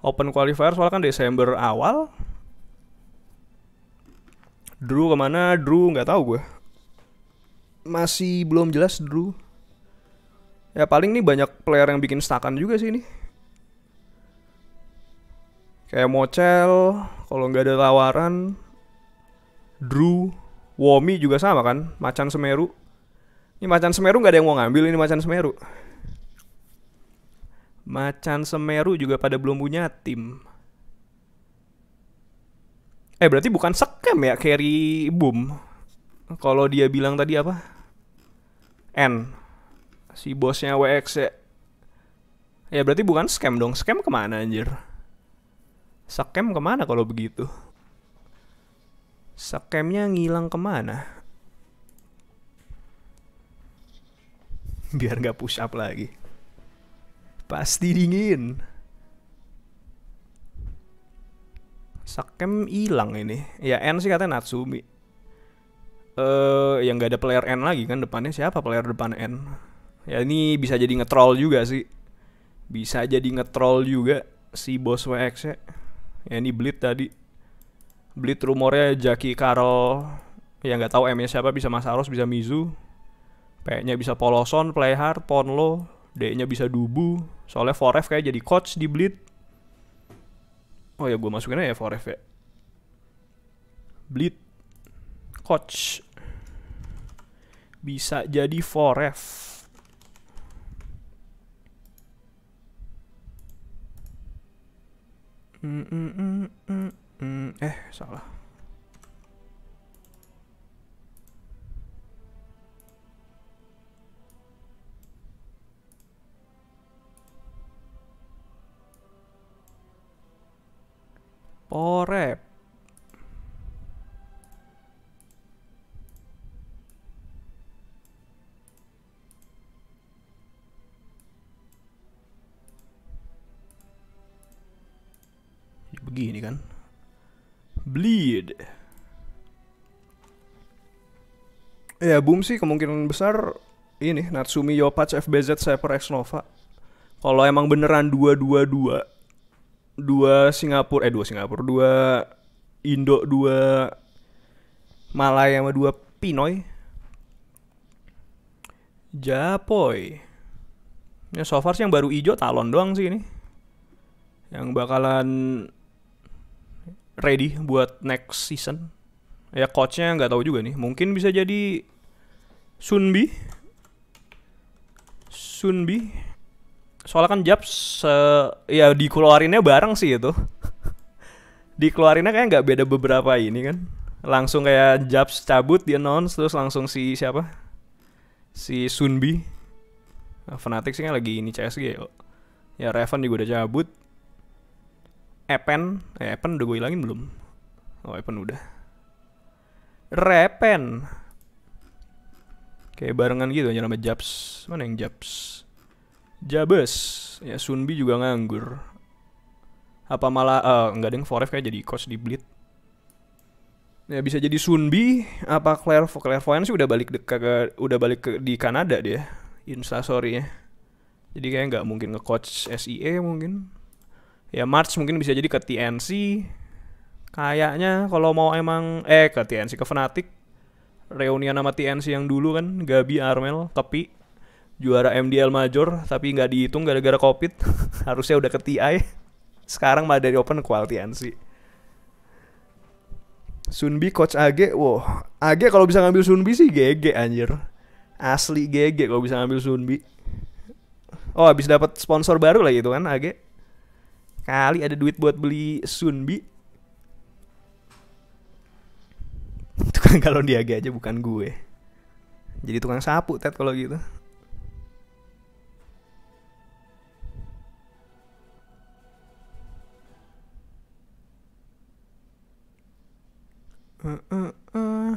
Open qualifier soalnya kan Desember awal. Drew kemana Drew nggak tahu gue masih belum jelas Drew ya paling nih banyak player yang bikin stakan juga sih ini kayak mochel, kalau nggak ada tawaran Drew Womi juga sama kan macan Semeru ini macan Semeru nggak ada yang mau ngambil ini macan Semeru macan Semeru juga pada belum punya tim Eh berarti bukan scam ya carry boom. Kalau dia bilang tadi apa? N. Si bosnya WX ya. Ya berarti bukan scam dong. Scam kemana anjir? Scam kemana kalau begitu? Scamnya ngilang kemana? Biar nggak push up lagi. Pasti dingin. Sakem hilang ini. Ya N sih katanya Natsumi. Eh yang nggak ada player N lagi kan depannya siapa player depan N? Ya ini bisa jadi ngetrol juga sih. Bisa jadi ngetrol juga si bos WX ya. Ya ini Blit tadi. Blit rumornya Jaki Carol ya nggak tahu M-nya siapa bisa Masaros bisa Mizu P-nya bisa Poloson Playhard Ponlo D-nya bisa Dubu soalnya Forev kayak jadi coach di Blit oh ya gue masukin aja ya, Foref ya Bleed Coach bisa jadi Foref mm -mm -mm -mm. mm, mm. eh salah Porep. Ya, begini kan bleed ya boom sih kemungkinan besar ini Natsumi Yopatch FBZ Cyper X Nova kalau emang beneran dua dua dua dua Singapura eh dua Singapura dua Indo dua Malaya sama dua Pinoy Japoy ya so far sih yang baru hijau talon doang sih ini yang bakalan ready buat next season ya coachnya nggak tahu juga nih mungkin bisa jadi Sunbi Sunbi soalnya kan Japs se eh, ya dikeluarinnya bareng sih itu <laughs> dikeluarinnya kayak nggak beda beberapa ini kan langsung kayak Japs cabut dia announce terus langsung si siapa si Sunbi nah, fanatik sih kan lagi ini CSG ya ya Raven juga udah cabut Epen eh, Epen udah gue hilangin belum oh Epen udah Repen kayak barengan gitu aja nama Japs mana yang Japs Jabes, ya Sunbi juga nganggur. Apa malah uh, nggak ada yang Forev kayak jadi coach di Blit. Ya bisa jadi Sunbi apa Clairvo Clairvoyant sih udah balik ke, udah balik ke di Kanada dia. Insta sorry ya. Jadi kayak nggak mungkin nge-coach SIE mungkin. Ya March mungkin bisa jadi ke TNC. Kayaknya kalau mau emang eh ke TNC ke Fnatic reunian sama TNC yang dulu kan Gabi Armel Kepi juara MDL Major tapi nggak dihitung gara-gara covid <laughs> harusnya udah ke TI sekarang malah dari Open kualtian sih Sunbi coach AG, wow, AG kalau bisa ngambil Sunbi sih GG anjir. Asli GG kalau bisa ngambil Sunbi. Oh, habis dapat sponsor baru lah gitu kan AG. Kali ada duit buat beli Sunbi. <laughs> Tukang galon di AG aja bukan gue. Jadi tukang sapu tet kalau gitu. Uh,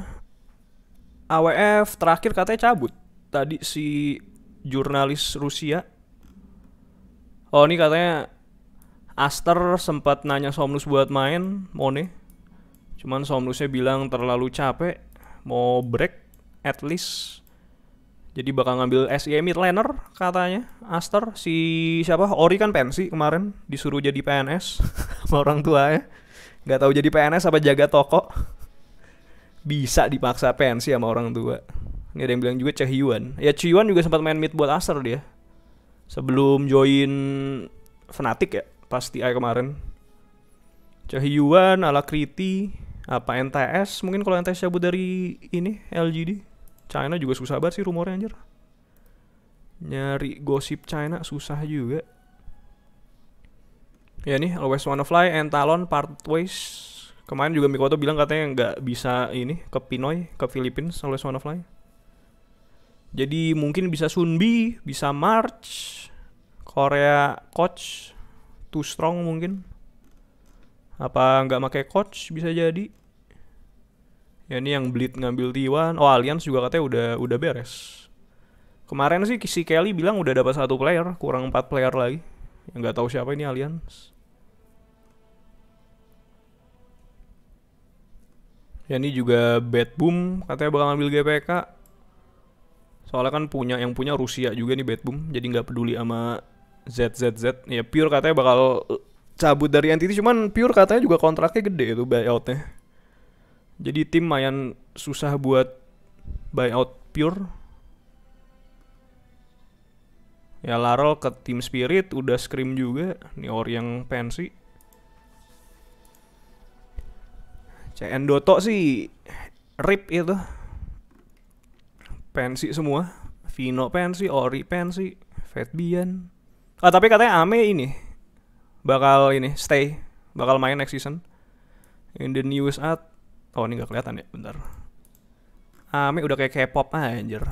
AWF terakhir katanya cabut. Tadi si jurnalis Rusia. Oh ini katanya Aster sempat nanya Somnus buat main Mone. Cuman Somnusnya bilang terlalu capek, mau break at least. Jadi bakal ngambil SIA midlaner katanya Aster si siapa Ori kan pensi kemarin disuruh jadi PNS <laughs> sama orang tua ya. nggak tahu jadi PNS apa jaga toko bisa dipaksa pensi sama orang tua. Ini ada yang bilang juga Yuan. Ya Yuan juga sempat main mid buat Acer dia. Sebelum join Fnatic ya, pasti ay kemarin. Cehyuan, ala Kriti, apa NTS? Mungkin kalau NTS cabut dari ini LGD. China juga susah banget sih rumornya anjir. Nyari gosip China susah juga. Ya nih, Always Wanna Fly, Entalon, Partways, Kemarin juga Mikoto bilang katanya nggak bisa ini ke Pinoy, ke Philippines oleh Swan of Life. Jadi mungkin bisa Sunbi, bisa March, Korea Coach, Too Strong mungkin. Apa nggak pakai Coach bisa jadi. Ya ini yang Bleed ngambil t Oh Alliance juga katanya udah udah beres. Kemarin sih si Kelly bilang udah dapat satu player, kurang empat player lagi. nggak tahu siapa ini Alliance. Ya ini juga Bad Boom katanya bakal ambil GPK. Soalnya kan punya yang punya Rusia juga nih Bad Boom, jadi nggak peduli sama ZZZ. Ya Pure katanya bakal eh, cabut dari entity cuman Pure katanya juga kontraknya gede itu buyoutnya. Jadi tim mayan susah buat buyout Pure. Ya Laral ke tim Spirit udah Scream juga, nih Ori yang pensi. CN Doto sih rip itu. Pensi semua. Vino pensi, Ori pensi, Fatbian. Ah, tapi katanya Ame ini bakal ini stay, bakal main next season. In the news at Oh, ini gak kelihatan ya, bentar. Ame udah kayak K-pop ah, anjir.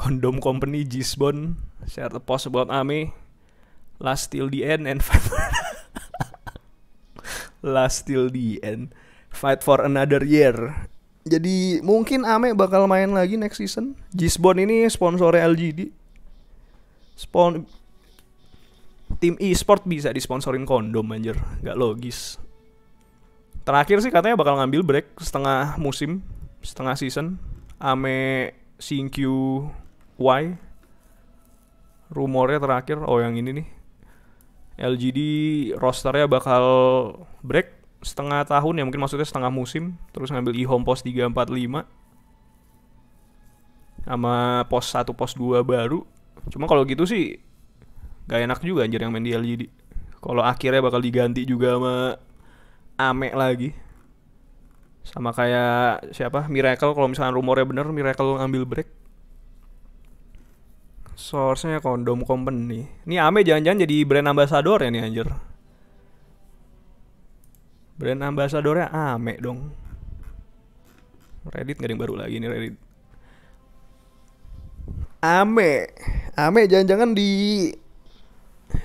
Kondom company Gisbon, share the post about Ame. Last till the end and <laughs> last till the end fight for another year jadi mungkin Ame bakal main lagi next season Gisbon ini sponsornya LGD Spon tim e-sport bisa disponsorin kondom anjir nggak logis terakhir sih katanya bakal ngambil break setengah musim setengah season Ame Y. rumornya terakhir oh yang ini nih LGD rosternya bakal break setengah tahun ya mungkin maksudnya setengah musim terus ngambil e-home empat lima sama pos satu pos dua baru cuma kalau gitu sih gak enak juga anjir yang main di LGD kalau akhirnya bakal diganti juga sama Ame lagi sama kayak siapa Miracle kalau misalnya rumornya bener Miracle ngambil break source-nya kondom company ini Ame jangan-jangan jadi brand ambassador ya nih anjir brand ambasadornya Ame dong Reddit gak ada yang baru lagi nih Reddit Ame Ame jangan-jangan di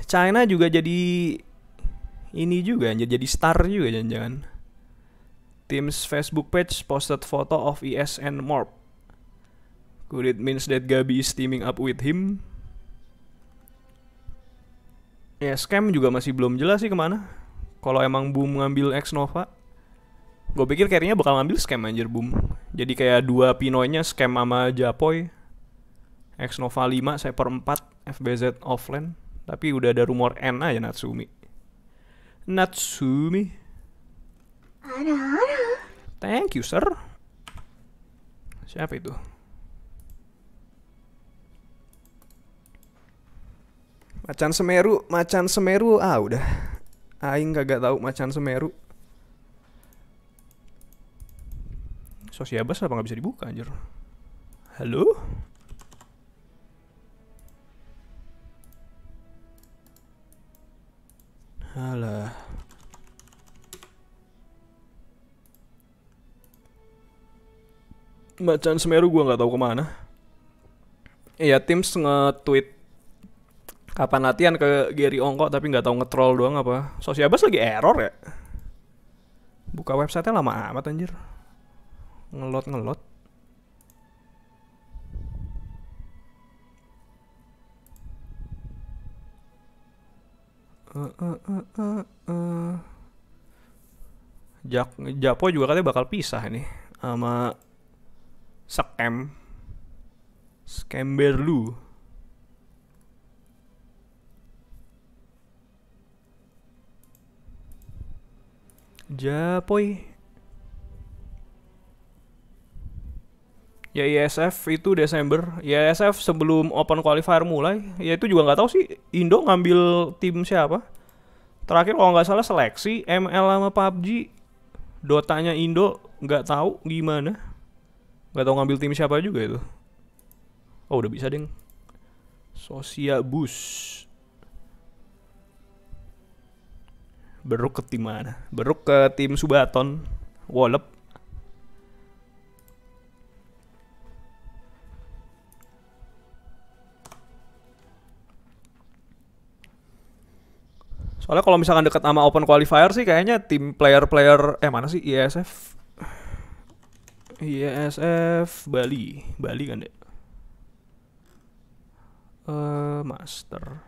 China juga jadi ini juga jadi star juga jangan-jangan Team's Facebook page posted photo of ES and Morp Could it means that Gabi is teaming up with him? Ya, scam juga masih belum jelas sih kemana kalau emang Boom ngambil X Nova gue pikir kayaknya bakal ngambil scam anjir Boom jadi kayak dua Pinoynya scam sama Japoy X Nova 5 Cyper 4 FBZ offline tapi udah ada rumor N aja Natsumi Natsumi ada ada thank you sir siapa itu Macan Semeru, macan Semeru, ah udah. Aing kagak tau macan Semeru. Sosiabas apa nggak bisa dibuka anjir? Halo? Alah. Macan Semeru gua nggak tau kemana. Iya, tim nge-tweet kapan latihan ke Gary Ongko tapi nggak tahu ngetrol doang apa. Sosiabas lagi error ya. Buka websitenya lama amat anjir. Ngelot-ngelot. Uh, uh, uh, uh, uh. Jak Japo juga katanya bakal pisah ini sama Skem Skemberlu. Japoy. Ya ISF itu Desember. Ya ISF sebelum Open Qualifier mulai, ya itu juga nggak tahu sih Indo ngambil tim siapa. Terakhir kalau nggak salah seleksi ML sama PUBG. Dotanya Indo nggak tahu gimana. Nggak tahu ngambil tim siapa juga itu. Oh udah bisa deng. Sosia Bus. Beruk ke tim mana? Beruk ke tim Subaton. Wolep. Soalnya kalau misalkan deket sama open qualifier sih kayaknya tim player-player eh mana sih ISF? ISF Bali, Bali kan deh. Uh, master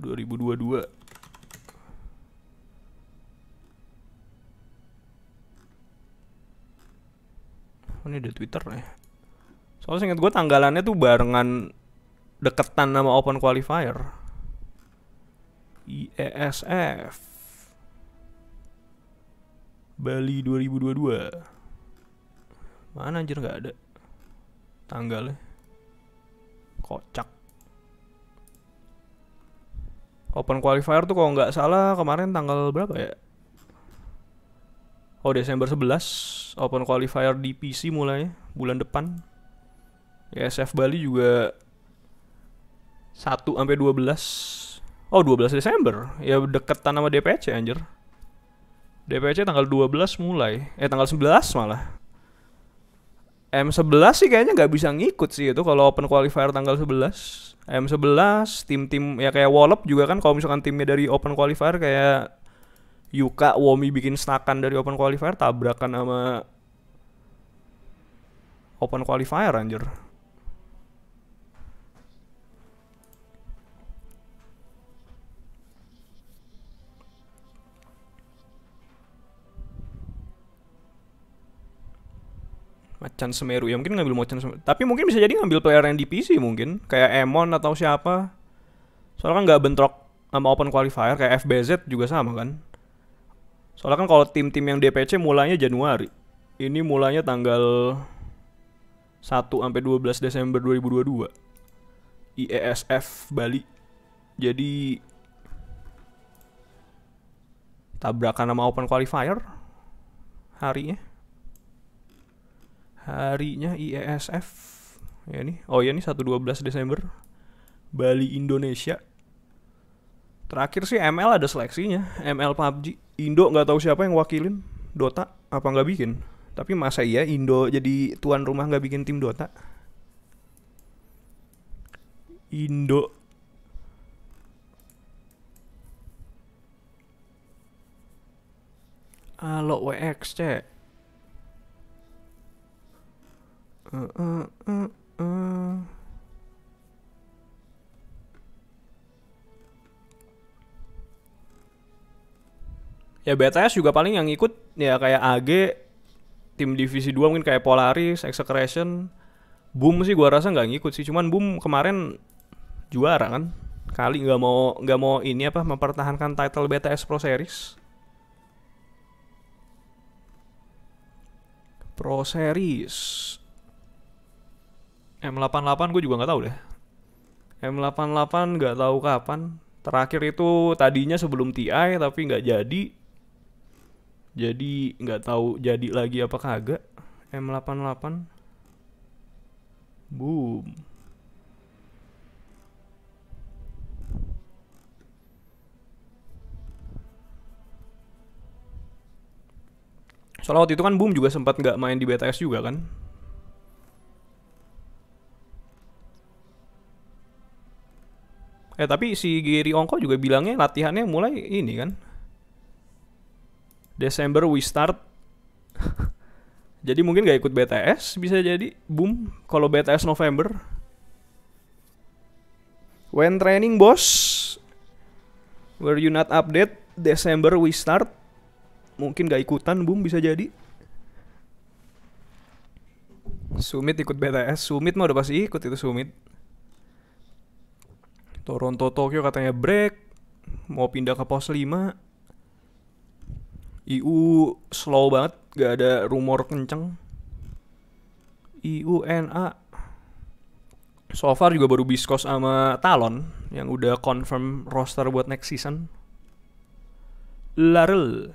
2022 ini ada Twitter nih. Soalnya inget gue tanggalannya tuh barengan deketan sama Open Qualifier. IESF Bali 2022 Mana anjir nggak ada Tanggalnya Kocak Open qualifier tuh kalau nggak salah kemarin tanggal berapa ya Oh Desember 11 Open Qualifier di PC mulai bulan depan. ESF Bali juga 1 sampai 12. Oh 12 Desember. Ya deketan sama DPC anjir. DPC tanggal 12 mulai. Eh tanggal 11 malah. M11 sih kayaknya nggak bisa ngikut sih itu kalau Open Qualifier tanggal 11. M11 tim-tim ya kayak Wallop juga kan kalau misalkan timnya dari Open Qualifier kayak Yuka Womi bikin snakan dari open qualifier tabrakan sama open qualifier anjir. Macan Semeru ya mungkin ngambil Macan Semeru. Tapi mungkin bisa jadi ngambil player yang di PC mungkin kayak Emon atau siapa. Soalnya kan nggak bentrok sama open qualifier kayak FBZ juga sama kan. Soalnya kan kalau tim-tim yang DPC mulanya Januari. Ini mulanya tanggal 1 sampai 12 Desember 2022. IESF Bali. Jadi tabrakan sama Open Qualifier harinya. Harinya IESF. Ya nih. Oh ya nih 1 12 Desember. Bali Indonesia Terakhir sih ML ada seleksinya, ML PUBG. Indo nggak tahu siapa yang wakilin Dota apa nggak bikin. Tapi masa iya Indo jadi tuan rumah nggak bikin tim Dota? Indo Halo WX, cek. Uh, uh, eh, uh, eh, uh. Eh. ya BTS juga paling yang ikut ya kayak AG tim divisi 2 mungkin kayak Polaris, Execration, Boom sih gua rasa nggak ngikut sih. Cuman Boom kemarin juara kan. Kali nggak mau nggak mau ini apa mempertahankan title BTS Pro Series. Pro Series. M88 gue juga nggak tahu deh. M88 nggak tahu kapan. Terakhir itu tadinya sebelum TI tapi nggak jadi jadi nggak tahu jadi lagi apa kagak M88 boom soalnya waktu itu kan boom juga sempat nggak main di BTS juga kan Eh tapi si Giri Ongko juga bilangnya latihannya mulai ini kan Desember we start. <laughs> jadi mungkin gak ikut BTS bisa jadi boom kalau BTS November. When training boss, were you not update? Desember we start. Mungkin gak ikutan boom bisa jadi. Sumit ikut BTS, Sumit mah udah pasti ikut itu Sumit. Toronto Tokyo katanya break, mau pindah ke pos 5 IU slow banget, gak ada rumor kenceng. Iu na, so far juga baru Biskos sama Talon yang udah confirm roster buat next season. Larel.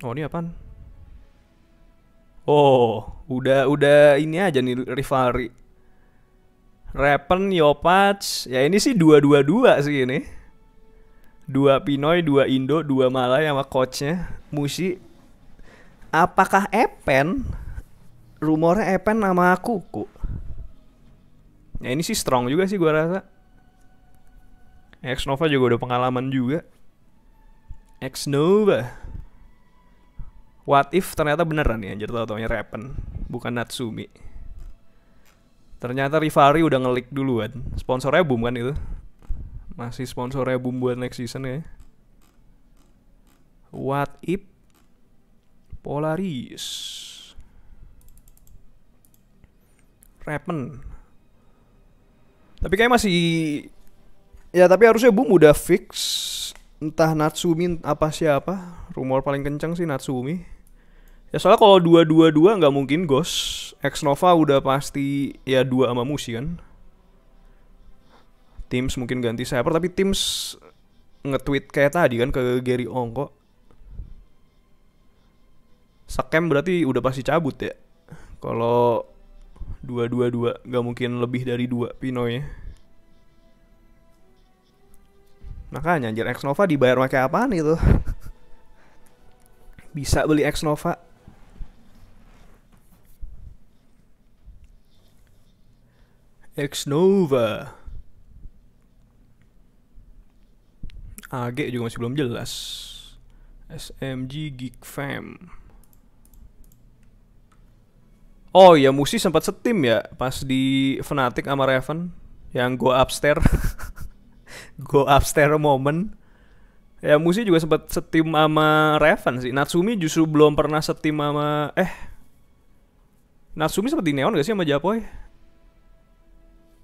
Oh ini apaan? Oh, udah udah ini aja nih rivalry. Rappen, Yopats, ya ini sih dua-dua-dua sih ini dua Pinoy, dua Indo, dua Malay sama coachnya Musi. Apakah Epen rumornya Epen nama kok Ya ini sih strong juga sih gua rasa. Ex Nova juga udah pengalaman juga. Ex Nova. What if ternyata beneran ya anjir tau taunya Repen bukan Natsumi. Ternyata Rivari udah ngelik duluan. Sponsornya Boom kan itu. Masih sponsornya Bumbuan next season ya. What if Polaris rapen Tapi kayak masih Ya tapi harusnya bumbu udah fix Entah Natsumi apa siapa Rumor paling kencang sih Natsumi Ya soalnya kalau dua-dua-dua nggak mungkin Ghost Ex Nova udah pasti ya dua sama Musi kan Teams mungkin ganti server tapi Teams nge-tweet kayak tadi kan ke Gary Ongko. Sakem berarti udah pasti cabut ya. Kalau dua dua dua nggak mungkin lebih dari dua Pino ya. Makanya anjir X Nova dibayar pakai apaan itu? <laughs> Bisa beli X Nova. X Nova. AG juga masih belum jelas. SMG Geek Fam. Oh ya Musi sempat setim ya pas di Fnatic sama Raven yang go upstairs. <laughs> go upstairs moment. Ya Musi juga sempat setim sama Raven sih. Natsumi justru belum pernah setim sama eh Natsumi sempat di Neon gak sih sama Japoy?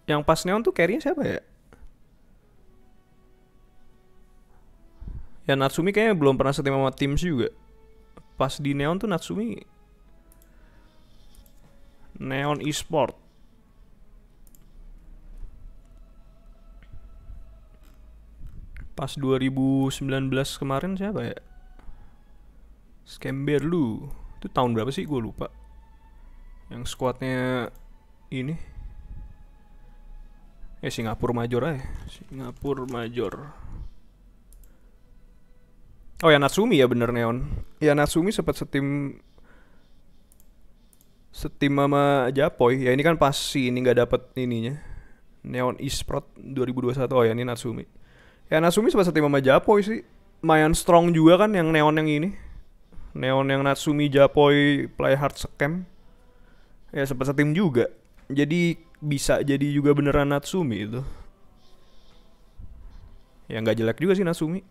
Yang pas Neon tuh carry siapa ya? Ya Natsumi kayaknya belum pernah setim sama Teams juga. Pas di Neon tuh Natsumi Neon Esport. Pas 2019 kemarin siapa ya? Scamber lu. Itu tahun berapa sih? Gue lupa. Yang squadnya ini. Eh Singapura Major aja. Singapura Major. Oh ya Natsumi ya bener Neon. Ya Natsumi sempat setim setim sama Japoy. Ya ini kan pas si ini nggak dapat ininya. Neon Isprot 2021. Oh ya ini Natsumi. Ya Natsumi sempat setim sama Japoy sih. Mayan strong juga kan yang Neon yang ini. Neon yang Natsumi Japoy play hard scam. Ya sempat setim juga. Jadi bisa jadi juga beneran Natsumi itu. Ya nggak jelek juga sih Natsumi.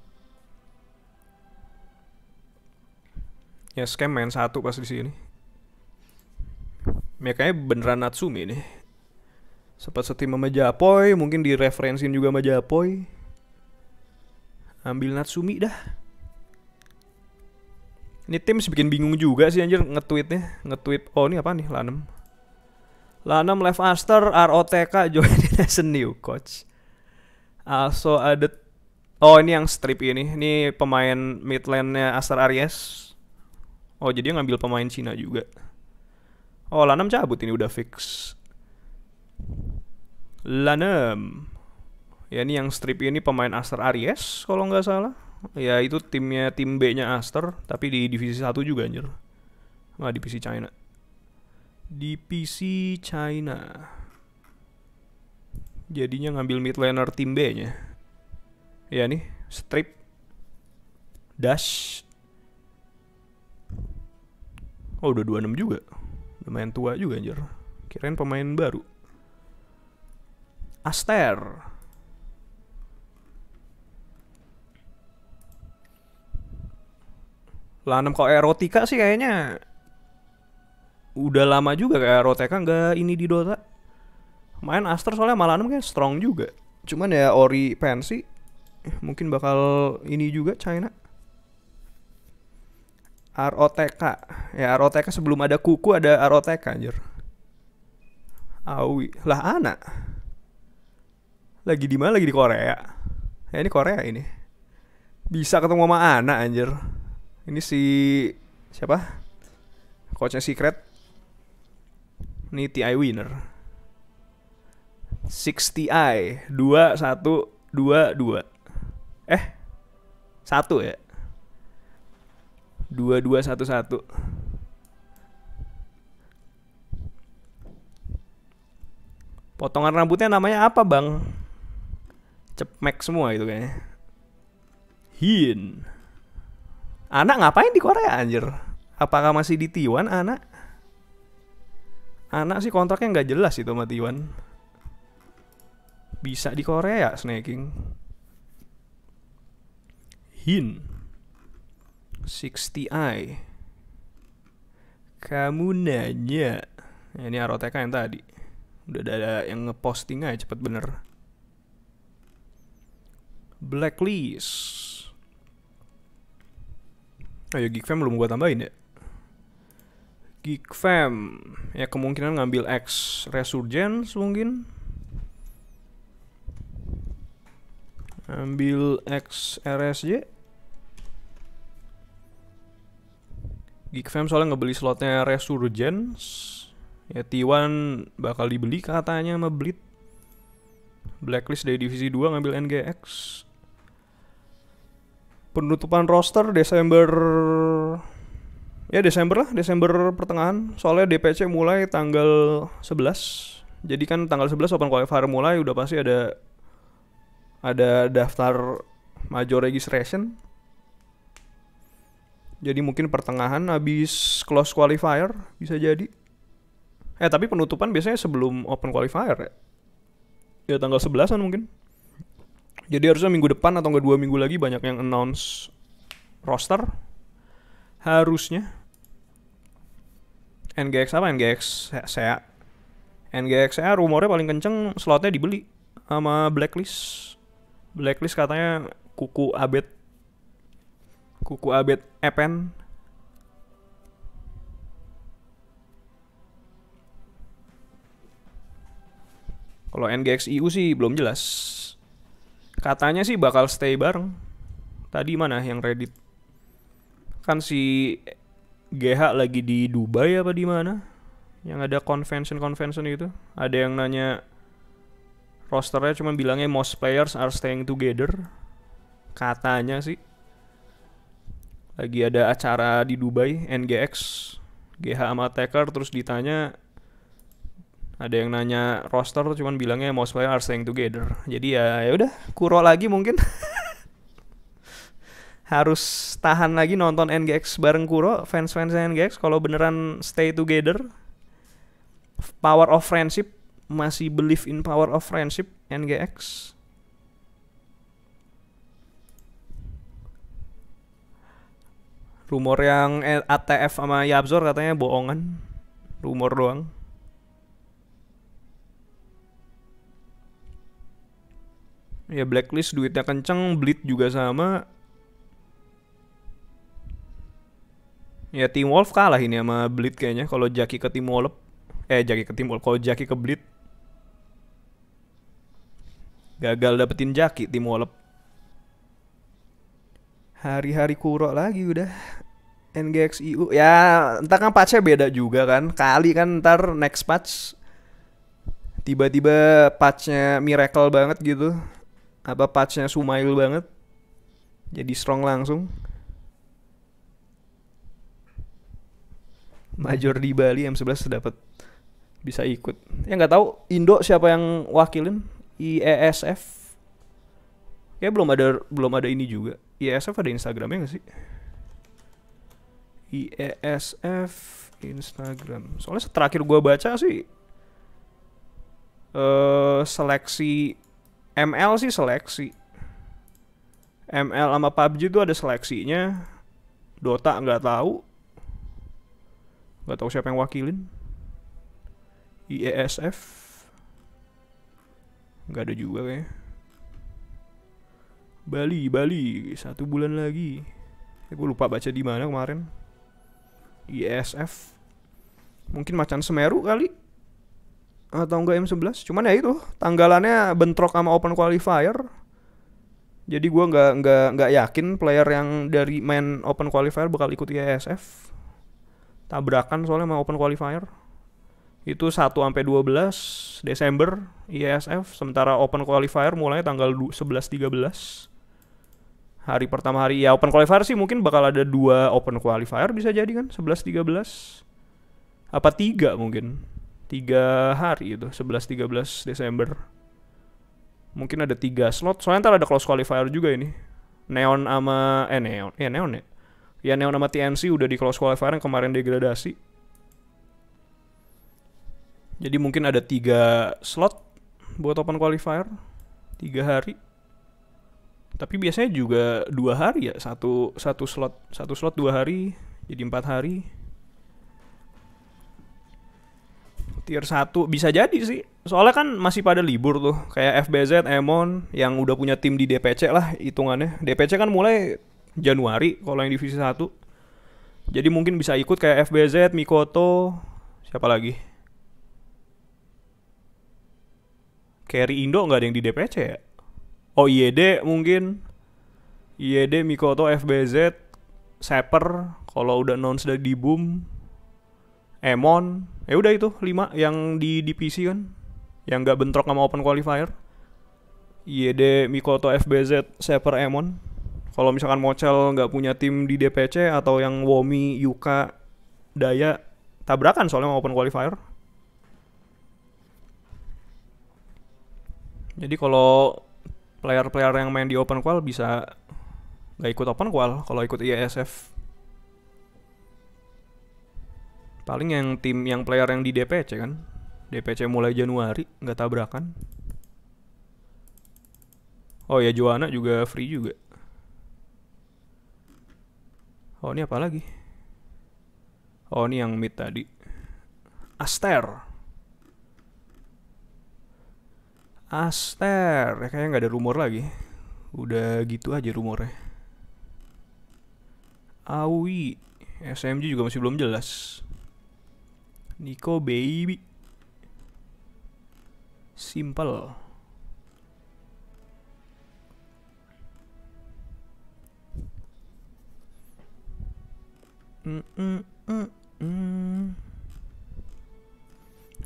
ya scam main satu pas di sini ya kayaknya beneran Natsumi nih sempat setim sama Japoy mungkin direferensin juga sama Japoy ambil Natsumi dah ini tim bikin bingung juga sih anjir nge-tweetnya nge-tweet oh ini apa nih Lanem Lanem Left Aster ROTK <laughs> join as a new coach also added oh ini yang strip ini ini pemain midlandnya Aster Aries Oh jadi ngambil pemain Cina juga. Oh Lanem cabut ini udah fix. Lanem, Ya ini yang strip ini pemain Aster Aries kalau nggak salah. Ya itu timnya tim B-nya Aster tapi di divisi 1 juga anjir. Nah, di PC China. Di PC China. Jadinya ngambil mid laner tim B-nya. Ya nih, strip dash Oh udah 26 juga Lumayan tua juga anjir Kirain pemain baru Aster Lanem kok erotika sih kayaknya Udah lama juga kayak erotika nggak ini di Dota Main Aster soalnya malah kayak strong juga Cuman ya Ori Pensi eh, Mungkin bakal ini juga China ROTK ya ROTK sebelum ada kuku ada ROTK anjir Awi lah anak lagi di mana lagi di Korea ya ini Korea ini bisa ketemu sama anak anjir ini si siapa coachnya secret ini TI winner 60i 2 1 2 2 eh satu ya dua dua satu satu Potongan rambutnya namanya apa bang? Cepmek semua itu kayaknya Hin Anak ngapain di Korea anjir? Apakah masih di Tiwan anak? Anak sih kontraknya nggak jelas itu sama Tiwan Bisa di Korea ya, snaking Hin 60i kamu nanya eh, ini aroteka yang tadi udah ada yang ngeposting aja cepet bener blacklist ayo geek fam belum gua tambahin ya geek fam, ya kemungkinan ngambil X resurgence mungkin ambil X RSJ Fam soalnya ngebeli slotnya Resurgence. Ya T1 bakal dibeli katanya sama Blit. Blacklist dari divisi 2 ngambil NGX. Penutupan roster Desember ya Desember lah, Desember pertengahan. Soalnya DPC mulai tanggal 11. Jadi kan tanggal 11 open qualifier mulai udah pasti ada ada daftar major registration jadi mungkin pertengahan habis close qualifier bisa jadi. Eh tapi penutupan biasanya sebelum open qualifier ya. Ya tanggal 11-an mungkin. Jadi harusnya minggu depan atau enggak dua minggu lagi banyak yang announce roster. Harusnya. NGX apa? NGX saya NGX saya rumornya paling kenceng slotnya dibeli sama Blacklist. Blacklist katanya kuku abet Kuku abet Epen Kalau NGXIU sih belum jelas. Katanya sih bakal stay bareng. Tadi mana yang Reddit? Kan si GH lagi di Dubai apa di mana? Yang ada convention-convention itu. Ada yang nanya rosternya cuma bilangnya most players are staying together. Katanya sih lagi ada acara di Dubai NGX GH sama Taker terus ditanya ada yang nanya roster cuman bilangnya most players are staying together jadi ya ya udah kuro lagi mungkin <laughs> harus tahan lagi nonton NGX bareng Kuro fans fans NGX kalau beneran stay together power of friendship masih believe in power of friendship NGX rumor yang ATF sama Yabzor katanya bohongan rumor doang ya blacklist duitnya kenceng bleed juga sama ya tim wolf kalah ini sama bleed kayaknya kalau jaki ke tim wolf eh jaki ke tim wolf kalau jaki ke bleed gagal dapetin jaki tim wolf hari-hari kuro lagi udah NGXIU ya entar kan patchnya beda juga kan kali kan ntar next patch tiba-tiba patchnya miracle banget gitu apa patchnya sumail banget jadi strong langsung Major di Bali M11 dapat bisa ikut. Ya nggak tahu Indo siapa yang wakilin IESF. Ya belum ada belum ada ini juga. IESF ada Instagramnya gak sih? IESF Instagram. Soalnya terakhir gue baca sih uh, seleksi ML sih seleksi. ML sama PUBG itu ada seleksinya. Dota nggak tahu. Nggak tahu siapa yang wakilin. IESF nggak ada juga kayaknya. Bali, Bali, satu bulan lagi. Eh, gue lupa baca di mana kemarin. ISF. Mungkin Macan Semeru kali. Atau enggak M11. Cuman ya itu, tanggalannya bentrok sama Open Qualifier. Jadi gue nggak nggak nggak yakin player yang dari main Open Qualifier bakal ikut ISF. Tabrakan soalnya sama Open Qualifier. Itu 1 sampai 12 Desember ISF, sementara Open Qualifier mulai tanggal 11 13 hari pertama hari ya open qualifier sih mungkin bakal ada dua open qualifier bisa jadi kan 11 13 apa tiga mungkin tiga hari itu 11 13 Desember mungkin ada tiga slot soalnya ntar ada close qualifier juga ini Neon ama eh Neon ya Neon ya ya Neon sama TNC udah di close qualifier yang kemarin degradasi jadi mungkin ada tiga slot buat open qualifier tiga hari tapi biasanya juga dua hari ya satu satu slot satu slot dua hari jadi empat hari tier satu bisa jadi sih soalnya kan masih pada libur tuh kayak FBZ Emon yang udah punya tim di DPC lah hitungannya DPC kan mulai Januari kalau yang divisi satu jadi mungkin bisa ikut kayak FBZ Mikoto siapa lagi Carry Indo nggak ada yang di DPC ya Oh YD e mungkin YD e Mikoto FBZ Saper kalau udah non sudah di boom Emon ya udah itu 5 yang di DPC kan yang nggak bentrok sama open qualifier YD e Mikoto FBZ Saper Emon kalau misalkan Mocel nggak punya tim di DPC atau yang Womi Yuka Daya tabrakan soalnya sama open qualifier jadi kalau player-player yang main di open qual bisa nggak ikut open qual kalau ikut IESF paling yang tim yang player yang di DPC kan DPC mulai Januari nggak tabrakan oh ya Juana juga free juga oh ini apa lagi oh ini yang mid tadi Aster Aster, ya, kayaknya nggak ada rumor lagi. Udah gitu aja rumornya. Awi, SMG juga masih belum jelas. Niko baby. Simple. Mm, -mm -mm -mm.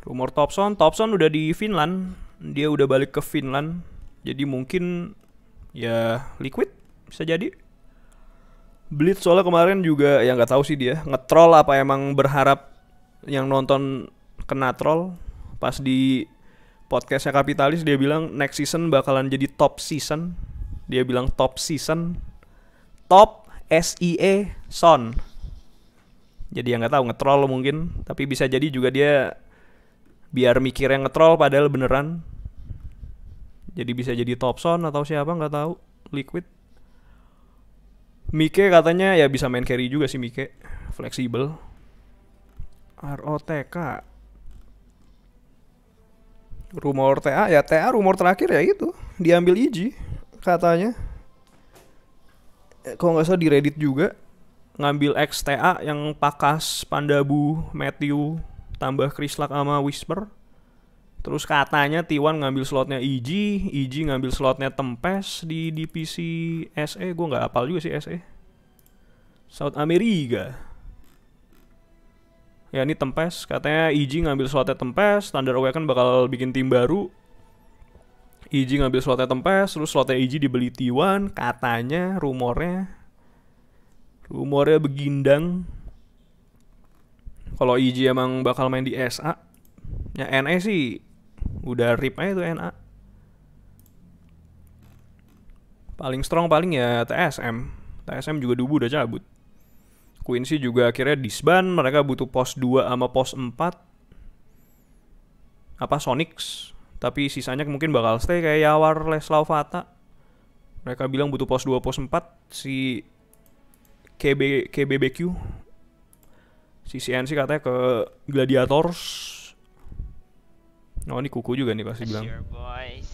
Rumor Topson, Topson udah di Finland dia udah balik ke Finland. Jadi mungkin ya liquid bisa jadi. Blitz soalnya kemarin juga yang nggak tahu sih dia ngetrol apa emang berharap yang nonton kena troll pas di podcastnya Kapitalis dia bilang next season bakalan jadi top season dia bilang top season top S I E son jadi yang nggak tahu ngetrol mungkin tapi bisa jadi juga dia biar mikirnya ngetrol padahal beneran jadi bisa jadi topson atau siapa nggak tahu Liquid Mike katanya ya bisa main carry juga sih Mike fleksibel ROTK rumor TA ya TA rumor terakhir ya itu diambil ig katanya eh, kalau nggak salah di Reddit juga ngambil XTA yang Pakas, Pandabu, Matthew, tambah Krislak sama Whisper. Terus katanya T1 ngambil slotnya EG, EG ngambil slotnya Tempes di DPC SE, gue nggak apal juga sih SE. South America. Ya ini Tempes, katanya EG ngambil slotnya Tempes, Thunder Awaken bakal bikin tim baru. EG ngambil slotnya Tempes, terus slotnya EG dibeli T1, katanya rumornya. Rumornya begindang, kalau IG emang bakal main di SA, ya NA sih udah rip aja tuh NA. Paling strong paling ya TSM. TSM juga Dubu udah cabut. Quincy juga akhirnya disban, mereka butuh pos 2 sama pos 4. Apa Sonics, tapi sisanya mungkin bakal stay kayak Yawar, Leslau, Fata. Mereka bilang butuh pos 2, pos 4 si KB KBBQ CCNC katanya ke Gladiators. Oh ini kuku juga nih pasti sure, bilang. Boys.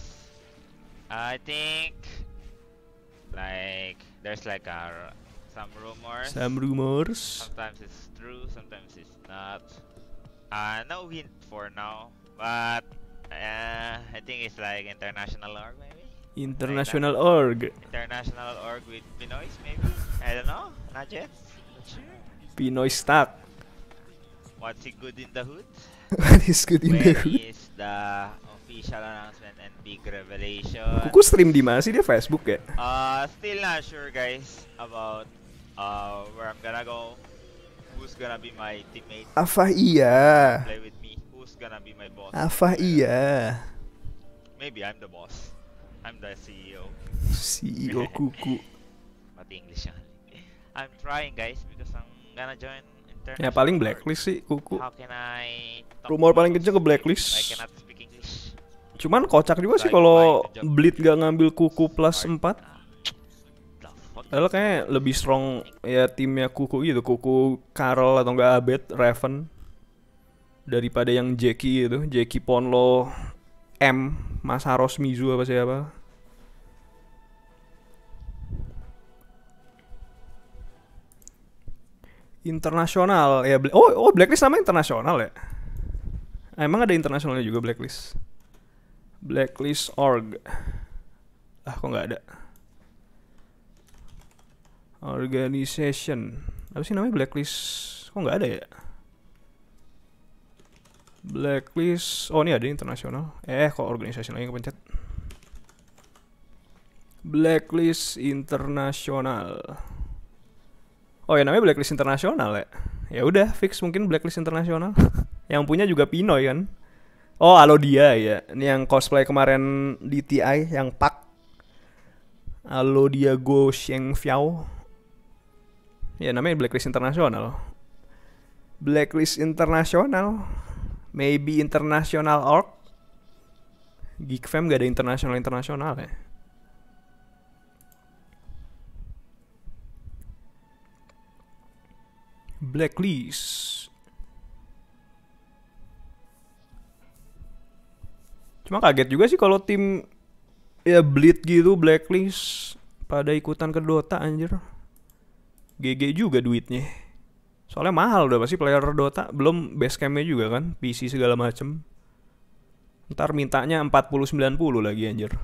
I think like there's like a some rumors. Some rumors. Sometimes it's true, sometimes it's not. Uh, no hint for now, but uh, I think it's like international org maybe. International like org. International org with Pinoys maybe. I don't know. Not yet. Not sure. Pinoy stack. What's he good in the hood? <laughs> what is good in Where the hood? is the official announcement and big revelation? Kuku stream di mana sih dia Facebook ya? Uh, still not sure guys about uh, where I'm gonna go. Who's gonna be my teammate? Apa iya? Play with me. Who's gonna be my boss? Apa iya? Maybe I'm the boss. I'm the CEO. CEO kuku. <laughs> Mati English yang. I'm trying guys because I'm gonna join Ya paling blacklist sih kuku. Rumor paling kenceng ke blacklist. Cuman kocak juga sih kalau Bleed gak ngambil kuku plus 4 ah, Padahal kayaknya lebih strong ya timnya kuku gitu Kuku Carol atau enggak Abed, Raven Daripada yang Jackie gitu Jackie Ponlo, M, Masaros Mizu apa siapa internasional ya oh oh blacklist namanya internasional ya emang ada internasionalnya juga blacklist blacklist org ah kok nggak ada organization apa sih namanya blacklist kok nggak ada ya blacklist oh ini ada internasional eh, eh kok organization lagi kepencet blacklist internasional oh ya namanya blacklist internasional ya ya udah fix mungkin blacklist internasional <laughs> yang punya juga Pinoy kan oh alo dia ya ini yang cosplay kemarin ti yang Pak dia Go Sheng Fiao ya namanya blacklist internasional blacklist internasional maybe international org Geek Fam gak ada internasional internasional ya Blacklist. Cuma kaget juga sih kalau tim ya Bleed gitu Blacklist pada ikutan ke Dota anjir. GG juga duitnya. Soalnya mahal udah pasti player Dota, belum base campnya juga kan, PC segala macem. Ntar mintanya 40-90 lagi anjir.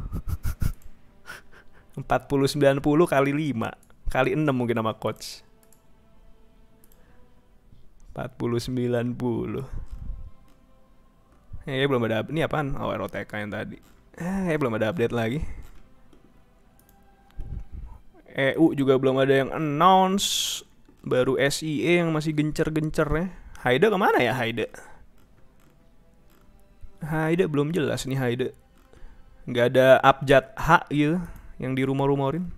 40-90 <laughs> kali 5, kali 6 mungkin sama coach. 4090 Eh belum ada ini apaan? Oh ROTK yang tadi. Eh belum ada update lagi. EU juga belum ada yang announce. Baru SIE yang masih gencer-gencer ya. Haida kemana ya Haida? Haida belum jelas nih Haida. Gak ada abjad H gitu yang di rumor-rumorin.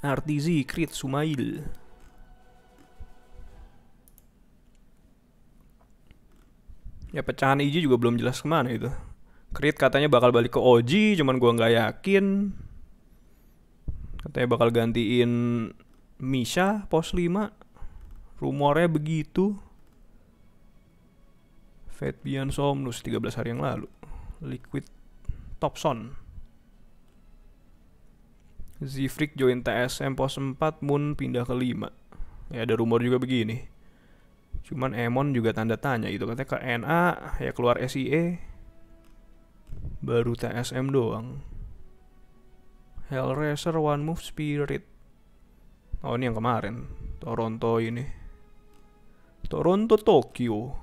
Artizi Krit Sumail. Ya pecahan IJ juga belum jelas kemana itu. Krit katanya bakal balik ke OG, cuman gua nggak yakin. Katanya bakal gantiin Misha pos 5. Rumornya begitu. Fabian Somnus 13 hari yang lalu. Liquid Topson. Zifrik join TSM pos 4, Moon pindah ke 5. Ya ada rumor juga begini. Cuman Emon juga tanda tanya gitu katanya ke NA ya keluar SIE baru TSM doang. Hellraiser One Move Spirit. Oh ini yang kemarin Toronto ini. Toronto Tokyo.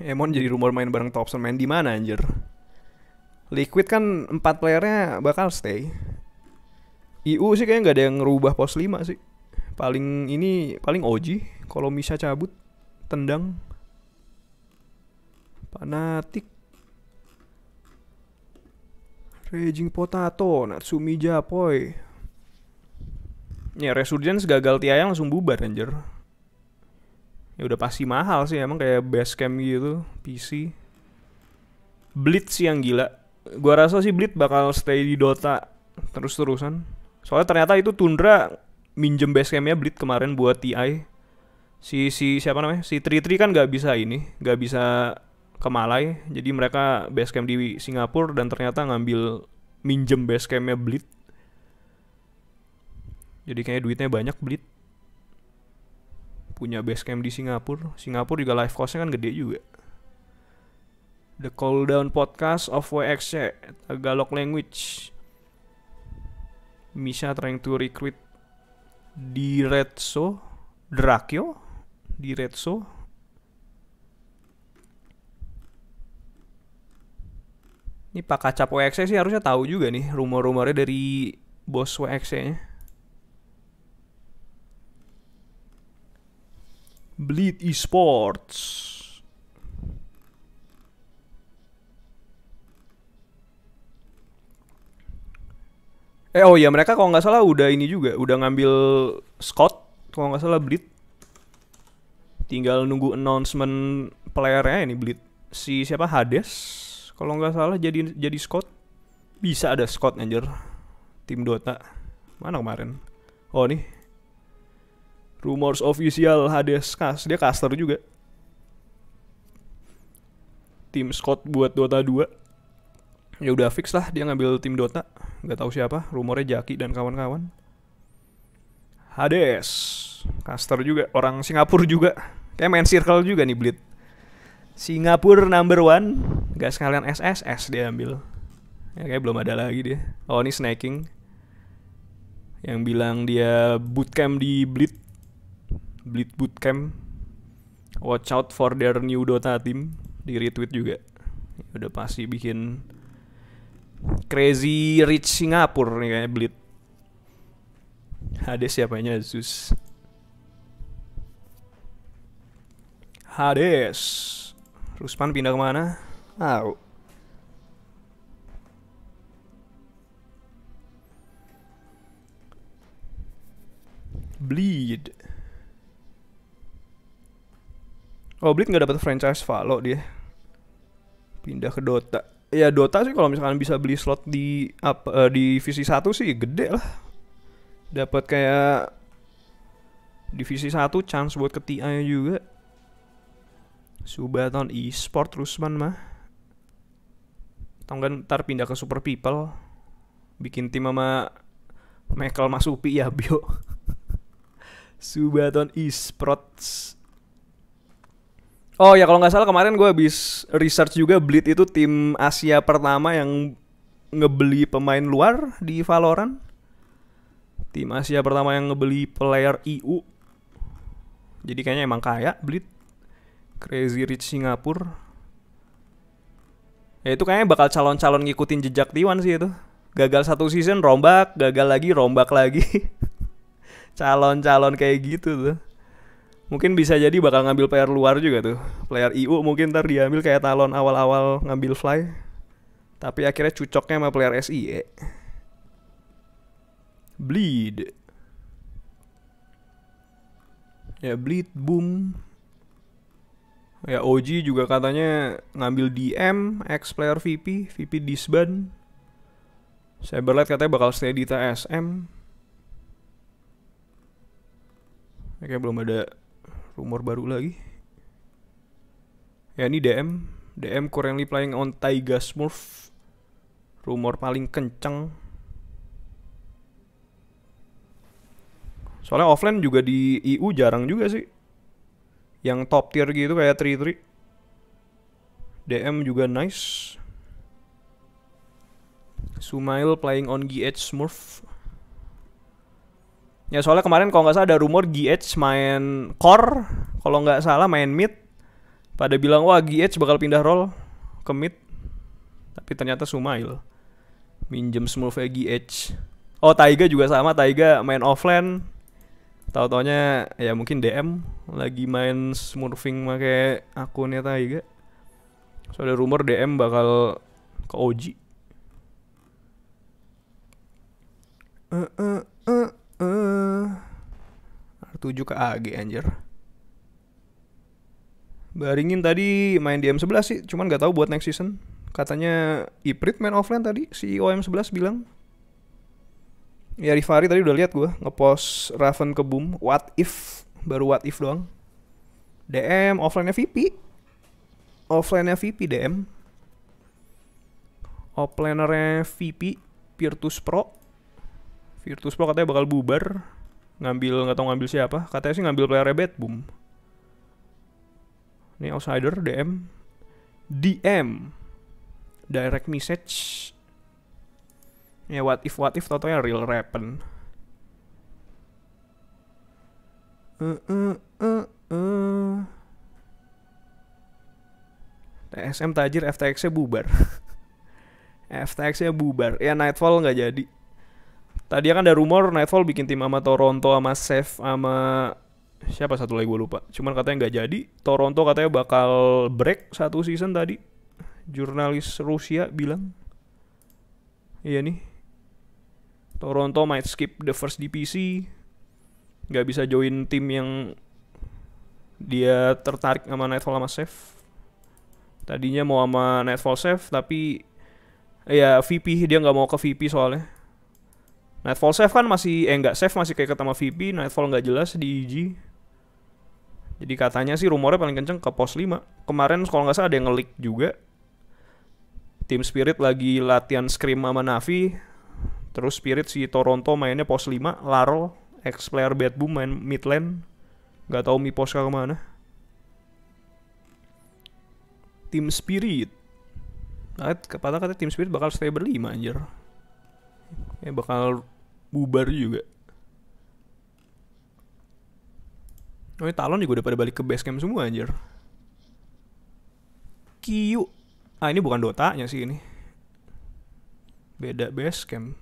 Emon jadi rumor main bareng Thompson main di mana anjir? Liquid kan empat playernya bakal stay. IU sih kayaknya nggak ada yang ngerubah pos 5 sih. Paling ini paling Oji kalau bisa cabut tendang Panatik Raging Potato, Natsumi Japoy. Ya Resurgence gagal tiayang langsung bubar anjir. Ya udah pasti mahal sih emang kayak base camp gitu, PC. Blitz yang gila. Gua rasa sih Blitz bakal stay di Dota terus-terusan. Soalnya ternyata itu Tundra minjem base basecampnya Blit kemarin buat TI. Si si siapa namanya? Si Tri Tri kan nggak bisa ini, nggak bisa ke Malai. Jadi mereka base basecamp di Singapura dan ternyata ngambil minjem base basecampnya Blit. Jadi kayaknya duitnya banyak Blit. Punya base camp di Singapura. Singapura juga live costnya kan gede juga. The cold Down Podcast of WXC Tagalog Language Misha trying to recruit Drakyo di Redso Ini Pak Kacap WXC sih harusnya tahu juga nih rumor-rumornya dari bos WXC-nya. Bleed Esports. Eh oh iya mereka kalau nggak salah udah ini juga udah ngambil Scott kalau nggak salah Blit. Tinggal nunggu announcement playernya ini Blit. Si siapa Hades kalau nggak salah jadi jadi Scott. Bisa ada Scott anjir. Tim Dota. Mana kemarin? Oh nih. Rumors official Hades kas dia caster juga. Tim Scott buat Dota 2 ya udah fix lah dia ngambil tim Dota nggak tahu siapa rumornya Jaki dan kawan-kawan Hades caster juga orang Singapura juga kayak main circle juga nih Blit Singapura number one gak sekalian SSS dia ambil ya kayak belum ada lagi dia oh ini snacking yang bilang dia bootcamp di Blit Blit bootcamp watch out for their new Dota team di retweet juga ya udah pasti bikin Crazy Rich Singapura nih kayaknya Blit. Hades siapanya Zeus. Hades. Rusman pindah kemana? mana? Oh. Bleed. Oh, Bleed nggak dapat franchise Valo dia. Pindah ke Dota ya Dota sih kalau misalkan bisa beli slot di up, uh, eh, divisi satu sih gede lah. Dapat kayak divisi satu chance buat ke TI juga. Subaton e-sport Rusman mah. Tau tar ntar pindah ke Super People. Bikin tim sama Michael Masupi ya <laughs> bio. Subaton e-sports Oh ya kalau nggak salah kemarin gue habis research juga Bleed itu tim Asia pertama yang ngebeli pemain luar di Valorant. Tim Asia pertama yang ngebeli player EU. Jadi kayaknya emang kaya Bleed. Crazy Rich Singapura. Ya itu kayaknya bakal calon-calon ngikutin jejak T1 sih itu. Gagal satu season rombak, gagal lagi rombak lagi. <laughs> Calon-calon kayak gitu tuh mungkin bisa jadi bakal ngambil player luar juga tuh. Player IU mungkin ntar diambil kayak talon awal-awal ngambil fly. Tapi akhirnya cucoknya sama player ya. Bleed. Ya bleed boom. Ya OG juga katanya ngambil DM, ex player VP, VP disband. Cyberlight katanya bakal stay di TSM. Oke, belum ada rumor baru lagi ya ini DM DM currently playing on Taiga Smurf rumor paling kenceng soalnya offline juga di EU jarang juga sih yang top tier gitu kayak tri tri DM juga nice Sumail playing on GH Smurf Ya soalnya kemarin kalau nggak salah ada rumor GH main core, kalau nggak salah main mid. Pada bilang wah GH bakal pindah role ke mid. Tapi ternyata Sumail minjem smurf GH. Oh Taiga juga sama, Taiga main offline. Tahu taunya ya mungkin DM lagi main smurfing pakai akunnya Taiga. soalnya rumor DM bakal ke OG. Uh, eh, uh, eh, uh. Eh. Eh, uh, R7 ke AG anjir. Baringin tadi main di M11 sih, cuman gak tahu buat next season. Katanya Iprit main offline tadi, si om 11 bilang. Ya rifari tadi udah lihat gue ngepost Raven ke Boom, what if, baru what if doang. DM offline-nya VP. Offline-nya VP DM. Offline-nya VP Virtus Pro Virtus Pro katanya bakal bubar ngambil nggak tahu ngambil siapa katanya sih ngambil player bad boom ini outsider DM DM direct message ya what if what if totalnya real rapen uh, eh, uh, eh, uh, eh, uh. TSM tajir FTX-nya bubar <laughs> FTX-nya bubar ya Nightfall nggak jadi Tadi kan ada rumor Nightfall bikin tim sama Toronto sama Save sama siapa satu lagi gue lupa. Cuman katanya nggak jadi. Toronto katanya bakal break satu season tadi. Jurnalis Rusia bilang. Iya nih. Toronto might skip the first DPC. Nggak bisa join tim yang dia tertarik sama Nightfall sama Save. Tadinya mau sama Nightfall Save tapi ya VP dia nggak mau ke VP soalnya Nightfall save kan masih eh nggak save masih kayak ketemu VP, Nightfall nggak jelas di IG. Jadi katanya sih rumornya paling kenceng ke pos 5. Kemarin kalau nggak salah ada yang ngelik juga. Tim Spirit lagi latihan scrim sama Navi. Terus Spirit si Toronto mainnya pos 5, Laro ex-player Bad Boom main mid lane. Nggak tahu mana. kemana. Tim Spirit. Nah, kata kata Tim Spirit bakal stay berlima anjir. Ya bakal bubar juga. Oh, Talon juga udah pada balik ke base camp semua anjir. Kiyu. Ah, ini bukan Dotanya sih ini. Beda base camp.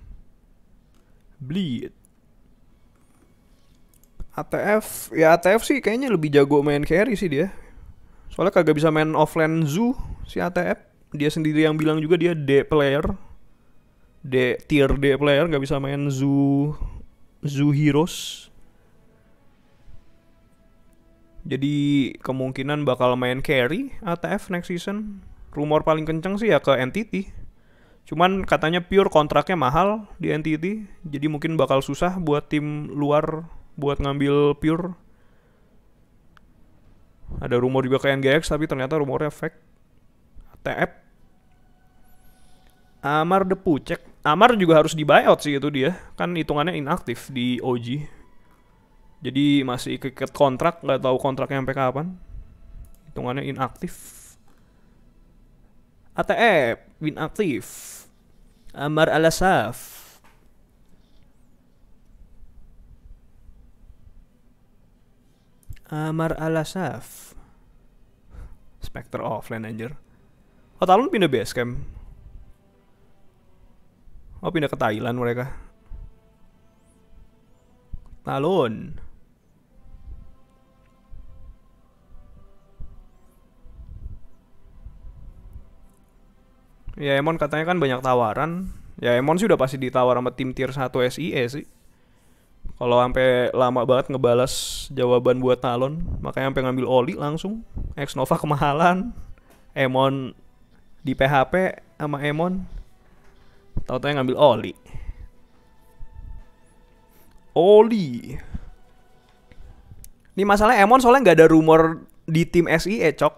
Bleed. ATF, ya ATF sih kayaknya lebih jago main carry sih dia. Soalnya kagak bisa main offline zoo si ATF. Dia sendiri yang bilang juga dia D player. D tier D player nggak bisa main Zoo Zoo Heroes. Jadi kemungkinan bakal main carry ATF next season. Rumor paling kenceng sih ya ke NTT. Cuman katanya pure kontraknya mahal di NTT, jadi mungkin bakal susah buat tim luar buat ngambil pure. Ada rumor juga ke NGX tapi ternyata rumornya fake. ATF Amar de Pucek. Amar juga harus di buyout sih itu dia. Kan hitungannya inaktif di OG. Jadi masih keket kontrak, nggak tahu kontraknya sampai kapan. Hitungannya inaktif. ATF, e, inaktif. Amar Alasaf. Amar Alasaf. Spectre of anjir. Oh, Talon pindah base camp. Oh pindah ke Thailand mereka. Talon. Ya Emon katanya kan banyak tawaran. Ya Emon sih udah pasti ditawar sama tim tier 1 SIE sih. Kalau sampai lama banget ngebalas jawaban buat Talon, makanya sampai ngambil Oli langsung. Ex Nova kemahalan. Emon di PHP sama Emon Tahu-tahu yang ngambil oli. Oli. Ini masalah Emon soalnya nggak ada rumor di tim SI cok.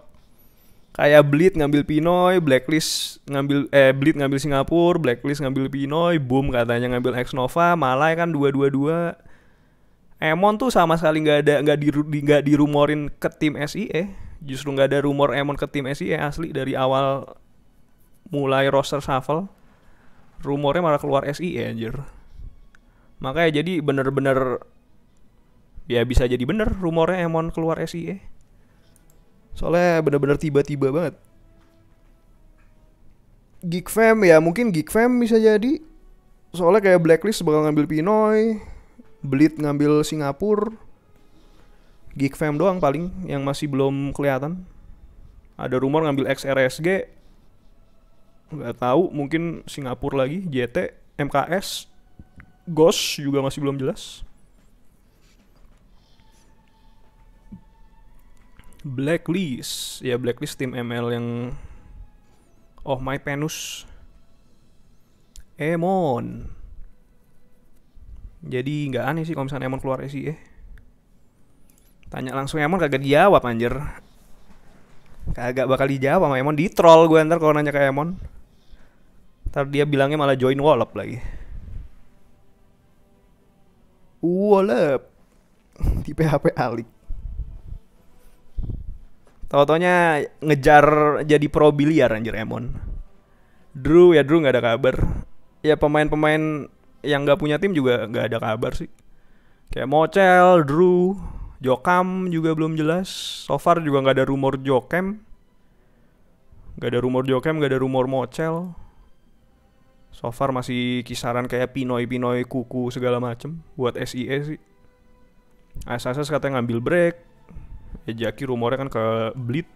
Kayak Blit ngambil Pinoy, Blacklist ngambil eh Blit ngambil Singapura, Blacklist ngambil Pinoy, Boom katanya ngambil X Nova, Malay kan dua-dua-dua. Emon tuh sama sekali nggak ada nggak di nggak dirumorin ke tim eh Justru nggak ada rumor Emon ke tim SI asli dari awal mulai roster shuffle rumornya malah keluar SI ya e, anjir makanya jadi bener-bener ya bisa jadi bener rumornya Emon keluar SIE soalnya bener-bener tiba-tiba banget Geek Fam ya mungkin Geek Fam bisa jadi soalnya kayak Blacklist bakal ngambil Pinoy Blit ngambil Singapura Geek Fam doang paling yang masih belum kelihatan ada rumor ngambil XRSG nggak tahu mungkin Singapura lagi JT MKS GOS juga masih belum jelas Blacklist ya Blacklist tim ML yang Oh My Penus Emon jadi nggak aneh sih kalau misalnya Emon keluar sih eh tanya langsung Emon kagak dijawab anjir kagak bakal dijawab sama Emon di troll gue ntar kalau nanya ke Emon Ntar dia bilangnya malah join wallop lagi. Wallop di PHP Alik. tau taunya ngejar jadi pro biliar anjir Emon. Drew ya Drew nggak ada kabar. Ya pemain-pemain yang nggak punya tim juga nggak ada kabar sih. Kayak Mochel, Drew, Jokam juga belum jelas. So far juga nggak ada rumor Jokem. Gak ada rumor Jokem, gak ada rumor Mochel. So far masih kisaran kayak Pinoy-Pinoy kuku segala macem buat SIE sih. ASSS katanya ngambil break. Ejaki rumornya kan ke bleed.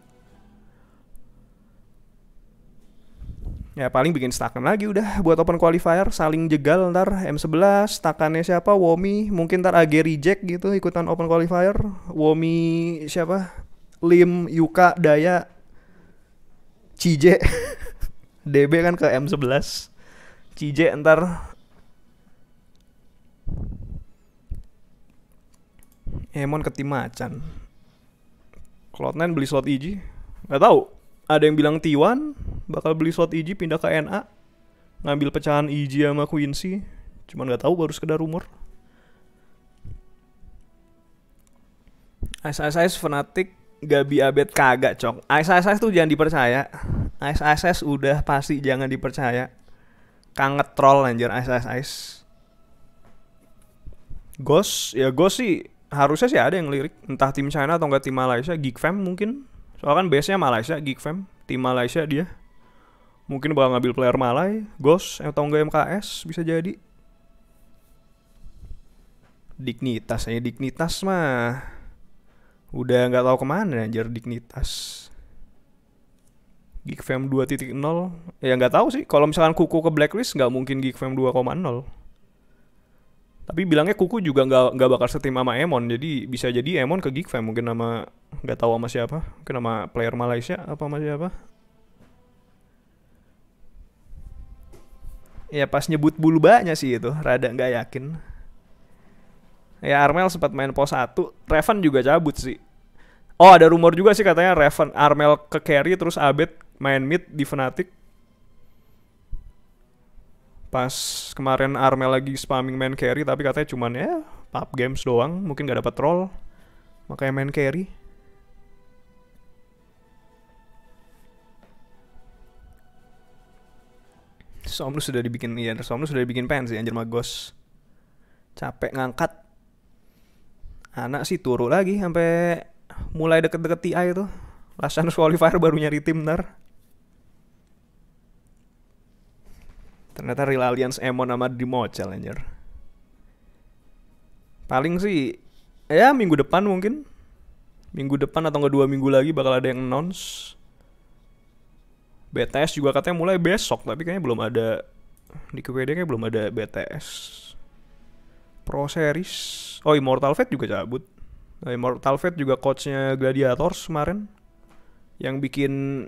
Ya paling bikin stakan lagi udah buat open qualifier saling jegal ntar M11 stakannya siapa Womi mungkin ntar AG reject gitu ikutan open qualifier Womi siapa Lim Yuka Daya CJ <laughs> DB kan ke M11 CJ ntar Emon tim macan Cloud9 beli slot EG Gak tau Ada yang bilang T1 Bakal beli slot EG pindah ke NA Ngambil pecahan EG sama Quincy Cuman gak tau baru sekedar rumor SSS fanatik Gabi Abed kagak cok SSS tuh jangan dipercaya SSS udah pasti jangan dipercaya kanget troll anjir ice ice ice gos ya gos sih harusnya sih ada yang lirik entah tim China atau enggak tim Malaysia Geek Fam mungkin soalnya kan biasanya Malaysia Geek Fam tim Malaysia dia mungkin bakal ngambil player Malay gos atau enggak MKS bisa jadi dignitas aja dignitas mah udah nggak tahu kemana anjir dignitas Geek Fam 2.0 ya nggak tahu sih kalau misalkan kuku ke blacklist nggak mungkin Geek Fam 2.0 tapi bilangnya kuku juga nggak nggak bakal setim sama Emon jadi bisa jadi Emon ke Geek Fam mungkin nama nggak tahu sama siapa mungkin nama player Malaysia apa sama siapa ya pas nyebut bulu banyak sih itu rada nggak yakin ya Armel sempat main pos satu. Revan juga cabut sih Oh ada rumor juga sih katanya Raven Armel ke carry terus Abed main mid di Fnatic. Pas kemarin Armel lagi spamming main carry tapi katanya cuman ya pub games doang, mungkin gak dapat troll. Makanya main carry. Somnus sudah dibikin iya, Somnus sudah dibikin pensi ya, anjir magos. Capek ngangkat. Anak sih turu lagi sampai mulai deket-deket TI itu chance qualifier baru nyari tim ntar ternyata Real Alliance Emon sama Dimo Challenger paling sih ya minggu depan mungkin minggu depan atau nggak dua minggu lagi bakal ada yang announce BTS juga katanya mulai besok tapi kayaknya belum ada di KPD kayaknya belum ada BTS Pro Series oh Immortal Fate juga cabut Nah, eh, Immortal Fate juga coachnya Gladiators kemarin yang bikin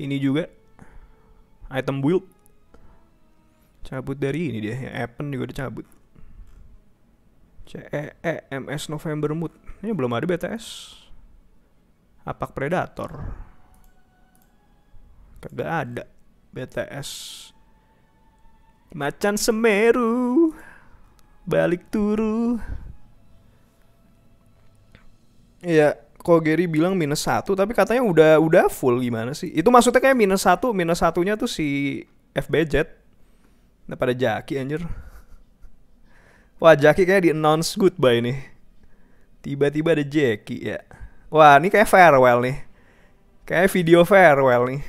ini juga item build cabut dari ini dia ya, Appen juga dicabut CEE MS November Mood ini belum ada BTS Apak Predator kagak ada BTS Macan Semeru balik turu Iya, kok Gary bilang minus satu, tapi katanya udah udah full gimana sih? Itu maksudnya kayak minus satu, minus satunya tuh si FBJ. Nah pada Jaki anjir. Wah Jaki kayak di announce goodbye nih. Tiba-tiba ada Jaki ya. Wah ini kayak farewell nih. Kayak video farewell nih.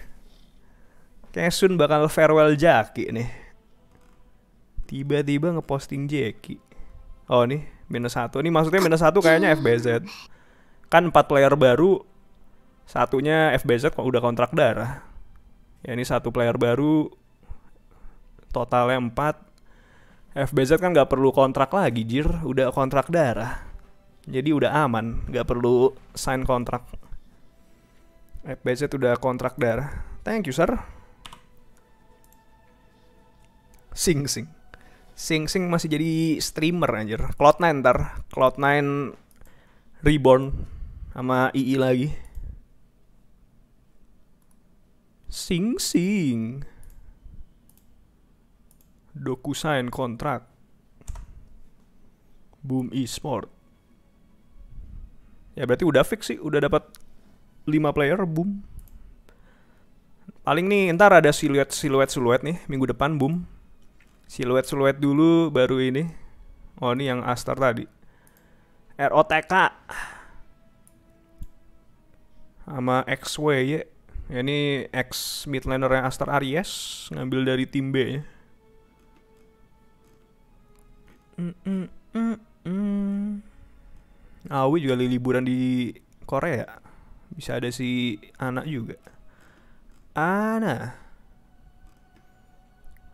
Kayak Sun bakal farewell Jaki nih. Tiba-tiba ngeposting Jeki. Oh nih minus satu. Ini maksudnya minus satu kayaknya FBZ kan empat player baru satunya FBZ kok udah kontrak darah ya ini satu player baru totalnya empat FBZ kan nggak perlu kontrak lagi jir udah kontrak darah jadi udah aman nggak perlu sign kontrak FBZ udah kontrak darah thank you sir sing sing sing sing masih jadi streamer anjir cloud9 ntar cloud9 reborn sama II lagi. Sing Sing. doku sign kontrak. Boom e sport, Ya berarti udah fix sih, udah dapat 5 player boom. Paling nih ntar ada siluet siluet siluet nih minggu depan boom. Siluet siluet dulu baru ini. Oh ini yang aster tadi. ROTK sama XW ya. ya. Ini X midlaner yang Aster Aries ngambil dari tim B ya. Mm Awi juga liburan di Korea. Bisa ada si anak juga. Ana.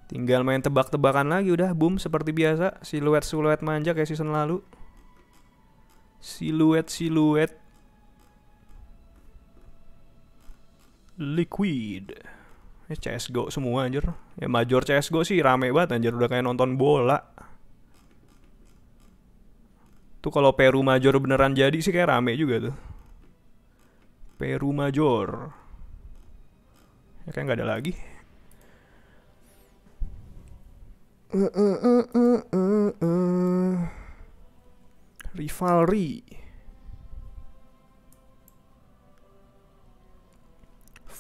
Tinggal main tebak-tebakan lagi udah boom seperti biasa. Siluet-siluet manja kayak season lalu. Siluet-siluet Liquid. ya CSGO semua anjir. Ya major CSGO sih rame banget anjir udah kayak nonton bola. Tuh kalau Peru major beneran jadi sih kayak rame juga tuh. Peru major. Ya kayak nggak ada lagi. Uh, uh, uh, uh, uh, uh. Rivalry.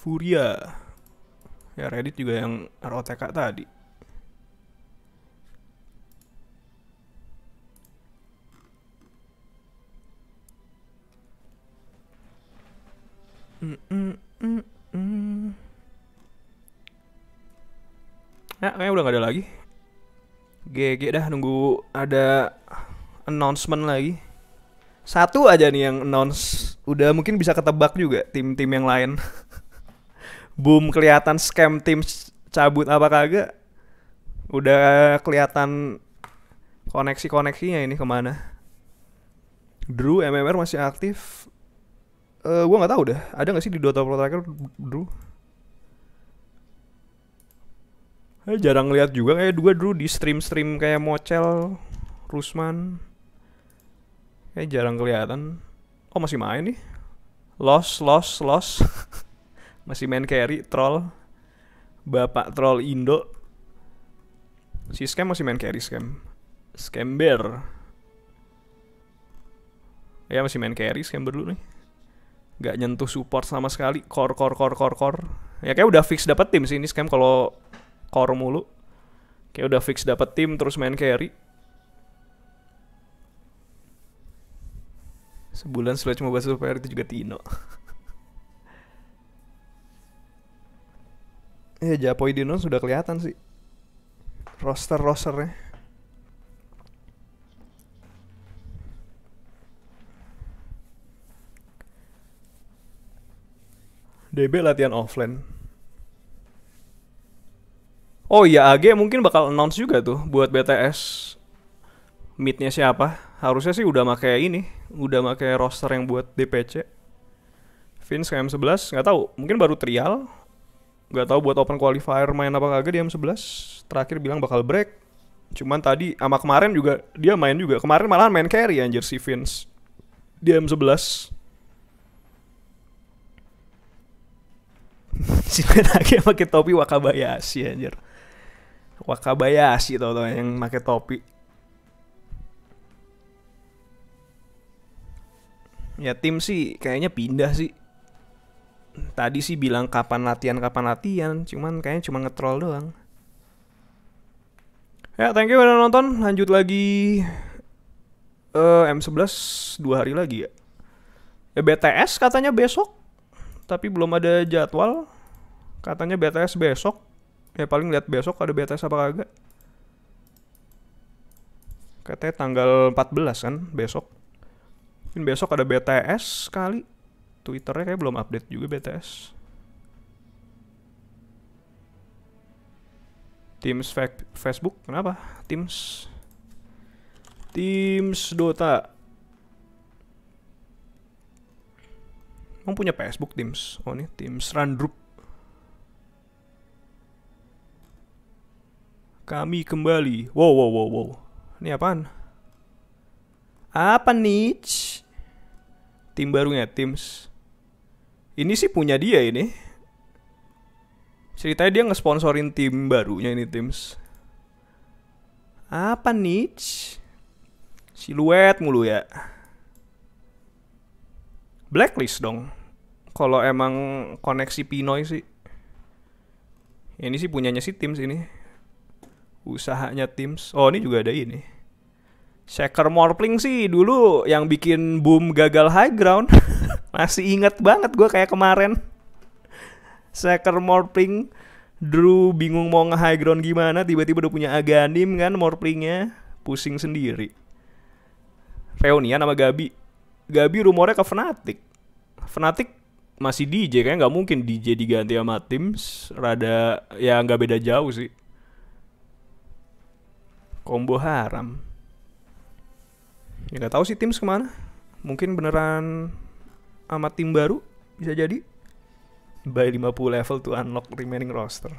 Furia. Ya Reddit juga yang ROTK tadi. Hmm, Ya, kayaknya udah gak ada lagi. GG dah nunggu ada announcement lagi. Satu aja nih yang announce. Udah mungkin bisa ketebak juga tim-tim yang lain. <laughs> boom kelihatan scam tim cabut apa kagak udah kelihatan koneksi-koneksinya ini kemana Drew MMR masih aktif uh, eh, gue nggak tahu deh, ada nggak sih di Dota Pro Tracker Drew eh, jarang lihat juga kayak dua Drew di stream stream kayak mochel, Rusman kayak eh, jarang kelihatan oh masih main nih Lost, lost, lost. <laughs> masih main carry troll bapak troll Indo si scam masih main carry scam scam bear ya masih main carry scam dulu nih nggak nyentuh support sama sekali core core core core core ya kayak udah fix dapat tim sih ini scam kalau core mulu kayak udah fix dapat tim terus main carry sebulan sudah cuma bahas itu juga Tino <laughs> ya Dino sudah kelihatan sih roster rosternya DB latihan offline. Oh iya AG mungkin bakal announce juga tuh buat BTS midnya siapa. Harusnya sih udah make ini, udah make roster yang buat DPC. Vince KM11 nggak tahu, mungkin baru trial nggak tahu buat open qualifier main apa kagak di M11 terakhir bilang bakal break cuman tadi sama kemarin juga dia main juga kemarin malahan main carry anjir si Vince di M11 <laughs> si yang pakai topi Wakabayashi anjir Wakabayashi tau tau yang pakai topi ya tim sih kayaknya pindah sih tadi sih bilang kapan latihan kapan latihan, cuman kayaknya cuma ngetrol doang. Ya, thank you udah nonton. Lanjut lagi uh, eh, M11 dua hari lagi ya. ya. BTS katanya besok, tapi belum ada jadwal. Katanya BTS besok. Ya paling lihat besok ada BTS apa kagak. Katanya tanggal 14 kan besok. Mungkin besok ada BTS kali. Twitternya kayak belum update juga BTS. Teams Facebook kenapa? Teams Teams Dota. Emang punya Facebook Teams? Oh ini Teams Run Group. Kami kembali. Wow wow wow wow. Ini apaan? Apa niche? Tim barunya Teams. Ini sih punya dia ini. Ceritanya dia ngesponsorin tim barunya ini Teams. Apa nih? Siluet mulu ya. Blacklist dong. Kalau emang koneksi Pinoy sih. Ya, ini sih punyanya si Teams ini. Usahanya Teams. Oh, ini juga ada ini. Shaker Morpling sih dulu yang bikin boom gagal high ground. <laughs> Masih inget banget gue kayak kemarin. seker morping Drew bingung mau nge-high ground gimana. Tiba-tiba udah punya Aganim kan morpingnya Pusing sendiri. Reunian sama Gabi. Gabi rumornya ke Fnatic. Fnatic masih DJ kayaknya nggak mungkin DJ diganti sama Teams rada ya nggak beda jauh sih combo haram ya nggak tahu sih Teams kemana mungkin beneran sama tim baru bisa jadi by 50 level to unlock remaining roster.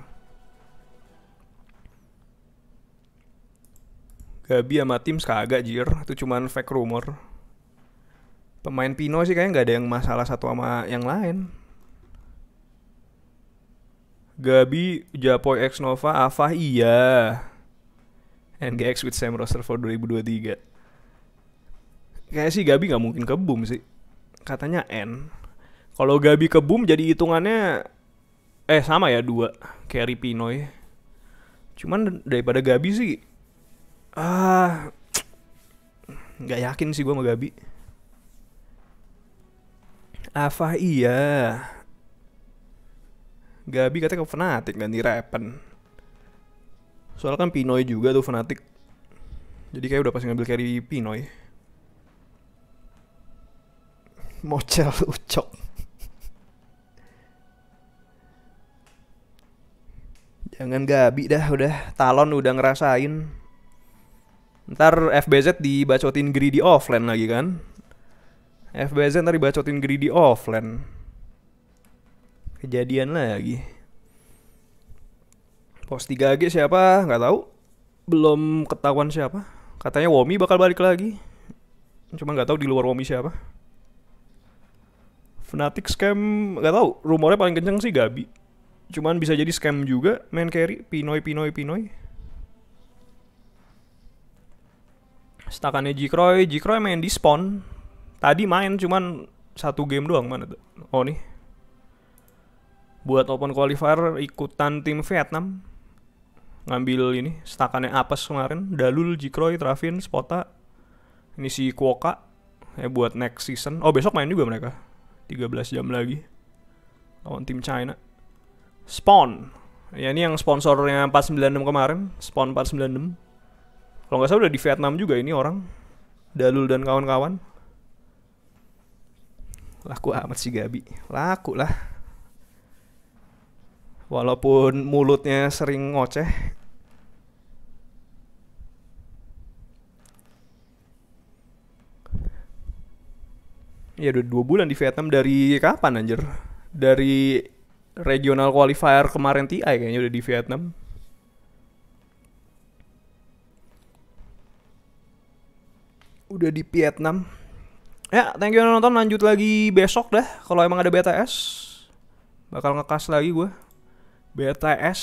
Gabi sama tim kagak jir, itu cuman fake rumor. Pemain Pino sih kayaknya nggak ada yang masalah satu sama yang lain. Gabi, Japoy X Nova, Ava iya. NGX with same roster for 2023. Kayaknya sih Gabi nggak mungkin kebum sih katanya N. Kalau Gabi ke Boom jadi hitungannya eh sama ya dua Carry Pinoy. Cuman daripada Gabi sih ah nggak yakin sih gue sama Gabi. Apa iya? Gabi katanya ke fanatik ganti Repen. Soalnya kan Pinoy juga tuh fanatik Jadi kayak udah pasti ngambil carry Pinoy. Mocel <laughs> Ucok. Jangan Gabi dah udah Talon udah ngerasain Ntar FBZ dibacotin greedy offline lagi kan FBZ ntar dibacotin greedy offline Kejadian lagi Pos 3G siapa? Gak tau, Belum ketahuan siapa Katanya Womi bakal balik lagi Cuma nggak tahu di luar Womi siapa Fnatic scam nggak tahu rumornya paling kenceng sih Gabi cuman bisa jadi scam juga main carry Pinoy Pinoy Pinoy stakannya Jikroy Jikroy main di spawn tadi main cuman satu game doang mana tuh oh nih buat open qualifier ikutan tim Vietnam ngambil ini stakannya Apes kemarin Dalul Jikroy Travin Spota ini si Kuoka Eh buat next season oh besok main juga mereka 13 jam lagi lawan tim China. Spawn. Ya ini yang sponsornya 496 kemarin, Spawn 496. Kalau nggak salah udah di Vietnam juga ini orang. Dalul dan kawan-kawan. Laku amat si Gabi. Laku lah. Walaupun mulutnya sering ngoceh, Iya udah dua bulan di Vietnam dari kapan anjir? Dari regional qualifier kemarin TI kayaknya udah di Vietnam. Udah di Vietnam. Ya, thank you udah nonton. Lanjut lagi besok dah. Kalau emang ada BTS, bakal ngekas lagi gue. BTS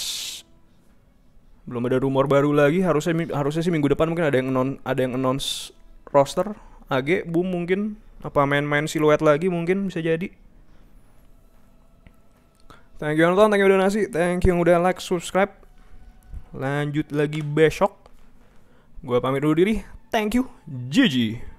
belum ada rumor baru lagi. Harusnya harusnya sih minggu depan mungkin ada yang non ada yang announce roster. AG, Boom mungkin apa main-main siluet lagi mungkin bisa jadi thank you yang nonton thank you udah donasi thank you yang udah like subscribe lanjut lagi besok gue pamit dulu diri thank you GG